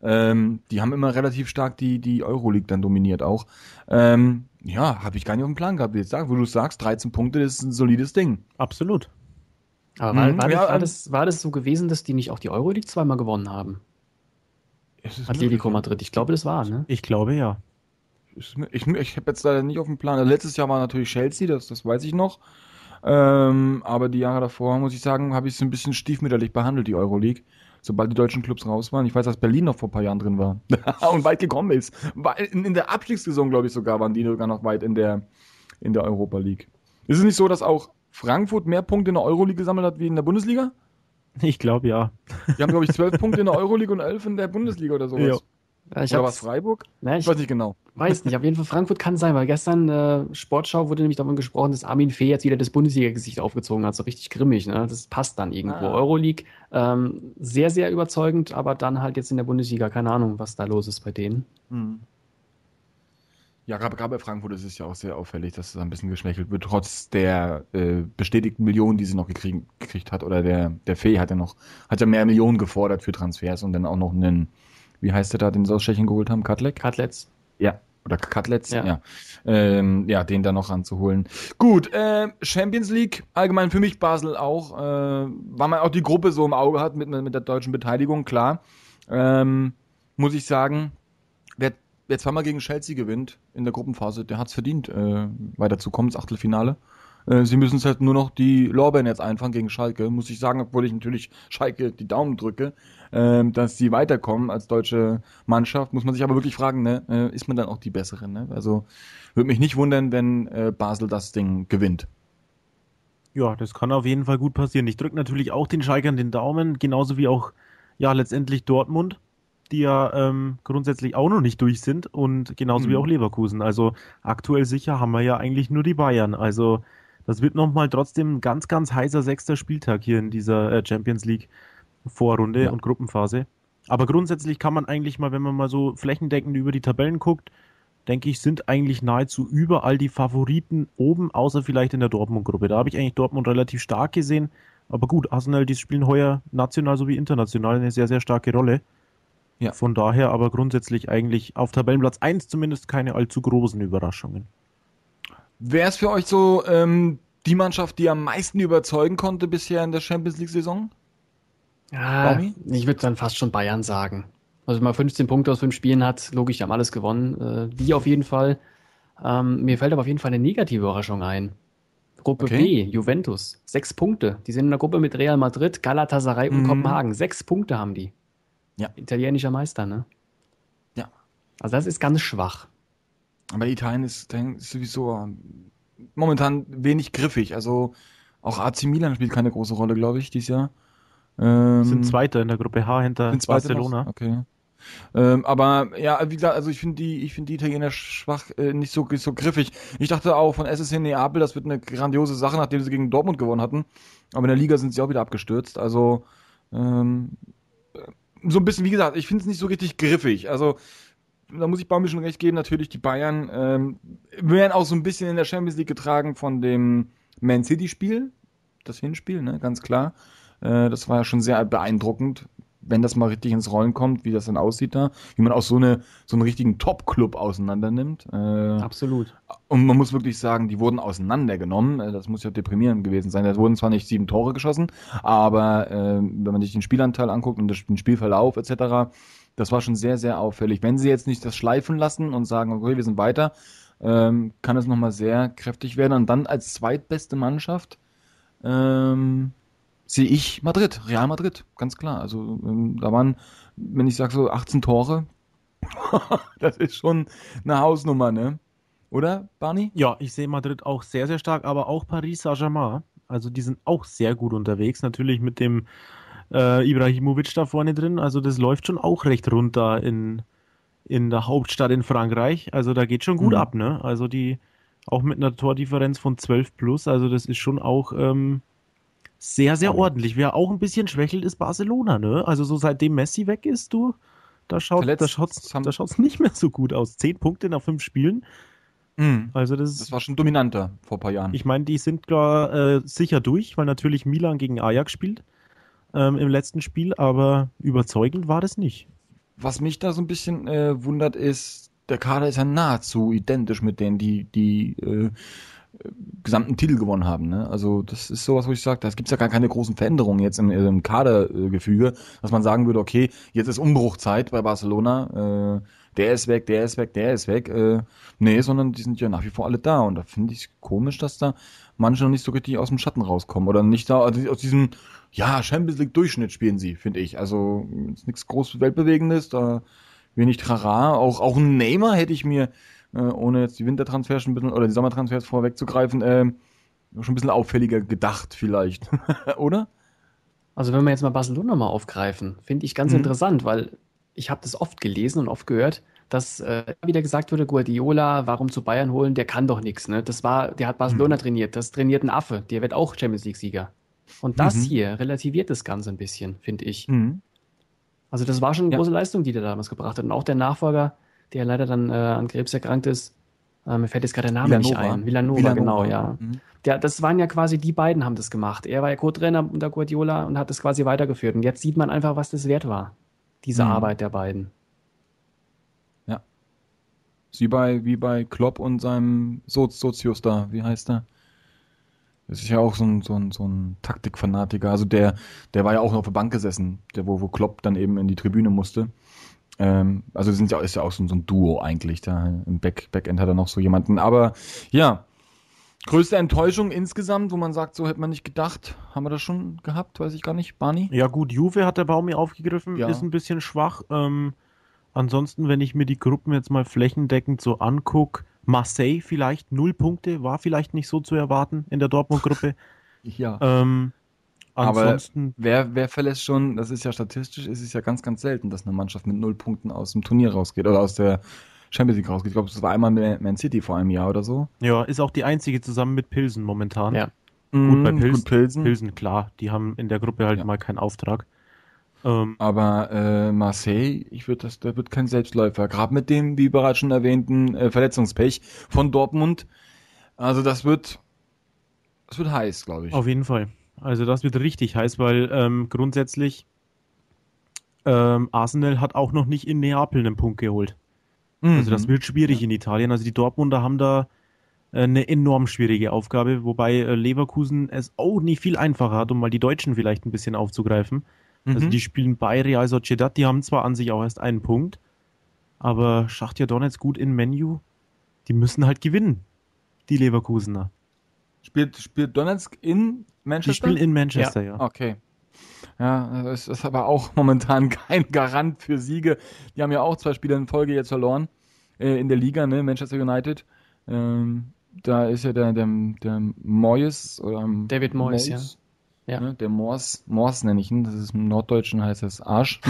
Ähm, die haben immer relativ stark die, die Euroleague dann dominiert auch. Ähm, ja, habe ich gar nicht auf dem Plan gehabt. Jetzt sag, wo du sagst, 13 Punkte, das ist ein solides Ding. Absolut. Aber war, mhm, war, ja, das, war, ähm, das, war das so gewesen, dass die nicht auch die Euroleague zweimal gewonnen haben? Atletico Madrid, ich glaube, das war, ne? Ich glaube, ja. Ich, ich, ich habe jetzt leider nicht auf dem Plan. Also letztes Jahr war natürlich Chelsea, das, das weiß ich noch. Ähm, aber die Jahre davor, muss ich sagen, habe ich es ein bisschen stiefmütterlich behandelt, die Euroleague sobald die deutschen Clubs raus waren. Ich weiß, dass Berlin noch vor ein paar Jahren drin war und weit gekommen ist. In der Abstiegssaison, glaube ich, sogar waren die sogar noch weit in der, in der Europa League. Ist es nicht so, dass auch Frankfurt mehr Punkte in der Euroleague gesammelt hat wie in der Bundesliga? Ich glaube ja. Die haben, glaube ich, zwölf Punkte in der Euroleague und elf in der Bundesliga oder sowas. Äh, ich Oder war es Freiburg? Na, ich, ich weiß nicht genau. Weiß nicht, auf jeden Fall Frankfurt kann sein, weil gestern äh, Sportschau wurde nämlich davon gesprochen, dass Armin Fee jetzt wieder das Bundesliga-Gesicht aufgezogen hat, so richtig grimmig, ne? das passt dann irgendwo. Ah. Euroleague, ähm, sehr, sehr überzeugend, aber dann halt jetzt in der Bundesliga, keine Ahnung, was da los ist bei denen. Hm. Ja, gerade bei Frankfurt ist es ja auch sehr auffällig, dass es ein bisschen geschwächelt wird, trotz der äh, bestätigten Millionen, die sie noch gekrieg, gekriegt hat. Oder der, der Fee hat ja noch, hat ja mehr Millionen gefordert für Transfers und dann auch noch einen wie heißt der da, den sie aus Tschechien geholt haben? Katlek? Katlets. Ja, oder Cutlets, ja. Ja. Ähm, ja, den da noch ranzuholen. Gut, äh, Champions League, allgemein für mich Basel auch, äh, weil man auch die Gruppe so im Auge hat mit, mit der deutschen Beteiligung, klar. Ähm, muss ich sagen, wer, wer zweimal gegen Chelsea gewinnt in der Gruppenphase, der hat es verdient, äh, weiterzukommen ins Achtelfinale. Äh, sie müssen es halt nur noch die Lorbeeren jetzt einfangen gegen Schalke. Muss ich sagen, obwohl ich natürlich Schalke die Daumen drücke, äh, dass sie weiterkommen als deutsche Mannschaft. Muss man sich aber wirklich fragen, ne? Äh, ist man dann auch die bessere? Ne? Also würde mich nicht wundern, wenn äh, Basel das Ding gewinnt. Ja, das kann auf jeden Fall gut passieren. Ich drücke natürlich auch den Schalkern den Daumen, genauso wie auch ja letztendlich Dortmund die ja ähm, grundsätzlich auch noch nicht durch sind und genauso mhm. wie auch Leverkusen. Also aktuell sicher haben wir ja eigentlich nur die Bayern. Also das wird nochmal trotzdem ein ganz, ganz heißer sechster Spieltag hier in dieser äh, Champions League Vorrunde ja. und Gruppenphase. Aber grundsätzlich kann man eigentlich mal, wenn man mal so flächendeckend über die Tabellen guckt, denke ich, sind eigentlich nahezu überall die Favoriten oben, außer vielleicht in der Dortmund-Gruppe. Da habe ich eigentlich Dortmund relativ stark gesehen. Aber gut, Arsenal, die spielen heuer national sowie international eine sehr, sehr starke Rolle. Ja. Von daher aber grundsätzlich eigentlich auf Tabellenplatz 1 zumindest keine allzu großen Überraschungen. Wer ist für euch so ähm, die Mannschaft, die am meisten überzeugen konnte bisher in der Champions League-Saison? Ja, ich würde dann fast schon Bayern sagen. Also wenn man 15 Punkte aus fünf Spielen hat, logisch, die haben alles gewonnen. Äh, die auf jeden Fall. Ähm, mir fällt aber auf jeden Fall eine negative Überraschung ein. Gruppe okay. B, Juventus. Sechs Punkte. Die sind in der Gruppe mit Real Madrid, Galatasaray und mhm. Kopenhagen. Sechs Punkte haben die. Ja. Italienischer Meister, ne? Ja. Also das ist ganz schwach. Aber Italien ist, ist sowieso ähm, momentan wenig griffig. Also auch AC Milan spielt keine große Rolle, glaube ich, dieses Jahr. Ähm, sind Zweiter in der Gruppe H hinter Barcelona. Noch? Okay. Ähm, aber ja, wie gesagt, also ich finde die, ich finde die Italiener schwach, äh, nicht so so griffig. Ich dachte auch von SSC Neapel, das wird eine grandiose Sache, nachdem sie gegen Dortmund gewonnen hatten. Aber in der Liga sind sie auch wieder abgestürzt. Also ähm, so ein bisschen, wie gesagt, ich finde es nicht so richtig griffig. Also da muss ich Bambi schon recht geben, natürlich die Bayern ähm, werden auch so ein bisschen in der Champions League getragen von dem Man City-Spiel, das Hinspiel, ne, ganz klar. Äh, das war ja schon sehr beeindruckend, wenn das mal richtig ins Rollen kommt, wie das dann aussieht da, wie man auch so, eine, so einen richtigen Top-Club auseinandernimmt. Äh, Absolut. Und man muss wirklich sagen, die wurden auseinandergenommen. Äh, das muss ja deprimierend gewesen sein. Da wurden zwar nicht sieben Tore geschossen, aber äh, wenn man sich den Spielanteil anguckt und den Spielverlauf etc., das war schon sehr, sehr auffällig. Wenn sie jetzt nicht das schleifen lassen und sagen, okay, wir sind weiter, ähm, kann es nochmal sehr kräftig werden. Und dann als zweitbeste Mannschaft ähm, sehe ich Madrid, Real Madrid, ganz klar. Also ähm, da waren, wenn ich sage so 18 Tore, das ist schon eine Hausnummer, ne? Oder, Barney? Ja, ich sehe Madrid auch sehr, sehr stark, aber auch Paris Saint-Germain. Also die sind auch sehr gut unterwegs. Natürlich mit dem äh, Ibrahimovic da vorne drin. Also das läuft schon auch recht runter in, in der Hauptstadt in Frankreich. Also da geht schon gut mhm. ab, ne? Also die auch mit einer Tordifferenz von 12 plus, also das ist schon auch ähm, sehr, sehr ordentlich. Wer auch ein bisschen schwächelt, ist Barcelona, ne? Also so seitdem Messi weg ist, du, da schaut da da nicht mehr so gut aus. Zehn Punkte nach fünf Spielen. Mhm. Also das, das war schon dominanter vor ein paar Jahren. Ich meine, die sind gar äh, sicher durch, weil natürlich Milan gegen Ajax spielt ähm, im letzten Spiel, aber überzeugend war das nicht. Was mich da so ein bisschen äh, wundert, ist, der Kader ist ja nahezu identisch mit denen, die die äh, gesamten Titel gewonnen haben. Ne? Also das ist sowas, wo ich sage, da gibt es ja gar keine großen Veränderungen jetzt im, im Kadergefüge, dass man sagen würde, okay, jetzt ist Umbruchzeit bei Barcelona, äh, der ist weg, der ist weg, der ist weg. Äh, nee, sondern die sind ja nach wie vor alle da und da finde ich komisch, dass da manche noch nicht so richtig aus dem Schatten rauskommen oder nicht da also aus diesem ja, Champions League Durchschnitt spielen sie, finde ich. Also ist nichts groß weltbewegendes, da wenig Trara. Auch auch ein Neymar hätte ich mir äh, ohne jetzt die Wintertransfers ein bisschen oder die Sommertransfers vorwegzugreifen, äh, schon ein bisschen auffälliger gedacht vielleicht, oder? Also wenn wir jetzt mal Barcelona mal aufgreifen, finde ich ganz mhm. interessant, weil ich habe das oft gelesen und oft gehört, dass äh, wieder gesagt wurde, Guardiola, warum zu Bayern holen, der kann doch nichts. Ne? Das war, der hat Barcelona mhm. trainiert, das trainiert ein Affe, der wird auch Champions League-Sieger. Und das mhm. hier relativiert das Ganze ein bisschen, finde ich. Mhm. Also das war schon eine ja. große Leistung, die der damals gebracht hat. Und auch der Nachfolger, der leider dann äh, an Krebs erkrankt ist, äh, mir fällt jetzt gerade der Name Villanova. nicht ein. Villanova, Villanova. genau, ja. Mhm. Der, das waren ja quasi, die beiden haben das gemacht. Er war ja Co-Trainer unter Guardiola und hat das quasi weitergeführt. Und jetzt sieht man einfach, was das wert war, diese mhm. Arbeit der beiden. Wie bei, wie bei Klopp und seinem so Sozius da, wie heißt er? Das ist ja auch so ein, so ein, so ein Taktikfanatiker. Also der, der war ja auch noch auf der Bank gesessen, der, wo, wo Klopp dann eben in die Tribüne musste. Ähm, also sind ja, ist ja auch so, so ein Duo eigentlich. Da im Back, Backend hat er noch so jemanden. Aber ja, größte Enttäuschung insgesamt, wo man sagt, so hätte man nicht gedacht. Haben wir das schon gehabt? Weiß ich gar nicht. Barney? Ja, gut, Juve hat der Baum hier aufgegriffen, ja. ist ein bisschen schwach. Ähm, ansonsten, wenn ich mir die Gruppen jetzt mal flächendeckend so angucke, Marseille vielleicht null Punkte, war vielleicht nicht so zu erwarten in der Dortmund-Gruppe. ja. Ähm, ansonsten. Aber wer, wer verlässt schon, das ist ja statistisch, ist es ja ganz, ganz selten, dass eine Mannschaft mit null Punkten aus dem Turnier rausgeht oder aus der Champions League rausgeht. Ich glaube, das war einmal Man City vor einem Jahr oder so. Ja, ist auch die einzige zusammen mit Pilsen momentan. Ja. Gut, bei mm, Pilsen, Pilsen. Pilsen. klar, die haben in der Gruppe halt ja. mal keinen Auftrag. Ähm. Aber äh, Marseille, ich würde das, da wird kein Selbstläufer. Gerade mit dem, wie bereits schon erwähnten, äh, Verletzungspech von Dortmund. Also das wird, das wird heiß, glaube ich. Auf jeden Fall. Also das wird richtig heiß, weil ähm, grundsätzlich ähm, Arsenal hat auch noch nicht in Neapel einen Punkt geholt. Mhm. Also das mhm. wird schwierig ja. in Italien. Also die Dortmunder haben da äh, eine enorm schwierige Aufgabe, wobei äh, Leverkusen es auch nicht viel einfacher hat, um mal die Deutschen vielleicht ein bisschen aufzugreifen. Also mhm. Also die spielen bei Real Sociedad, die haben zwar an sich auch erst einen Punkt, aber ja Donetsk gut in Menu, die müssen halt gewinnen, die Leverkusener. Spielt, spielt Donetsk in Manchester? Die spielen in Manchester, ja. ja. Okay. Ja, das ist aber auch momentan kein Garant für Siege. Die haben ja auch zwei Spiele in Folge jetzt verloren äh, in der Liga, ne? Manchester United. Ähm, da ist ja der, der, der Moyes oder David Moyes, Moyes. ja ja. Ne, der Mors, Mors nenne ich ihn, das ist im Norddeutschen heißt das Arsch.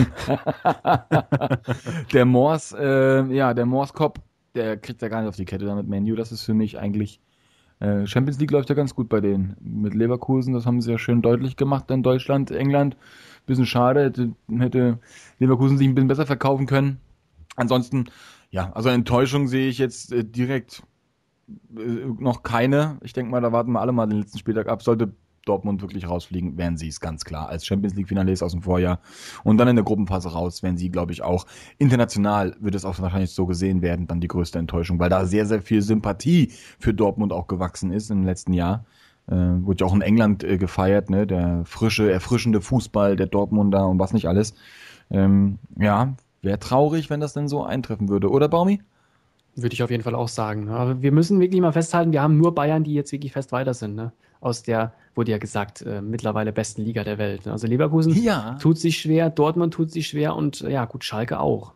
der Mors, äh, ja, der Mors-Cop, der kriegt ja gar nicht auf die Kette damit Menu. Das ist für mich eigentlich. Äh, Champions League läuft ja ganz gut bei denen. Mit Leverkusen, das haben sie ja schön deutlich gemacht in Deutschland, England. Bisschen schade, hätte, hätte Leverkusen sich ein bisschen besser verkaufen können. Ansonsten, ja, also Enttäuschung sehe ich jetzt äh, direkt äh, noch keine. Ich denke mal, da warten wir alle mal den letzten Spieltag ab. Sollte Dortmund wirklich rausfliegen, werden sie es ganz klar. Als Champions League-Finalist aus dem Vorjahr und dann in der Gruppenphase raus, werden sie, glaube ich, auch international wird es auch wahrscheinlich so gesehen werden, dann die größte Enttäuschung, weil da sehr, sehr viel Sympathie für Dortmund auch gewachsen ist im letzten Jahr. Äh, wurde ja auch in England äh, gefeiert, ne? Der frische, erfrischende Fußball der Dortmunder und was nicht alles. Ähm, ja, wäre traurig, wenn das denn so eintreffen würde, oder Baumi? Würde ich auf jeden Fall auch sagen. Ne? Aber wir müssen wirklich mal festhalten, wir haben nur Bayern, die jetzt wirklich fest weiter sind. Ne? aus der, wurde ja gesagt, äh, mittlerweile besten Liga der Welt. Ne? Also Leverkusen ja. tut sich schwer, Dortmund tut sich schwer und äh, ja, gut, Schalke auch.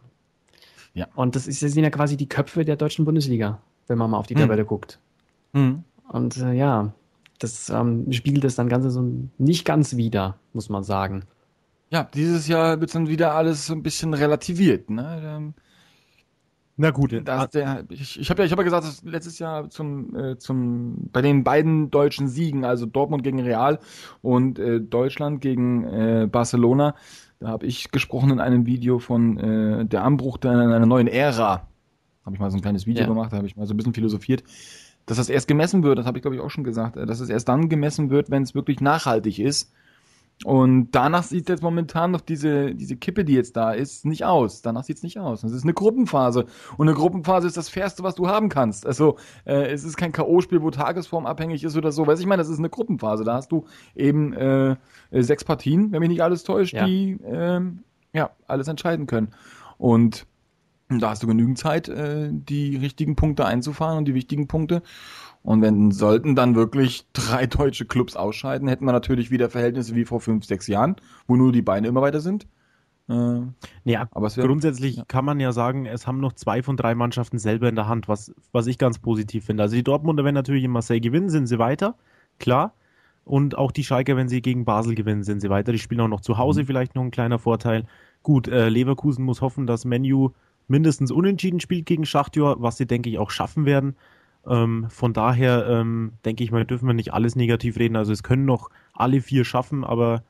Ja. Und das, ist, das sind ja quasi die Köpfe der deutschen Bundesliga, wenn man mal auf die mhm. Tabelle guckt. Mhm. Und äh, ja, das ähm, spiegelt das dann Ganze so nicht ganz wieder, muss man sagen. Ja, dieses Jahr wird dann wieder alles so ein bisschen relativiert. Ne? Ähm, na gut. Das, ah. der, ich ich habe ja, hab ja gesagt, dass letztes Jahr zum, äh, zum, bei den beiden deutschen Siegen, also Dortmund gegen Real und äh, Deutschland gegen äh, Barcelona, da habe ich gesprochen in einem Video von äh, der Anbruch in einer neuen Ära. Habe ich mal so ein kleines Video ja. gemacht, da habe ich mal so ein bisschen philosophiert, dass das erst gemessen wird, das habe ich glaube ich auch schon gesagt, äh, dass es erst dann gemessen wird, wenn es wirklich nachhaltig ist und danach sieht jetzt momentan noch diese, diese Kippe, die jetzt da ist, nicht aus. Danach sieht's nicht aus. Es ist eine Gruppenphase. Und eine Gruppenphase ist das Fährste, was du haben kannst. Also äh, es ist kein K.O.-Spiel, wo Tagesform abhängig ist oder so. Weiß ich meine, das ist eine Gruppenphase. Da hast du eben äh, sechs Partien, wenn mich nicht alles täuscht, ja. die ähm, ja, alles entscheiden können. Und da hast du genügend Zeit, äh, die richtigen Punkte einzufahren und die wichtigen Punkte. Und wenn sollten dann wirklich drei deutsche Clubs ausscheiden, hätten wir natürlich wieder Verhältnisse wie vor fünf, sechs Jahren, wo nur die Beine immer weiter sind. Äh, ja, aber wär, grundsätzlich ja. kann man ja sagen, es haben noch zwei von drei Mannschaften selber in der Hand, was, was ich ganz positiv finde. Also die Dortmunder, wenn natürlich in Marseille gewinnen, sind sie weiter, klar. Und auch die Schalke, wenn sie gegen Basel gewinnen, sind sie weiter. Die spielen auch noch zu Hause, mhm. vielleicht noch ein kleiner Vorteil. Gut, äh, Leverkusen muss hoffen, dass Menu mindestens unentschieden spielt gegen Schachtjör, was sie, denke ich, auch schaffen werden. Ähm, von daher ähm, denke ich mal, dürfen wir nicht alles negativ reden. Also es können noch alle vier schaffen, aber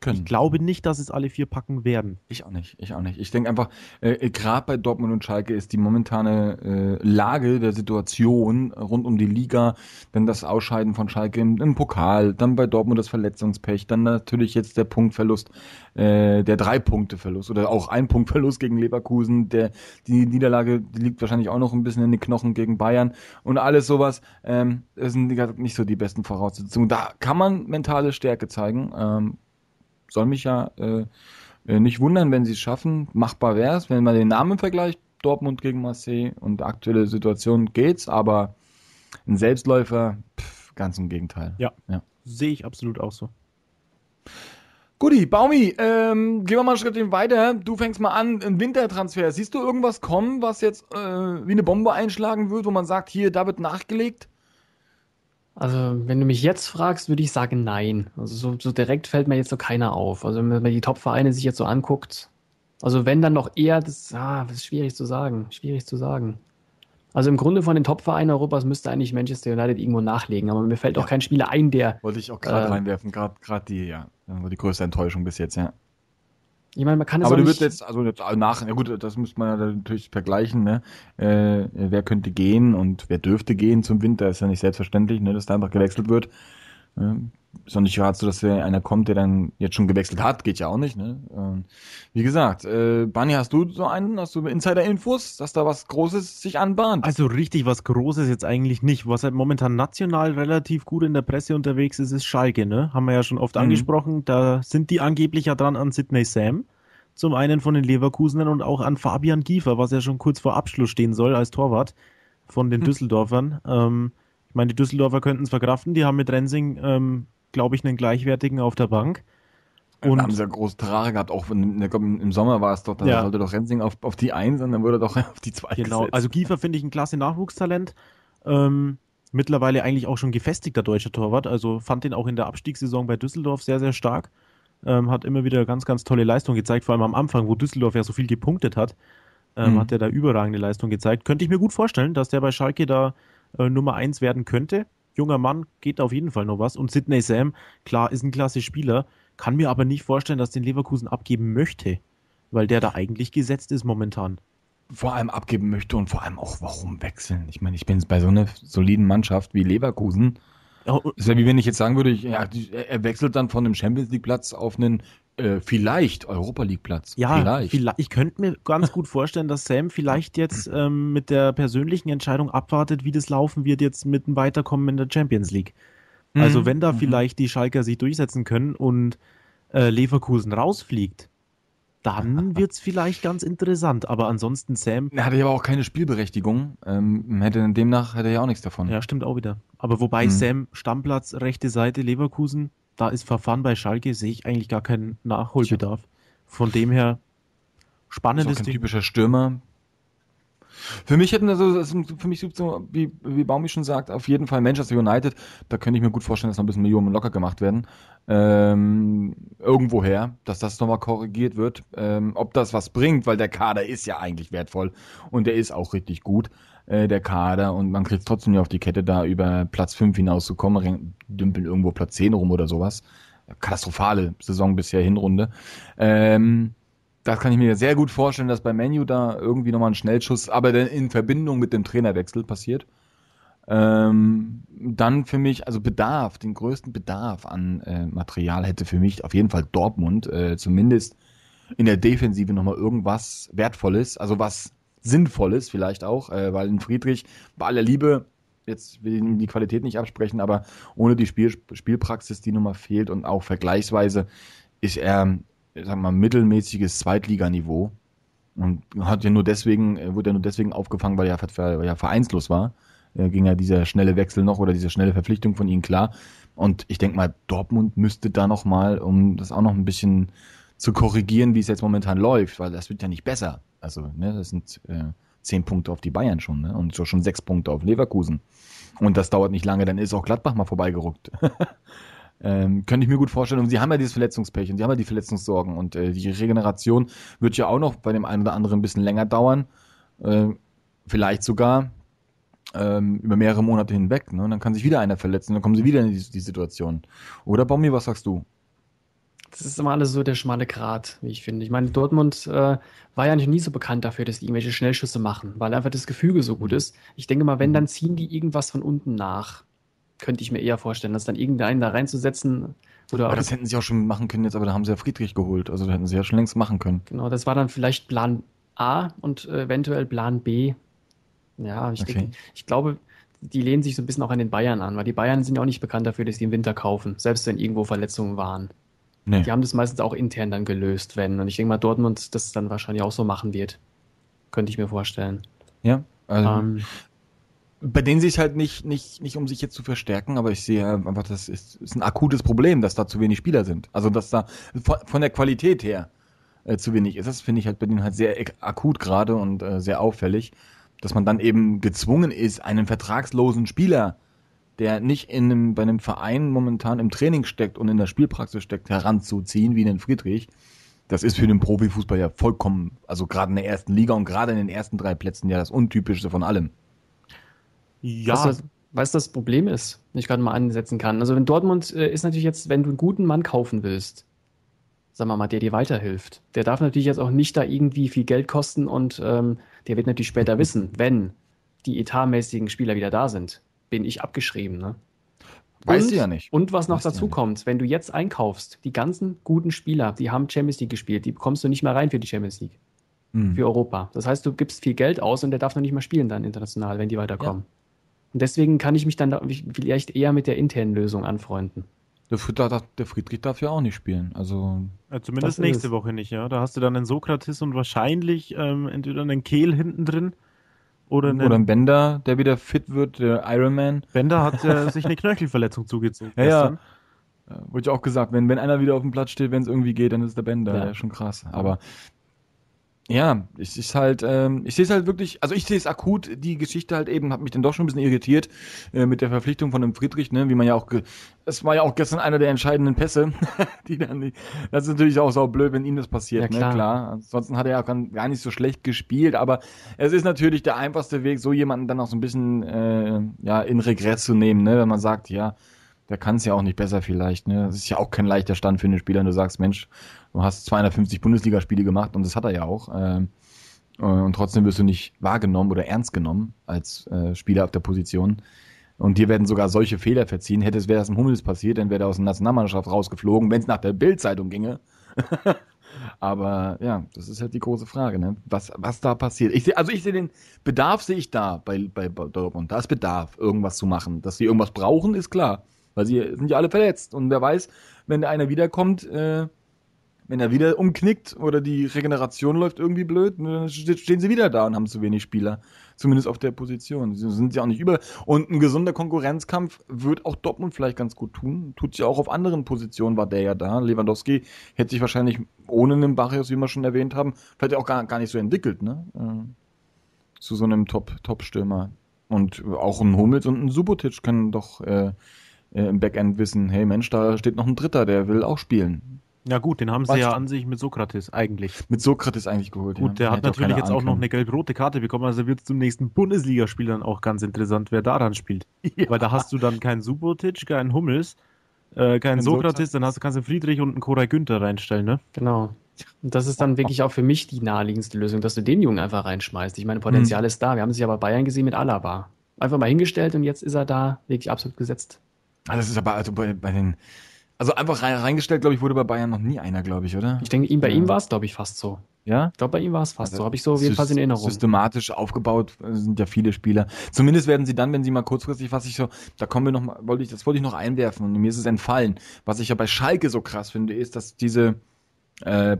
können. Ich glaube nicht, dass es alle vier packen werden. Ich auch nicht, ich auch nicht. Ich denke einfach, äh, gerade bei Dortmund und Schalke ist die momentane äh, Lage der Situation rund um die Liga, dann das Ausscheiden von Schalke im, im Pokal, dann bei Dortmund das Verletzungspech, dann natürlich jetzt der Punktverlust, äh, der Drei-Punkte-Verlust oder auch ein Punktverlust gegen Leverkusen, der die Niederlage die liegt wahrscheinlich auch noch ein bisschen in den Knochen gegen Bayern und alles sowas. Ähm, das sind halt nicht so die besten Voraussetzungen. Da kann man mentale Stärke zeigen. Ähm, soll mich ja äh, äh nicht wundern, wenn sie es schaffen. Machbar wäre es, wenn man den Namen vergleicht, Dortmund gegen Marseille und aktuelle Situation geht's, aber ein Selbstläufer, pff, ganz im Gegenteil. Ja, ja. sehe ich absolut auch so. Guti, Baumi, ähm, gehen wir mal einen Schritt weiter. Du fängst mal an, ein Wintertransfer. Siehst du irgendwas kommen, was jetzt äh, wie eine Bombe einschlagen wird, wo man sagt, hier, da wird nachgelegt? Also, wenn du mich jetzt fragst, würde ich sagen, nein. Also, so, so direkt fällt mir jetzt so keiner auf. Also, wenn man die Top-Vereine sich jetzt so anguckt, also, wenn dann noch eher, das, ah, das ist schwierig zu sagen. Schwierig zu sagen. Also, im Grunde von den Top-Vereinen Europas müsste eigentlich Manchester United irgendwo nachlegen, aber mir fällt ja. auch kein Spieler ein, der. Wollte ich auch gerade äh, reinwerfen, gerade die, ja. Die größte Enttäuschung bis jetzt, ja. Ich meine, man kann es Aber du würdest jetzt, also jetzt nach, ja gut, das müsste man ja natürlich vergleichen, ne? Äh, wer könnte gehen und wer dürfte gehen zum Winter, ist ja nicht selbstverständlich, ne, dass da einfach gewechselt wird. Ähm, ist noch nicht gerade so, dass wir einer kommt, der dann jetzt schon gewechselt hat. Geht ja auch nicht. Ne? Ähm, wie gesagt, äh, Bunny, hast du so einen? Hast du Insider-Infos, dass da was Großes sich anbahnt? Also richtig was Großes jetzt eigentlich nicht. Was halt momentan national relativ gut in der Presse unterwegs ist, ist Schalke. Ne? Haben wir ja schon oft mhm. angesprochen. Da sind die angeblich ja dran an Sidney Sam. Zum einen von den Leverkusenern und auch an Fabian Giefer, was ja schon kurz vor Abschluss stehen soll als Torwart von den mhm. Düsseldorfern. Ähm, ich meine, die Düsseldorfer könnten es verkraften. Die haben mit Rensing ähm, glaube ich, einen gleichwertigen auf der Bank. Und da haben sie ja große Trage gehabt, auch in, im Sommer war es doch, dann ja. sollte doch Rensing auf, auf die Eins und dann wurde doch auf die 2 Genau, gesetzt. also Giefer finde ich ein klasse Nachwuchstalent. Ähm, mittlerweile eigentlich auch schon gefestigter deutscher Torwart, also fand den auch in der Abstiegssaison bei Düsseldorf sehr, sehr stark. Ähm, hat immer wieder ganz, ganz tolle Leistung gezeigt, vor allem am Anfang, wo Düsseldorf ja so viel gepunktet hat, ähm, mhm. hat er da überragende Leistung gezeigt. Könnte ich mir gut vorstellen, dass der bei Schalke da äh, Nummer Eins werden könnte junger Mann, geht auf jeden Fall noch was. Und Sidney Sam, klar, ist ein klasse Spieler, kann mir aber nicht vorstellen, dass den Leverkusen abgeben möchte, weil der da eigentlich gesetzt ist momentan. Vor allem abgeben möchte und vor allem auch warum wechseln. Ich meine, ich bin jetzt bei so einer soliden Mannschaft wie Leverkusen. Ja, ist ja wie wenn ich jetzt sagen würde, ich, ja, er wechselt dann von einem Champions League Platz auf einen äh, vielleicht Europa League Platz. Ja, vielleicht. vielleicht. Ich könnte mir ganz gut vorstellen, dass Sam vielleicht jetzt ähm, mit der persönlichen Entscheidung abwartet, wie das laufen wird jetzt mit dem Weiterkommen in der Champions League. Also mhm, wenn da mhm. vielleicht die Schalker sich durchsetzen können und äh, Leverkusen rausfliegt, dann wird es vielleicht ganz interessant. Aber ansonsten Sam. Er hatte ja aber auch keine Spielberechtigung. Ähm, hätte demnach hätte er ja auch nichts davon. Ja, stimmt auch wieder. Aber wobei mhm. Sam Stammplatz, rechte Seite, Leverkusen, da ist Verfahren bei Schalke, sehe ich eigentlich gar keinen Nachholbedarf. Von dem her, spannendes ist auch kein Ding. typischer Stürmer. Für mich hätten also, für mich so, wie, wie Baumi schon sagt, auf jeden Fall Manchester United, da könnte ich mir gut vorstellen, dass noch ein bisschen Millionen locker gemacht werden. Ähm, irgendwoher, dass das nochmal korrigiert wird. Ähm, ob das was bringt, weil der Kader ist ja eigentlich wertvoll und der ist auch richtig gut. Äh, der Kader und man kriegt trotzdem nicht auf die Kette, da über Platz 5 hinauszukommen, dümpeln irgendwo Platz 10 rum oder sowas. Katastrophale Saison bisher Hinrunde. Ähm, das kann ich mir sehr gut vorstellen, dass bei Menu da irgendwie nochmal ein Schnellschuss, aber dann in Verbindung mit dem Trainerwechsel passiert. Ähm, dann für mich, also Bedarf, den größten Bedarf an äh, Material hätte für mich auf jeden Fall Dortmund, äh, zumindest in der Defensive nochmal irgendwas Wertvolles, also was Sinnvolles vielleicht auch, äh, weil ein Friedrich bei aller Liebe, jetzt will ich ihm die Qualität nicht absprechen, aber ohne die Spiel Spielpraxis, die nun mal fehlt und auch vergleichsweise ist er, sagen wir mal, mittelmäßiges Zweitliganiveau und hat ja nur deswegen, äh, wurde ja nur deswegen aufgefangen, weil er, weil er vereinslos war äh, ging ja dieser schnelle Wechsel noch oder diese schnelle Verpflichtung von ihm klar. Und ich denke mal, Dortmund müsste da nochmal, um das auch noch ein bisschen zu korrigieren, wie es jetzt momentan läuft, weil das wird ja nicht besser. Also, ne, das sind äh, zehn Punkte auf die Bayern schon, ne? Und so schon sechs Punkte auf Leverkusen. Und das dauert nicht lange, dann ist auch Gladbach mal vorbeigeruckt. Ähm, könnte ich mir gut vorstellen. Und sie haben ja dieses Verletzungspech und sie haben ja die Verletzungssorgen. Und äh, die Regeneration wird ja auch noch bei dem einen oder anderen ein bisschen länger dauern. Äh, vielleicht sogar ähm, über mehrere Monate hinweg. Ne? Und dann kann sich wieder einer verletzen, dann kommen sie wieder in die, die Situation. Oder Bommi, was sagst du? das ist immer alles so der schmale Grat, wie ich finde. Ich meine, Dortmund äh, war ja nicht nie so bekannt dafür, dass die irgendwelche Schnellschüsse machen, weil einfach das Gefüge so gut ist. Ich denke mal, wenn, dann mhm. ziehen die irgendwas von unten nach. Könnte ich mir eher vorstellen, dass dann irgendeinen da reinzusetzen. Oder aber das hätten sie auch schon machen können jetzt, aber da haben sie ja Friedrich geholt. Also da hätten sie ja schon längst machen können. Genau, das war dann vielleicht Plan A und eventuell Plan B. Ja, ich, okay. denke, ich glaube, die lehnen sich so ein bisschen auch an den Bayern an, weil die Bayern sind ja auch nicht bekannt dafür, dass sie im Winter kaufen, selbst wenn irgendwo Verletzungen waren. Nee. Die haben das meistens auch intern dann gelöst, wenn. Und ich denke mal, Dortmund das dann wahrscheinlich auch so machen wird. Könnte ich mir vorstellen. Ja, also. Ähm, bei denen sehe ich halt nicht, nicht, nicht, um sich jetzt zu verstärken, aber ich sehe einfach, das ist, ist ein akutes Problem, dass da zu wenig Spieler sind. Also, dass da von, von der Qualität her äh, zu wenig ist. Das finde ich halt bei denen halt sehr akut gerade und äh, sehr auffällig, dass man dann eben gezwungen ist, einen vertragslosen Spieler der nicht in einem, bei einem Verein momentan im Training steckt und in der Spielpraxis steckt, heranzuziehen, wie den Friedrich. Das ist für den Profifußball ja vollkommen, also gerade in der ersten Liga und gerade in den ersten drei Plätzen ja das Untypischste von allem. Ja. Weißt du, was das Problem ist, wenn ich gerade mal ansetzen kann? Also, wenn Dortmund äh, ist natürlich jetzt, wenn du einen guten Mann kaufen willst, sagen wir mal, der dir weiterhilft, der darf natürlich jetzt auch nicht da irgendwie viel Geld kosten und ähm, der wird natürlich später wissen, wenn die etatmäßigen Spieler wieder da sind, bin ich abgeschrieben. Ne? Weißt du ja nicht. Und was noch weißt dazu kommt, wenn du jetzt einkaufst, die ganzen guten Spieler, die haben Champions League gespielt, die bekommst du nicht mehr rein für die Champions League. Mhm. Für Europa. Das heißt, du gibst viel Geld aus und der darf noch nicht mal spielen dann international, wenn die weiterkommen. Ja. Und deswegen kann ich mich dann vielleicht eher mit der internen Lösung anfreunden. Der Friedrich, darf ja auch nicht spielen. Also ja, zumindest nächste Woche nicht, ja. Da hast du dann einen Sokrates und wahrscheinlich ähm, entweder einen Kehl hinten drin. Oder, einen, oder ein Bender, der wieder fit wird, der Iron Man. Bender hat äh, sich eine Knöchelverletzung zugezogen. Ja, ja. Äh, wurde ich auch gesagt, wenn, wenn einer wieder auf dem Platz steht, wenn es irgendwie geht, dann ist der Bender. Ja. ja. schon krass. Aber ja, es ist halt, ähm, ich sehe es halt wirklich, also ich sehe es akut, die Geschichte halt eben, hat mich dann doch schon ein bisschen irritiert äh, mit der Verpflichtung von dem Friedrich, ne, wie man ja auch, es war ja auch gestern einer der entscheidenden Pässe, die dann, die, das ist natürlich auch so blöd, wenn ihm das passiert, ja, ne, klar. ne, klar. Ansonsten hat er ja gar nicht so schlecht gespielt, aber es ist natürlich der einfachste Weg, so jemanden dann auch so ein bisschen, äh, ja, in Regress zu nehmen, ne, wenn man sagt, ja, der kann es ja auch nicht besser vielleicht. Ne? Das ist ja auch kein leichter Stand für den Spieler. Und du sagst, Mensch, du hast 250 Bundesligaspiele gemacht und das hat er ja auch. Ähm, und trotzdem wirst du nicht wahrgenommen oder ernst genommen als äh, Spieler auf der Position. Und dir werden sogar solche Fehler verziehen. Hätte es wäre das im Hummels passiert, dann wäre er aus der Nationalmannschaft rausgeflogen, wenn es nach der Bildzeitung ginge. Aber ja, das ist halt die große Frage, ne? was, was da passiert. Ich seh, also ich sehe den Bedarf sehe ich da bei, bei, bei Dortmund. Da ist Bedarf, irgendwas zu machen. Dass sie irgendwas brauchen, ist klar. Weil sie sind ja alle verletzt. Und wer weiß, wenn einer wiederkommt, äh, wenn er wieder umknickt oder die Regeneration läuft irgendwie blöd, ne, dann stehen sie wieder da und haben zu wenig Spieler. Zumindest auf der Position. Sie sind ja auch nicht über. Und ein gesunder Konkurrenzkampf wird auch Dortmund vielleicht ganz gut tun. Tut ja auch auf anderen Positionen, war der ja da. Lewandowski hätte sich wahrscheinlich ohne einen Barrios, wie wir schon erwähnt haben, vielleicht auch gar, gar nicht so entwickelt, ne? Äh, zu so einem Top-Stürmer. Top und auch ein Hummels und ein Subotic können doch äh, äh, im Backend wissen, hey Mensch, da steht noch ein Dritter, der will auch spielen. Ja gut, den haben sie Was? ja an sich mit Sokrates eigentlich. Mit Sokrates eigentlich geholt. Gut, der hat natürlich jetzt auch noch eine gelb-rote Karte bekommen, also wird es zum nächsten Bundesligaspiel dann auch ganz interessant, wer daran spielt. Ja. Weil da hast du dann keinen Subotic, keinen Hummels, äh, keinen Sokrates, dann hast, kannst du Friedrich und einen Koray Günther reinstellen, ne? Genau. Und das ist dann oh. wirklich auch für mich die naheliegendste Lösung, dass du den Jungen einfach reinschmeißt. Ich meine, Potenzial hm. ist da. Wir haben es ja bei Bayern gesehen mit Alaba. Einfach mal hingestellt und jetzt ist er da wirklich absolut gesetzt. Das also ist aber also bei, bei den. Also einfach reingestellt, glaube ich, wurde bei Bayern noch nie einer, glaube ich, oder? Ich denke, bei ihm war es, glaube ich, fast so. Ja? Ich glaube, bei ihm war es fast also so. Habe ich so jedenfalls in Erinnerung. Systematisch aufgebaut äh, sind ja viele Spieler. Zumindest werden sie dann, wenn sie mal kurzfristig, was ich so, da kommen wir noch mal, wollte ich, das wollte ich noch einwerfen und mir ist es entfallen. Was ich ja bei Schalke so krass finde, ist, dass diese äh,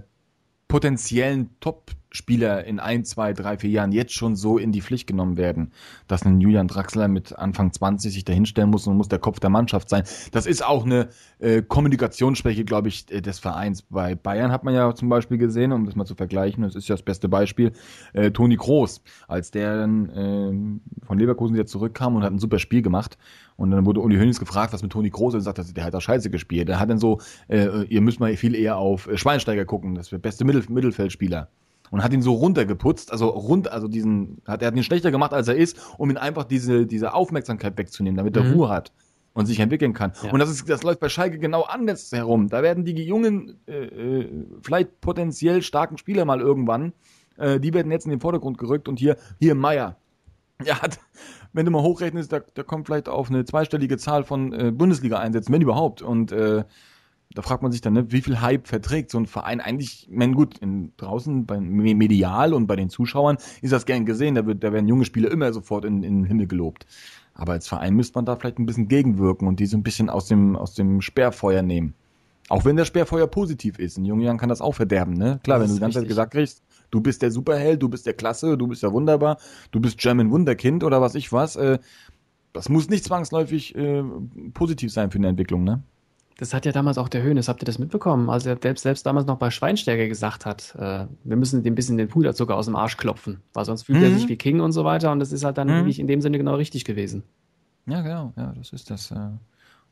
potenziellen Top- Spieler in ein, zwei, drei, vier Jahren jetzt schon so in die Pflicht genommen werden, dass ein Julian Draxler mit Anfang 20 sich dahinstellen muss und muss der Kopf der Mannschaft sein. Das ist auch eine äh, Kommunikationsschwäche, glaube ich, äh, des Vereins. Bei Bayern hat man ja zum Beispiel gesehen, um das mal zu vergleichen, das ist ja das beste Beispiel, äh, Toni Groß, als der dann äh, von Leverkusen wieder zurückkam und hat ein super Spiel gemacht. Und dann wurde Uli Hönigs gefragt, was mit Toni Groß ist, und sagt, der hat da scheiße gespielt. Der hat dann so, äh, ihr müsst mal viel eher auf äh, Schweinsteiger gucken, das ist der beste Mittelfeldspieler und hat ihn so runtergeputzt, also rund, also diesen, hat, er hat ihn schlechter gemacht, als er ist, um ihn einfach diese, diese Aufmerksamkeit wegzunehmen, damit mhm. er Ruhe hat und sich entwickeln kann. Ja. Und das ist, das läuft bei Schalke genau anders herum. Da werden die jungen, äh, äh vielleicht potenziell starken Spieler mal irgendwann, äh, die werden jetzt in den Vordergrund gerückt und hier, hier Meier. Ja, hat, wenn du mal hochrechnest, da, da kommt vielleicht auf eine zweistellige Zahl von äh, Bundesliga-Einsätzen, wenn überhaupt. Und äh, da fragt man sich dann, ne, wie viel Hype verträgt so ein Verein eigentlich, man gut, in, draußen beim Medial und bei den Zuschauern ist das gern gesehen, da, wird, da werden junge Spieler immer sofort in, in den Himmel gelobt. Aber als Verein müsste man da vielleicht ein bisschen gegenwirken und die so ein bisschen aus dem, aus dem Sperrfeuer nehmen. Auch wenn der Sperrfeuer positiv ist. In jungen Jahren kann das auch verderben, ne? Klar, das wenn du die ganze Zeit gesagt kriegst, du bist der Superheld, du bist der Klasse, du bist ja wunderbar, du bist German Wunderkind oder was ich was, äh, das muss nicht zwangsläufig äh, positiv sein für eine Entwicklung, ne? Das hat ja damals auch der Höhnes, habt ihr das mitbekommen? Als er selbst, selbst damals noch bei Schweinstärke gesagt hat, äh, wir müssen dem ein bisschen den Puderzucker aus dem Arsch klopfen, weil sonst fühlt mhm. er sich wie King und so weiter und das ist halt dann mhm. wirklich in dem Sinne genau richtig gewesen. Ja, genau, ja, das ist das. Äh,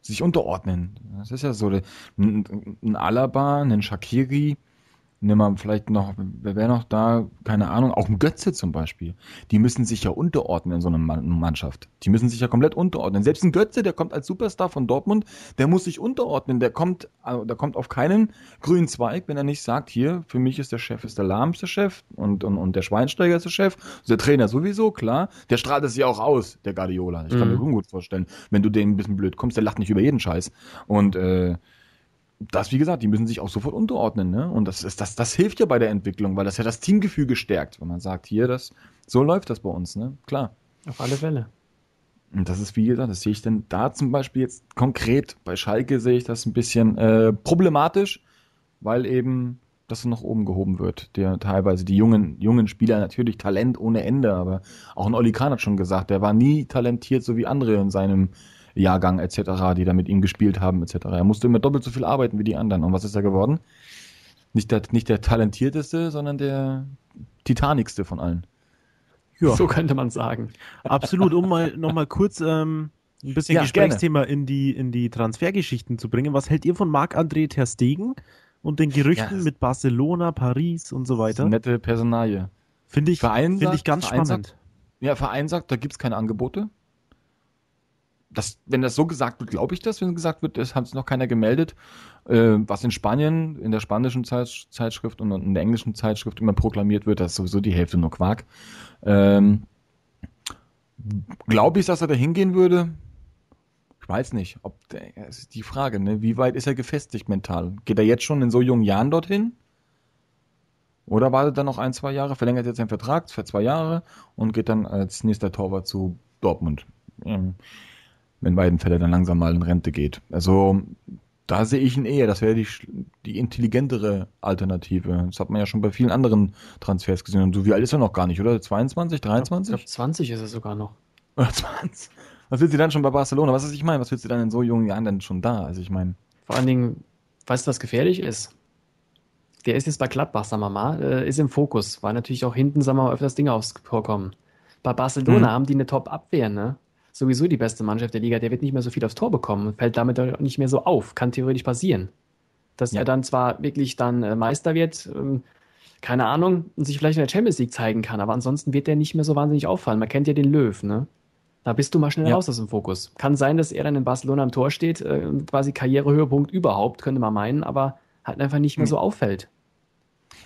sich unterordnen. Das ist ja so ein Alaba, ein Shakiri, nimm mal vielleicht noch, wer wäre noch da? Keine Ahnung. Auch ein Götze zum Beispiel. Die müssen sich ja unterordnen in so einer Mannschaft. Die müssen sich ja komplett unterordnen. Selbst ein Götze, der kommt als Superstar von Dortmund, der muss sich unterordnen. Der kommt, also der kommt auf keinen grünen Zweig, wenn er nicht sagt, hier, für mich ist der Chef, ist der lahmste Chef und, und, und der Schweinsteiger ist der Chef. Der Trainer sowieso, klar. Der strahlt es ja auch aus, der Guardiola. Ich kann mir mhm. gut vorstellen, wenn du den ein bisschen blöd kommst, der lacht nicht über jeden Scheiß. Und, äh, das, wie gesagt, die müssen sich auch sofort unterordnen. Ne? Und das, ist, das, das hilft ja bei der Entwicklung, weil das ja das Teamgefühl gestärkt, wenn man sagt, hier, das, so läuft das bei uns, ne? Klar. Auf alle Fälle. Und das ist, wie gesagt, das sehe ich denn da zum Beispiel jetzt konkret. Bei Schalke sehe ich das ein bisschen äh, problematisch, weil eben das nach oben gehoben wird. Der teilweise die jungen, jungen Spieler natürlich Talent ohne Ende, aber auch ein Oli Kahn hat schon gesagt, der war nie talentiert, so wie andere in seinem Jahrgang etc., die da mit ihm gespielt haben etc. Er musste immer doppelt so viel arbeiten wie die anderen. Und was ist er geworden? Nicht der, nicht der talentierteste, sondern der titanikste von allen. Ja. So könnte man sagen. Absolut, um mal nochmal kurz ähm, ein bisschen ja, Gesprächsthema in die, in die Transfergeschichten zu bringen. Was hält ihr von Marc-André Ter Stegen und den Gerüchten ja, mit Barcelona, Paris und so weiter? nette Personalie. Finde ich, find ich ganz spannend. Sagt, ja, Verein sagt, da gibt es keine Angebote das, wenn das so gesagt wird, glaube ich das. Wenn gesagt wird, das hat es noch keiner gemeldet, äh, was in Spanien, in der spanischen Zeits Zeitschrift und in der englischen Zeitschrift immer proklamiert wird, das ist sowieso die Hälfte nur Quark. Ähm, glaube ich, dass er da hingehen würde? Ich weiß nicht. Ob das ist die Frage, ne? wie weit ist er gefestigt mental? Geht er jetzt schon in so jungen Jahren dorthin? Oder wartet er noch ein, zwei Jahre, verlängert jetzt seinen Vertrag für zwei Jahre und geht dann als nächster Torwart zu Dortmund? Ähm, in beiden Fällen dann langsam mal in Rente geht. Also da sehe ich ihn eher. Das wäre die, die intelligentere Alternative. Das hat man ja schon bei vielen anderen Transfers gesehen. Und so wie alt ist er noch gar nicht, oder? 22, 23? Ich glaube, 20 ist er sogar noch. Oder 20. Was willst du dann schon bei Barcelona? Was ist, ich meine? Was willst du dann in so jungen Jahren dann schon da? Also ich meine. Vor allen Dingen, weißt du, was gefährlich ist? Der ist jetzt bei Gladbach, sagen wir mal, äh, ist im Fokus. weil natürlich auch hinten, sagen wir mal, öfters Dinge aufs Tor kommen. Bei Barcelona mhm. haben die eine Top-Abwehr, ne? sowieso die beste Mannschaft der Liga, der wird nicht mehr so viel aufs Tor bekommen und fällt damit auch nicht mehr so auf. Kann theoretisch passieren. Dass ja. er dann zwar wirklich dann äh, Meister wird, ähm, keine Ahnung, und sich vielleicht in der Champions League zeigen kann, aber ansonsten wird der nicht mehr so wahnsinnig auffallen. Man kennt ja den Löw, ne? Da bist du mal schnell ja. raus aus dem Fokus. Kann sein, dass er dann in Barcelona am Tor steht, äh, quasi Karrierehöhepunkt überhaupt, könnte man meinen, aber halt einfach nicht mehr hm. so auffällt.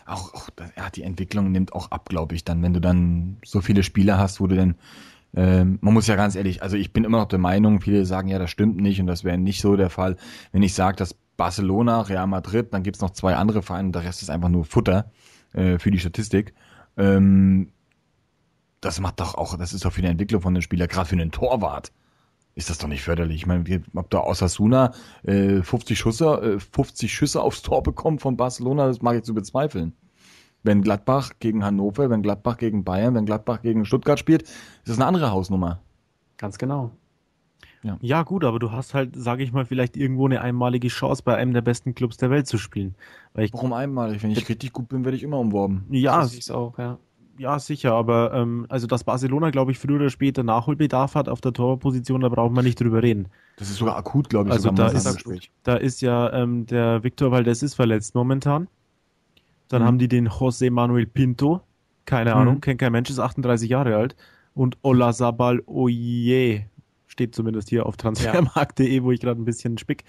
Auch, auch ja, die Entwicklung nimmt auch ab, glaube ich, dann, wenn du dann so viele Spiele hast, wo du dann ähm, man muss ja ganz ehrlich, also ich bin immer noch der Meinung, viele sagen ja, das stimmt nicht und das wäre nicht so der Fall, wenn ich sage, dass Barcelona, Real Madrid, dann gibt es noch zwei andere Vereine, und der Rest ist einfach nur Futter äh, für die Statistik. Ähm, das macht doch auch, das ist doch für die Entwicklung von den Spieler, gerade für einen Torwart, ist das doch nicht förderlich. Ich meine, ob da Osasuna äh, 50, Schüsse, äh, 50 Schüsse aufs Tor bekommt von Barcelona, das mag ich zu bezweifeln wenn Gladbach gegen Hannover, wenn Gladbach gegen Bayern, wenn Gladbach gegen Stuttgart spielt, ist das eine andere Hausnummer. Ganz genau. Ja. ja. gut, aber du hast halt, sage ich mal, vielleicht irgendwo eine einmalige Chance, bei einem der besten Clubs der Welt zu spielen. Ich, Warum einmalig? Wenn ich äh, richtig gut bin, werde ich immer umworben. Ja, so ist auch, ja. Ja, sicher, aber ähm, also dass Barcelona, glaube ich, früher oder später Nachholbedarf hat auf der Torposition, da brauchen wir nicht drüber reden. Das ist sogar akut, glaube ich. Also da ist, da ist, ja ähm, der Viktor Valdez ist verletzt momentan. Dann mhm. haben die den José Manuel Pinto, keine Ahnung, mhm. kennt kein Mensch, ist 38 Jahre alt. Und Olazabal Oye steht zumindest hier auf transfermarkt.de, ja. wo ich gerade ein bisschen spick.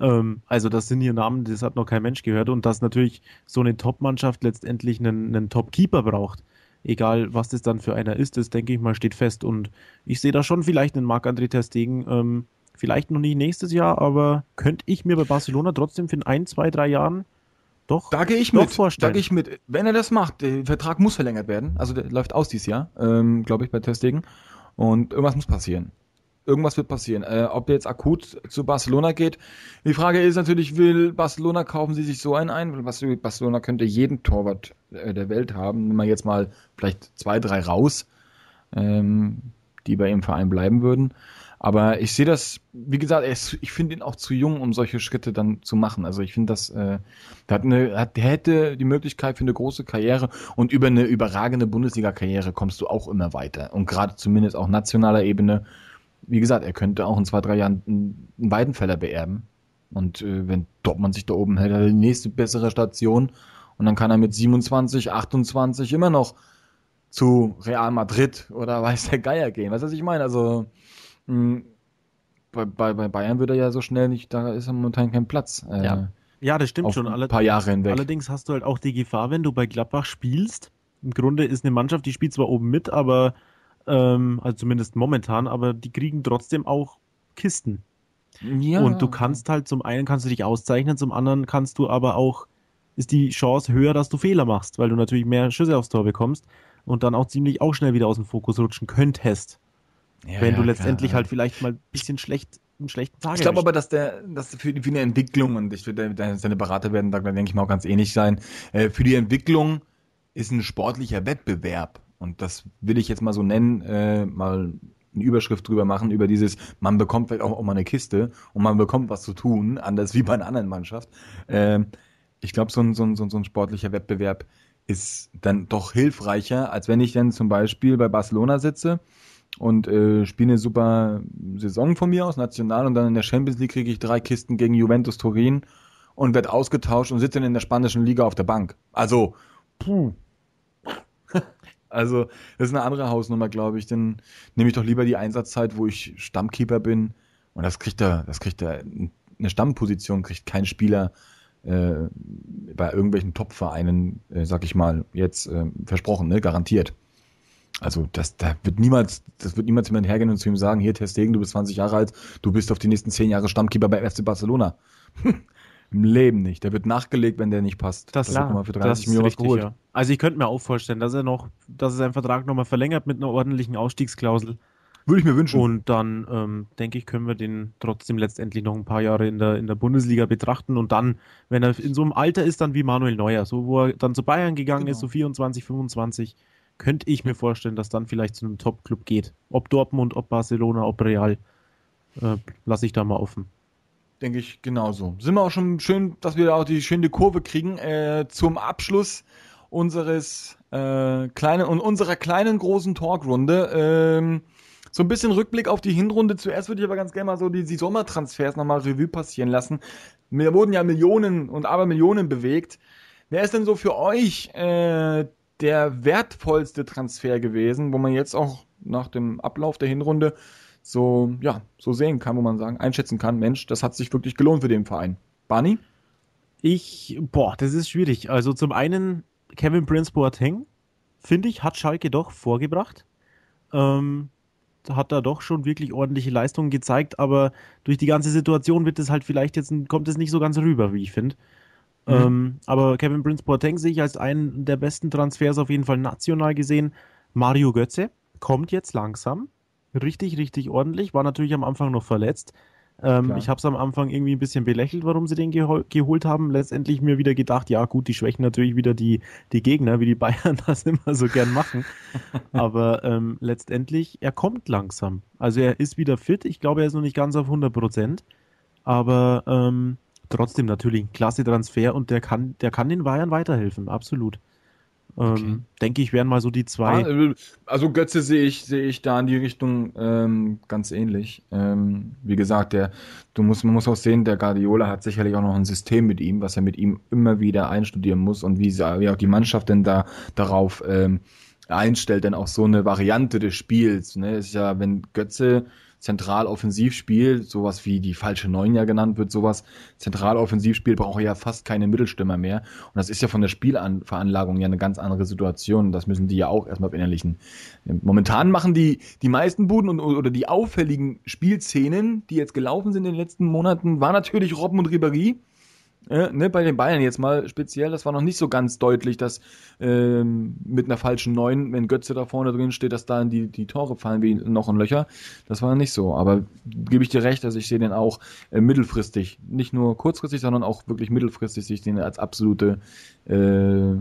Ähm, also das sind hier Namen, das hat noch kein Mensch gehört. Und dass natürlich so eine Top-Mannschaft letztendlich einen, einen Top-Keeper braucht, egal was das dann für einer ist, das denke ich mal steht fest. Und ich sehe da schon vielleicht einen Marc-André Testegen, ähm, vielleicht noch nicht nächstes Jahr, aber könnte ich mir bei Barcelona trotzdem für ein, zwei, drei Jahren doch. Da gehe ich mit. Vorstellen. Da gehe ich mit. Wenn er das macht, der Vertrag muss verlängert werden. Also der läuft aus dieses Jahr, ähm, glaube ich, bei Testegen. Und irgendwas muss passieren. Irgendwas wird passieren. Äh, ob der jetzt akut zu Barcelona geht. Die Frage ist natürlich, will Barcelona kaufen sie sich so einen ein? Barcelona könnte jeden Torwart äh, der Welt haben. Wenn man jetzt mal vielleicht zwei, drei raus, ähm, die bei ihrem Verein bleiben würden. Aber ich sehe das, wie gesagt, ist, ich finde ihn auch zu jung, um solche Schritte dann zu machen. Also ich finde, das, äh, der, hat eine, hat, der hätte die Möglichkeit für eine große Karriere und über eine überragende Bundesliga-Karriere kommst du auch immer weiter. Und gerade zumindest auch nationaler Ebene. Wie gesagt, er könnte auch in zwei, drei Jahren einen Weidenfeller beerben. Und äh, wenn Dortmund sich da oben hält, hat die nächste bessere Station. Und dann kann er mit 27, 28 immer noch zu Real Madrid oder weiß der Geier gehen. Weißt du, was ich meine? Also hm, bei, bei, bei Bayern wird er ja so schnell nicht, da ist momentan kein Platz. Äh, ja. ja, das stimmt schon. Allerdings, ein paar Jahre hinweg. Allerdings hast du halt auch die Gefahr, wenn du bei Gladbach spielst. Im Grunde ist eine Mannschaft, die spielt zwar oben mit, aber ähm, also zumindest momentan, aber die kriegen trotzdem auch Kisten. Ja. Und du kannst halt zum einen kannst du dich auszeichnen, zum anderen kannst du aber auch ist die Chance höher, dass du Fehler machst, weil du natürlich mehr Schüsse aufs Tor bekommst und dann auch ziemlich auch schnell wieder aus dem Fokus rutschen könntest. Ja, wenn ja, du letztendlich klar. halt vielleicht mal ein bisschen schlecht einen schlechten Tag. Ich glaube aber, dass der, dass für, für eine Entwicklung, und ich würde seine Berater werden da, denke ich mal, auch ganz ähnlich sein, äh, für die Entwicklung ist ein sportlicher Wettbewerb. Und das will ich jetzt mal so nennen, äh, mal eine Überschrift drüber machen, über dieses, man bekommt vielleicht auch, auch mal eine Kiste und man bekommt was zu tun, anders wie bei einer anderen Mannschaft. Äh, ich glaube, so ein, so, ein, so, ein, so ein sportlicher Wettbewerb ist dann doch hilfreicher, als wenn ich dann zum Beispiel bei Barcelona sitze und äh, spiele eine super Saison von mir aus, national, und dann in der Champions League kriege ich drei Kisten gegen Juventus Turin und werde ausgetauscht und sitze dann in der spanischen Liga auf der Bank. Also, puh. also, das ist eine andere Hausnummer, glaube ich. Dann nehme ich doch lieber die Einsatzzeit, wo ich Stammkeeper bin. Und das kriegt er, das kriegt er, eine Stammposition kriegt kein Spieler äh, bei irgendwelchen Topvereinen, äh, sag ich mal, jetzt äh, versprochen, ne? garantiert. Also das, da wird niemals, das wird niemals jemand hergehen und zu ihm sagen, hier Testegen, du bist 20 Jahre alt, du bist auf die nächsten 10 Jahre Stammkeeper bei FC Barcelona. Im Leben nicht. Der wird nachgelegt, wenn der nicht passt. Das, das klar. Wird für 30 Millionen richtig, geholt. Ja. Also ich könnte mir auch vorstellen, dass er noch, dass er seinen Vertrag nochmal verlängert mit einer ordentlichen Ausstiegsklausel. Würde ich mir wünschen. Und dann, ähm, denke ich, können wir den trotzdem letztendlich noch ein paar Jahre in der, in der Bundesliga betrachten. Und dann, wenn er in so einem Alter ist, dann wie Manuel Neuer, so wo er dann zu Bayern gegangen genau. ist, so 24, 25, könnte ich mir vorstellen, dass dann vielleicht zu einem Top-Club geht. Ob Dortmund, ob Barcelona, ob Real, äh, lasse ich da mal offen. Denke ich genauso. Sind wir auch schon schön, dass wir da auch die schöne Kurve kriegen. Äh, zum Abschluss unseres äh, kleinen und unserer kleinen großen Talkrunde. Ähm, so ein bisschen Rückblick auf die Hinrunde. Zuerst würde ich aber ganz gerne mal so die, die Sommertransfers nochmal Revue passieren lassen. Mir wurden ja Millionen und Abermillionen bewegt. Wer ist denn so für euch äh, der wertvollste Transfer gewesen, wo man jetzt auch nach dem Ablauf der Hinrunde so, ja, so sehen kann, wo man sagen, einschätzen kann, Mensch, das hat sich wirklich gelohnt für den Verein. Barney? Ich, boah, das ist schwierig. Also zum einen, Kevin Prince Boateng, finde ich, hat Schalke doch vorgebracht. Ähm, hat da doch schon wirklich ordentliche Leistungen gezeigt, aber durch die ganze Situation wird es halt vielleicht jetzt, kommt es nicht so ganz rüber, wie ich finde. Mhm. Ähm, aber Kevin Prince Boateng sehe ich als einen der besten Transfers auf jeden Fall national gesehen. Mario Götze kommt jetzt langsam. Richtig, richtig ordentlich. War natürlich am Anfang noch verletzt. Ähm, ich habe es am Anfang irgendwie ein bisschen belächelt, warum sie den gehol geholt haben. Letztendlich mir wieder gedacht, ja gut, die schwächen natürlich wieder die, die Gegner, wie die Bayern das immer so gern machen. Aber ähm, letztendlich, er kommt langsam. Also er ist wieder fit. Ich glaube, er ist noch nicht ganz auf 100 Prozent. Aber ähm, trotzdem natürlich ein klasse Transfer und der kann, der kann den Bayern weiterhelfen, absolut. Ähm, okay. denke ich, wären mal so die zwei. Ah, äh, also Götze sehe ich, sehe ich da in die Richtung ähm, ganz ähnlich. Ähm, wie gesagt, der, du musst, man muss auch sehen, der Guardiola hat sicherlich auch noch ein System mit ihm, was er mit ihm immer wieder einstudieren muss und wie, wie auch die Mannschaft denn da darauf ähm, einstellt, denn auch so eine Variante des Spiels. Ne? Ist ja, wenn Götze Zentraloffensivspiel, sowas wie die falsche Neun ja genannt wird, sowas, Zentraloffensivspiel braucht ja fast keine Mittelstürmer mehr. Und das ist ja von der Spielveranlagung ja eine ganz andere Situation. Das müssen die ja auch erstmal verinnerlichen. Momentan machen die, die meisten Buden und, oder die auffälligen Spielszenen, die jetzt gelaufen sind in den letzten Monaten, war natürlich Robben und Ribéry äh, ne, bei den Bayern jetzt mal speziell, das war noch nicht so ganz deutlich, dass ähm, mit einer falschen 9, wenn Götze da vorne drin steht, dass da die, die Tore fallen wie noch ein Löcher. Das war nicht so. Aber gebe ich dir recht, also ich sehe den auch äh, mittelfristig, nicht nur kurzfristig, sondern auch wirklich mittelfristig, sehe ich den als absolute äh,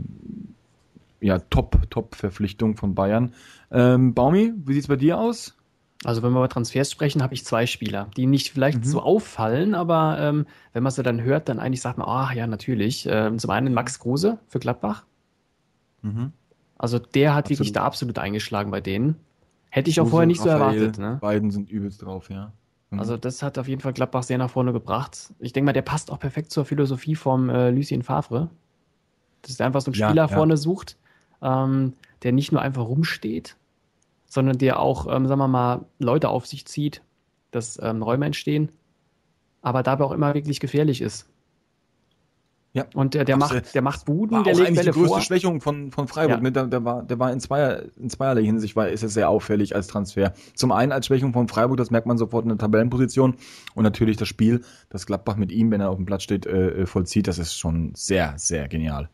ja, Top-Top-Verpflichtung von Bayern. Ähm, Baumi, wie sieht es bei dir aus? Also wenn wir über Transfers sprechen, habe ich zwei Spieler, die nicht vielleicht mhm. so auffallen, aber ähm, wenn man sie dann hört, dann eigentlich sagt man, ach ja, natürlich. Ähm, zum einen Max Kruse für Gladbach. Mhm. Also der hat absolut. wirklich da absolut eingeschlagen bei denen. Hätte ich Kruse auch vorher nicht so erwartet. Ne? Beiden sind übelst drauf, ja. Mhm. Also das hat auf jeden Fall Gladbach sehr nach vorne gebracht. Ich denke mal, der passt auch perfekt zur Philosophie vom äh, Lucien Favre. Das ist einfach so ein Spieler ja, ja. vorne sucht, ähm, der nicht nur einfach rumsteht, sondern der auch, ähm, sagen wir mal, Leute auf sich zieht, dass ähm, Räume entstehen, aber dabei auch immer wirklich gefährlich ist. Ja. Und der, der also, macht, der macht Buden, war der auch legt eigentlich Bälle die größte vor. Schwächung von, von Freiburg. Ja. Ne? Der, der, war, der war in, zweier, in zweierlei Hinsicht, weil ist es sehr auffällig als Transfer. Zum einen als Schwächung von Freiburg, das merkt man sofort in der Tabellenposition. Und natürlich das Spiel, das Gladbach mit ihm, wenn er auf dem Platz steht, äh, äh vollzieht, das ist schon sehr, sehr genial.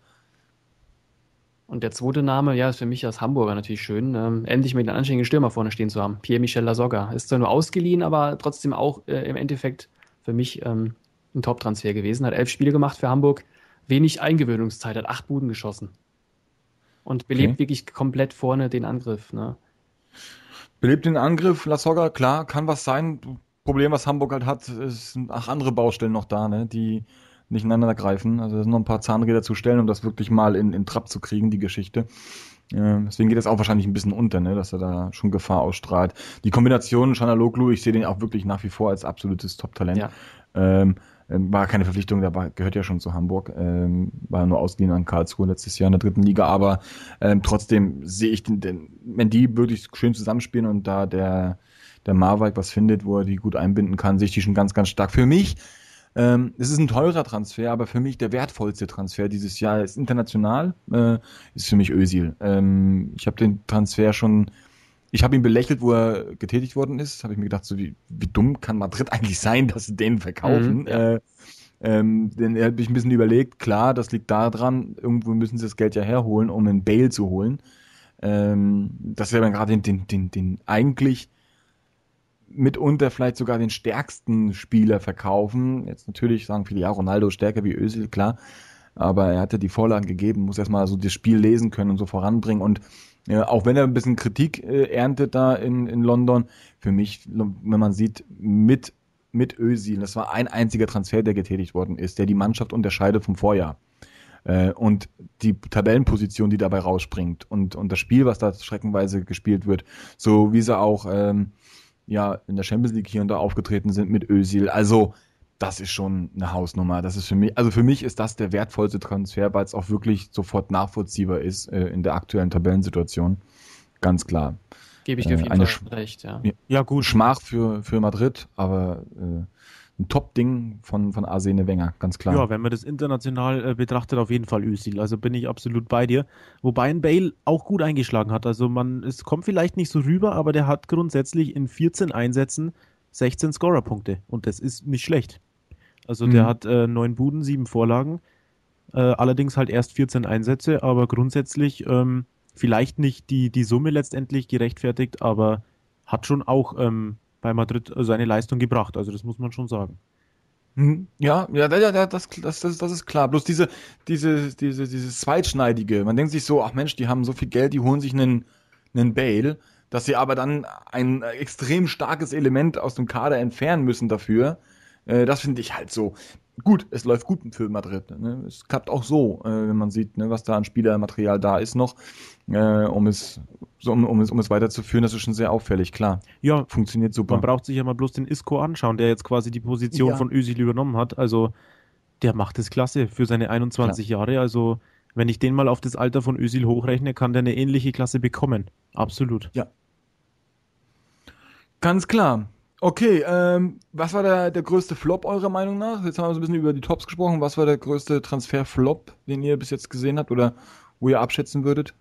Und der zweite Name, ja, ist für mich als Hamburger natürlich schön, ähm, endlich mit einem anständigen Stürmer vorne stehen zu haben. Pierre-Michel Lasogga. Ist zwar nur ausgeliehen, aber trotzdem auch äh, im Endeffekt für mich ähm, ein Top-Transfer gewesen. Hat elf Spiele gemacht für Hamburg, wenig Eingewöhnungszeit, hat acht Buden geschossen. Und belebt okay. wirklich komplett vorne den Angriff. Ne? Belebt den Angriff, Lasogga, klar, kann was sein. Problem, was Hamburg halt hat, ist ach, andere Baustellen noch da, ne? die nicht ineinander greifen. Also da sind noch ein paar Zahnräder zu stellen, um das wirklich mal in, in Trab zu kriegen, die Geschichte. Äh, deswegen geht das auch wahrscheinlich ein bisschen unter, ne, dass er da schon Gefahr ausstrahlt. Die Kombination Chanaloglu, ich sehe den auch wirklich nach wie vor als absolutes Top-Talent. Ja. Ähm, ähm war keine Verpflichtung, der gehört ja schon zu Hamburg, ähm, war nur ausgeliehen an Karlsruhe letztes Jahr in der dritten Liga, aber ähm, trotzdem sehe ich den, den Mendy wirklich schön zusammenspielen und da der, der Marwijk was findet, wo er die gut einbinden kann, sehe ich die schon ganz, ganz stark. Für mich ähm, es ist ein teurer Transfer, aber für mich der wertvollste Transfer dieses Jahr. Ist international, äh, ist für mich Özil. Ähm, ich habe den Transfer schon, ich habe ihn belächelt, wo er getätigt worden ist. Habe ich mir gedacht, so wie, wie dumm kann Madrid eigentlich sein, dass sie den verkaufen? Mhm, äh, ähm, denn er hat mich ein bisschen überlegt, klar, das liegt daran, irgendwo müssen sie das Geld ja herholen, um einen Bail zu holen. Ähm, das wäre dann gerade den, den, den, den eigentlich mitunter vielleicht sogar den stärksten Spieler verkaufen. Jetzt natürlich sagen viele, ja, Ronaldo stärker wie Özil, klar. Aber er hatte die Vorlagen gegeben, muss erstmal so das Spiel lesen können und so voranbringen. Und äh, auch wenn er ein bisschen Kritik äh, erntet da in, in London, für mich, wenn man sieht, mit, mit Özil, das war ein einziger Transfer, der getätigt worden ist, der die Mannschaft unterscheidet vom Vorjahr äh, und die Tabellenposition, die dabei rausspringt und, und das Spiel, was da schreckenweise gespielt wird, so wie sie auch ähm, ja in der Champions League hier und da aufgetreten sind mit Özil. Also das ist schon eine Hausnummer. Das ist für mich, also für mich ist das der wertvollste Transfer, weil es auch wirklich sofort nachvollziehbar ist äh, in der aktuellen Tabellensituation. Ganz klar. Gebe ich dir äh, auf jeden Fall recht, ja. Ja, gut. Schmach für, für Madrid, aber äh, ein Top-Ding von, von Arsene Wenger, ganz klar. Ja, wenn man das international äh, betrachtet, auf jeden Fall Özil. Also bin ich absolut bei dir. Wobei ein Bale auch gut eingeschlagen hat. Also man, es kommt vielleicht nicht so rüber, aber der hat grundsätzlich in 14 Einsätzen 16 Scorer-Punkte. Und das ist nicht schlecht. Also mhm. der hat äh, neun Buden, sieben Vorlagen. Äh, allerdings halt erst 14 Einsätze, aber grundsätzlich ähm, vielleicht nicht die, die Summe letztendlich gerechtfertigt, aber hat schon auch ähm, bei Madrid äh, seine Leistung gebracht. Also das muss man schon sagen. Hm. Ja, ja, ja, das, das, das, das ist klar. Bloß diese, diese, diese, dieses Zweitschneidige. Man denkt sich so, ach Mensch, die haben so viel Geld, die holen sich einen, einen Bale, dass sie aber dann ein extrem starkes Element aus dem Kader entfernen müssen dafür. Äh, das finde ich halt so gut, es läuft gut für Madrid. Ne? Es klappt auch so, äh, wenn man sieht, ne, was da an Spielermaterial da ist noch, äh, um, es, so, um, um, es, um es weiterzuführen. Das ist schon sehr auffällig, klar. Ja, funktioniert super. Man braucht sich ja mal bloß den Isco anschauen, der jetzt quasi die Position ja. von Özil übernommen hat. Also der macht es klasse für seine 21 klar. Jahre. Also wenn ich den mal auf das Alter von Özil hochrechne, kann der eine ähnliche Klasse bekommen. Absolut. Ja. Ganz klar. Okay, ähm, was war der, der größte Flop eurer Meinung nach? Jetzt haben wir so ein bisschen über die Tops gesprochen. Was war der größte Transfer-Flop, den ihr bis jetzt gesehen habt oder wo ihr abschätzen würdet?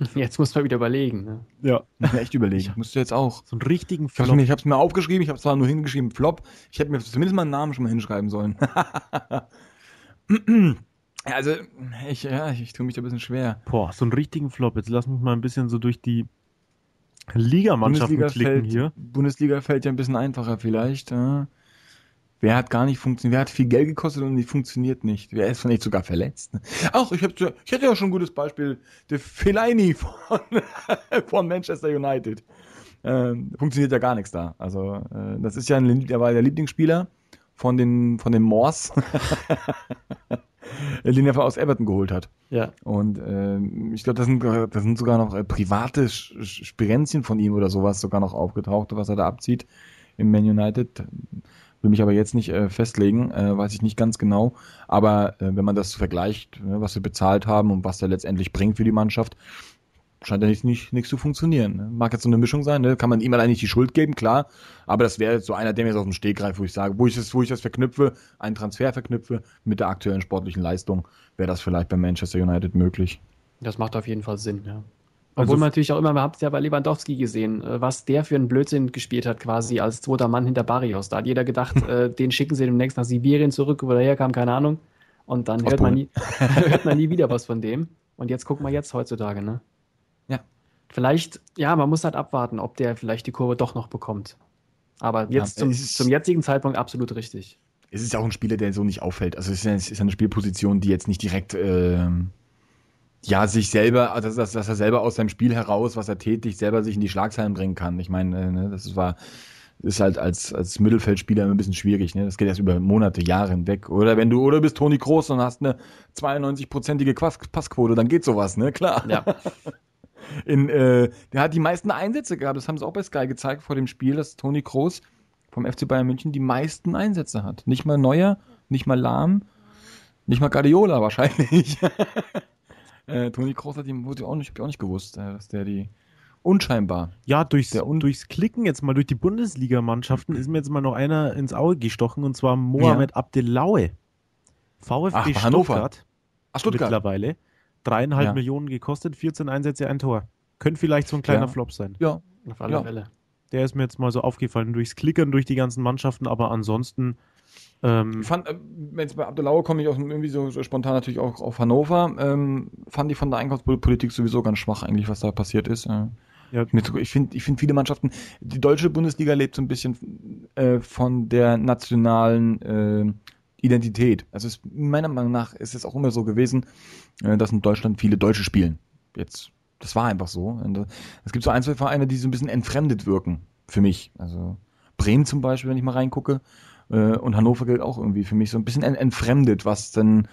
Jetzt muss man wieder überlegen. Ne? Ja, muss man echt überlegen. Musst du jetzt auch. So einen richtigen Flop. Ich habe es mir aufgeschrieben, ich habe zwar nur hingeschrieben Flop, ich hätte mir zumindest mal einen Namen schon mal hinschreiben sollen. also, ich, ja, ich tue mich da ein bisschen schwer. Boah, so einen richtigen Flop. Jetzt lass mich mal ein bisschen so durch die Ligamannschaften Bundesliga klicken fällt, hier. Bundesliga fällt ja ein bisschen einfacher vielleicht. Ja. Äh. Wer hat gar nicht funktioniert? Wer hat viel Geld gekostet und die funktioniert nicht? Wer ist vielleicht sogar verletzt? Ach, ich, hab, ich hatte ja schon ein gutes Beispiel. Der Fellaini von, von Manchester United. Ähm, funktioniert ja gar nichts da. Also, äh, das ist ja ein, der war der Lieblingsspieler von den, von den Moors. den er aus Everton geholt hat. Ja. Und äh, ich glaube, da sind, das sind sogar noch äh, private Spirenzchen von ihm oder sowas sogar noch aufgetaucht, was er da abzieht im Man United. Will mich aber jetzt nicht äh, festlegen, äh, weiß ich nicht ganz genau. Aber äh, wenn man das vergleicht, ne, was wir bezahlt haben und was er letztendlich bringt für die Mannschaft, scheint ja nicht, nicht, nichts zu funktionieren. Ne? Mag jetzt so eine Mischung sein, ne? kann man ihm eigentlich die Schuld geben, klar. Aber das wäre so einer, der mir jetzt aus dem greift, wo ich sage, wo ich das, wo ich das verknüpfe, einen Transfer verknüpfe mit der aktuellen sportlichen Leistung, wäre das vielleicht bei Manchester United möglich. Das macht auf jeden Fall Sinn, ja. Also Obwohl also, man natürlich auch immer, man hat es ja bei Lewandowski gesehen, äh, was der für einen Blödsinn gespielt hat, quasi als zweiter Mann hinter Barrios. Da hat jeder gedacht, äh, den schicken sie demnächst nach Sibirien zurück, wo er herkam, keine Ahnung. Und dann hört man, nie, hört man nie wieder was von dem. Und jetzt guck mal jetzt heutzutage, ne? vielleicht, ja, man muss halt abwarten, ob der vielleicht die Kurve doch noch bekommt. Aber jetzt ja, zum, zum jetzigen Zeitpunkt absolut richtig. Es ist ja auch ein Spieler, der so nicht auffällt. Also es ist eine Spielposition, die jetzt nicht direkt äh, ja sich selber, also dass, dass, er selber aus seinem Spiel heraus, was er tätigt, selber sich in die Schlagzeilen bringen kann. Ich meine, äh, ne, das war ist halt als, als Mittelfeldspieler immer ein bisschen schwierig. Ne? Das geht erst über Monate, Jahre hinweg. Oder wenn du oder bist Toni Groß und hast eine 92-prozentige Passquote, dann geht sowas, ne? Klar. Ja. in, äh, der hat die meisten Einsätze gehabt. Das haben sie auch bei Sky gezeigt vor dem Spiel, dass Toni Kroos vom FC Bayern München die meisten Einsätze hat. Nicht mal Neuer, nicht mal Lahm, nicht mal Guardiola wahrscheinlich. äh, Toni Kroos hat die, wurde auch nicht, hab ich auch nicht gewusst, äh, dass der die unscheinbar. Ja, durchs, un durchs Klicken jetzt mal durch die Bundesligamannschaften ist mir jetzt mal noch einer ins Auge gestochen und zwar Mohamed ja. Abdelaue. VfB Ach, Stuttgart. Hannover. Ach, Stuttgart. Mittlerweile dreieinhalb ja. Millionen gekostet, 14 Einsätze, ein Tor. Könnte vielleicht so ein kleiner ja. Flop sein. Ja. Auf alle ja. Fälle. Der ist mir jetzt mal so aufgefallen durchs Klickern durch die ganzen Mannschaften, aber ansonsten. Ähm, ich fand, äh, wenn jetzt bei Abdelaue komme ich aus, irgendwie so spontan natürlich auch auf Hannover. Ähm, fand ich von der Einkaufspolitik sowieso ganz schwach, eigentlich, was da passiert ist. Ja. Ich finde ich find viele Mannschaften, die deutsche Bundesliga lebt so ein bisschen äh, von der nationalen äh, Identität. Also es, meiner Meinung nach ist es auch immer so gewesen, äh, dass in Deutschland viele Deutsche spielen. Jetzt, das war einfach so. Äh, es gibt so ein, zwei Vereine, die so ein bisschen entfremdet wirken, für mich. Also Bremen zum Beispiel, wenn ich mal reingucke. Äh, und Hannover gilt auch irgendwie für mich so ein bisschen entfremdet, was dann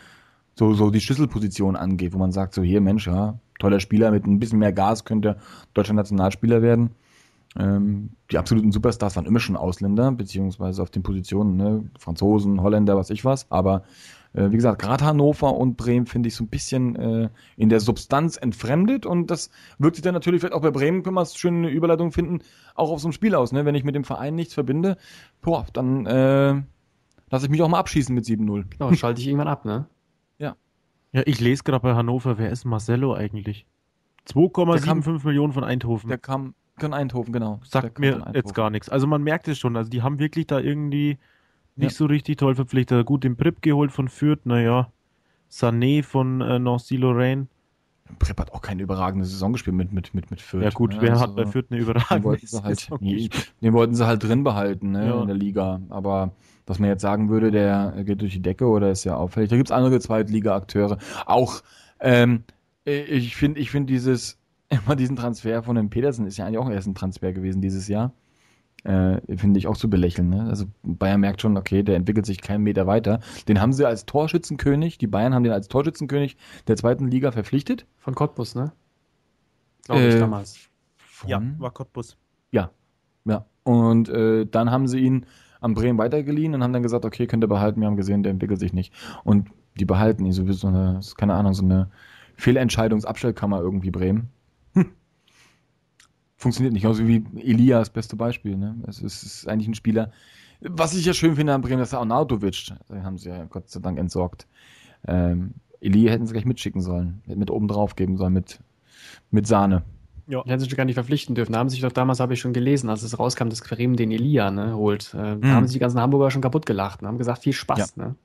so, so die Schlüsselposition angeht, wo man sagt, so hier, Mensch, ja, toller Spieler, mit ein bisschen mehr Gas könnte deutscher Nationalspieler werden. Ähm, die absoluten Superstars waren immer schon Ausländer, beziehungsweise auf den Positionen, ne? Franzosen, Holländer, was ich was. Aber äh, wie gesagt, gerade Hannover und Bremen finde ich so ein bisschen äh, in der Substanz entfremdet und das wirkt sich dann natürlich vielleicht auch bei Bremen, können wir es schön eine Überleitung finden, auch auf so ein Spiel aus. Ne? Wenn ich mit dem Verein nichts verbinde, boah, dann äh, lasse ich mich auch mal abschießen mit 7-0. Genau, schalte ich irgendwann ab, ne? Ja. Ja, ich lese gerade bei Hannover, wer ist Marcello eigentlich? 2,75 Millionen von Eindhoven. Der kam Köln Eindhoven, genau. Sagt mir jetzt gar nichts. Also man merkt es schon, also die haben wirklich da irgendwie nicht ja. so richtig toll verpflichtet. Also gut, den Prip geholt von Fürth, naja. Sané von äh, Nancy-Lorraine. Prep hat auch keine überragende Saison gespielt mit, mit, mit, mit Fürth. Ja gut, ne? wer also, hat bei Fürth eine überragende den wollten sie halt, Saison nee, Den wollten sie halt drin behalten ne, ja. in der Liga. Aber dass man jetzt sagen würde, der geht durch die Decke oder ist ja auffällig. Da gibt es andere Zweitliga-Akteure. Auch, ähm, äh, ich finde ich finde dieses immer diesen Transfer von den Pedersen ist ja eigentlich auch erst ein Transfer gewesen dieses Jahr. Äh, finde ich auch zu belächeln. Ne? Also Bayern merkt schon, okay, der entwickelt sich keinen Meter weiter. Den haben sie als Torschützenkönig, die Bayern haben den als Torschützenkönig der zweiten Liga verpflichtet. Von Cottbus, ne? Glaube äh, ich damals. Von? Ja, war Cottbus. Ja, ja. Und äh, dann haben sie ihn an Bremen weitergeliehen und haben dann gesagt, okay, könnt ihr behalten, wir haben gesehen, der entwickelt sich nicht. Und die behalten ihn, so wie so eine, keine Ahnung, so eine Fehlentscheidungsabstellkammer irgendwie Bremen funktioniert nicht. Genauso wie Elias, beste Beispiel. Ne? Es, ist, es ist eigentlich ein Spieler, was ich ja schön finde an Bremen, dass er Arnautovic, den haben sie ja Gott sei Dank entsorgt. Ähm, Elia hätten sie gleich mitschicken sollen, Hätten mit oben drauf geben sollen, mit, mit Sahne. Ja. Die hätten sich gar nicht verpflichten dürfen. Da haben sich doch damals, habe ich schon gelesen, als es rauskam, dass Bremen den Elia ne, holt. Äh, mhm. Da hm. haben sich die ganzen Hamburger schon kaputt gelacht und haben gesagt, viel Spaß. Ja. Ne?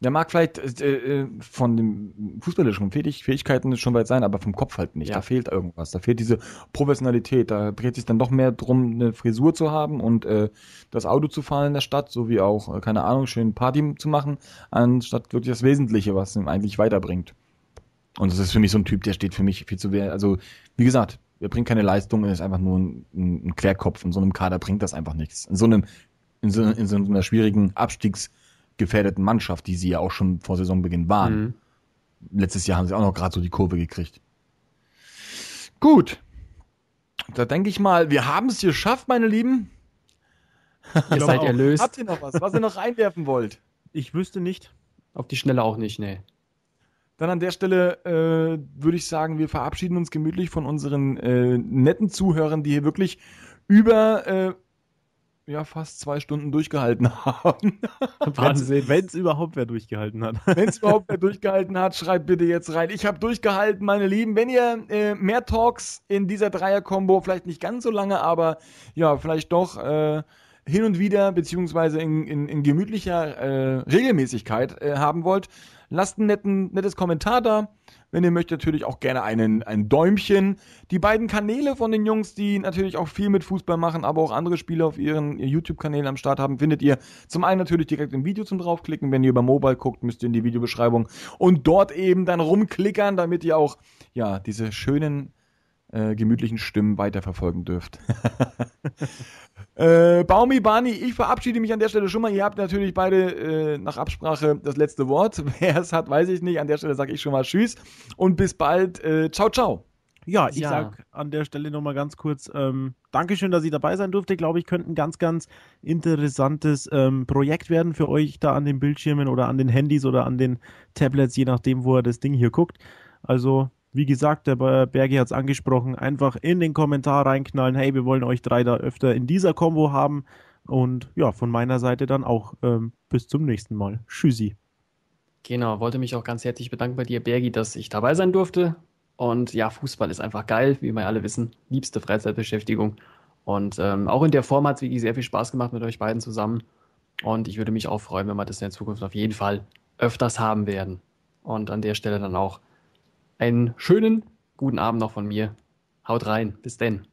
Der mag vielleicht äh, äh von den fußballerischen Fähigkeiten schon weit sein, aber vom Kopf halt nicht. Ja. Da fehlt irgendwas. Da fehlt diese Professionalität. Da dreht sich dann doch mehr drum, eine Frisur zu haben und äh, das Auto zu fahren in der Stadt, sowie auch, äh, keine Ahnung, schön Party zu machen, anstatt wirklich das Wesentliche, was ihn eigentlich weiterbringt. Und das ist für mich so ein Typ, der steht für mich viel zu wenig. Also, wie gesagt, er bringt keine Leistung, er ist einfach nur ein, ein Querkopf. In so einem Kader bringt das einfach nichts. In so einem, in so, in so einer schwierigen Abstiegs- gefährdeten Mannschaft, die sie ja auch schon vor Saisonbeginn waren. Mhm. Letztes Jahr haben sie auch noch gerade so die Kurve gekriegt. Gut. Da denke ich mal, wir haben es geschafft, meine Lieben. Ihr seid auch. erlöst. Habt ihr noch was, was ihr noch reinwerfen wollt? Ich wüsste nicht. Auf die Schnelle auch nicht, nee. Dann an der Stelle äh, würde ich sagen, wir verabschieden uns gemütlich von unseren äh, netten Zuhörern, die hier wirklich über äh, ja fast zwei Stunden durchgehalten haben. Wahnsinn, wenn es überhaupt wer durchgehalten hat. wenn es überhaupt wer durchgehalten hat, schreibt bitte jetzt rein. Ich habe durchgehalten, meine Lieben. Wenn ihr äh, mehr Talks in dieser Dreier-Kombo, vielleicht nicht ganz so lange, aber ja, vielleicht doch äh, hin und wieder, beziehungsweise in, in, in gemütlicher äh, Regelmäßigkeit äh, haben wollt, lasst ein netten, nettes Kommentar da wenn ihr möchtet, natürlich auch gerne einen, ein Däumchen. Die beiden Kanäle von den Jungs, die natürlich auch viel mit Fußball machen, aber auch andere Spiele auf ihren YouTube-Kanälen am Start haben, findet ihr zum einen natürlich direkt im Video zum draufklicken. Wenn ihr über Mobile guckt, müsst ihr in die Videobeschreibung und dort eben dann rumklickern, damit ihr auch ja diese schönen äh, gemütlichen Stimmen weiterverfolgen dürft. äh, Baumi, Bani, ich verabschiede mich an der Stelle schon mal. Ihr habt natürlich beide äh, nach Absprache das letzte Wort. Wer es hat, weiß ich nicht. An der Stelle sage ich schon mal Tschüss und bis bald. Äh, ciao, ciao. Ja, ich ja. sage an der Stelle nochmal ganz kurz ähm, Dankeschön, dass ich dabei sein durfte. Ich glaube, ich könnte ein ganz, ganz interessantes ähm, Projekt werden für euch da an den Bildschirmen oder an den Handys oder an den Tablets, je nachdem, wo ihr das Ding hier guckt. Also wie gesagt, der Bergi hat es angesprochen, einfach in den Kommentar reinknallen, hey, wir wollen euch drei da öfter in dieser Combo haben. Und ja, von meiner Seite dann auch ähm, bis zum nächsten Mal. Tschüssi. Genau, wollte mich auch ganz herzlich bedanken bei dir, Bergi, dass ich dabei sein durfte. Und ja, Fußball ist einfach geil, wie wir alle wissen. Liebste Freizeitbeschäftigung. Und ähm, auch in der Form hat es wirklich sehr viel Spaß gemacht mit euch beiden zusammen. Und ich würde mich auch freuen, wenn wir das in der Zukunft auf jeden Fall öfters haben werden. Und an der Stelle dann auch einen schönen guten Abend noch von mir. Haut rein. Bis denn.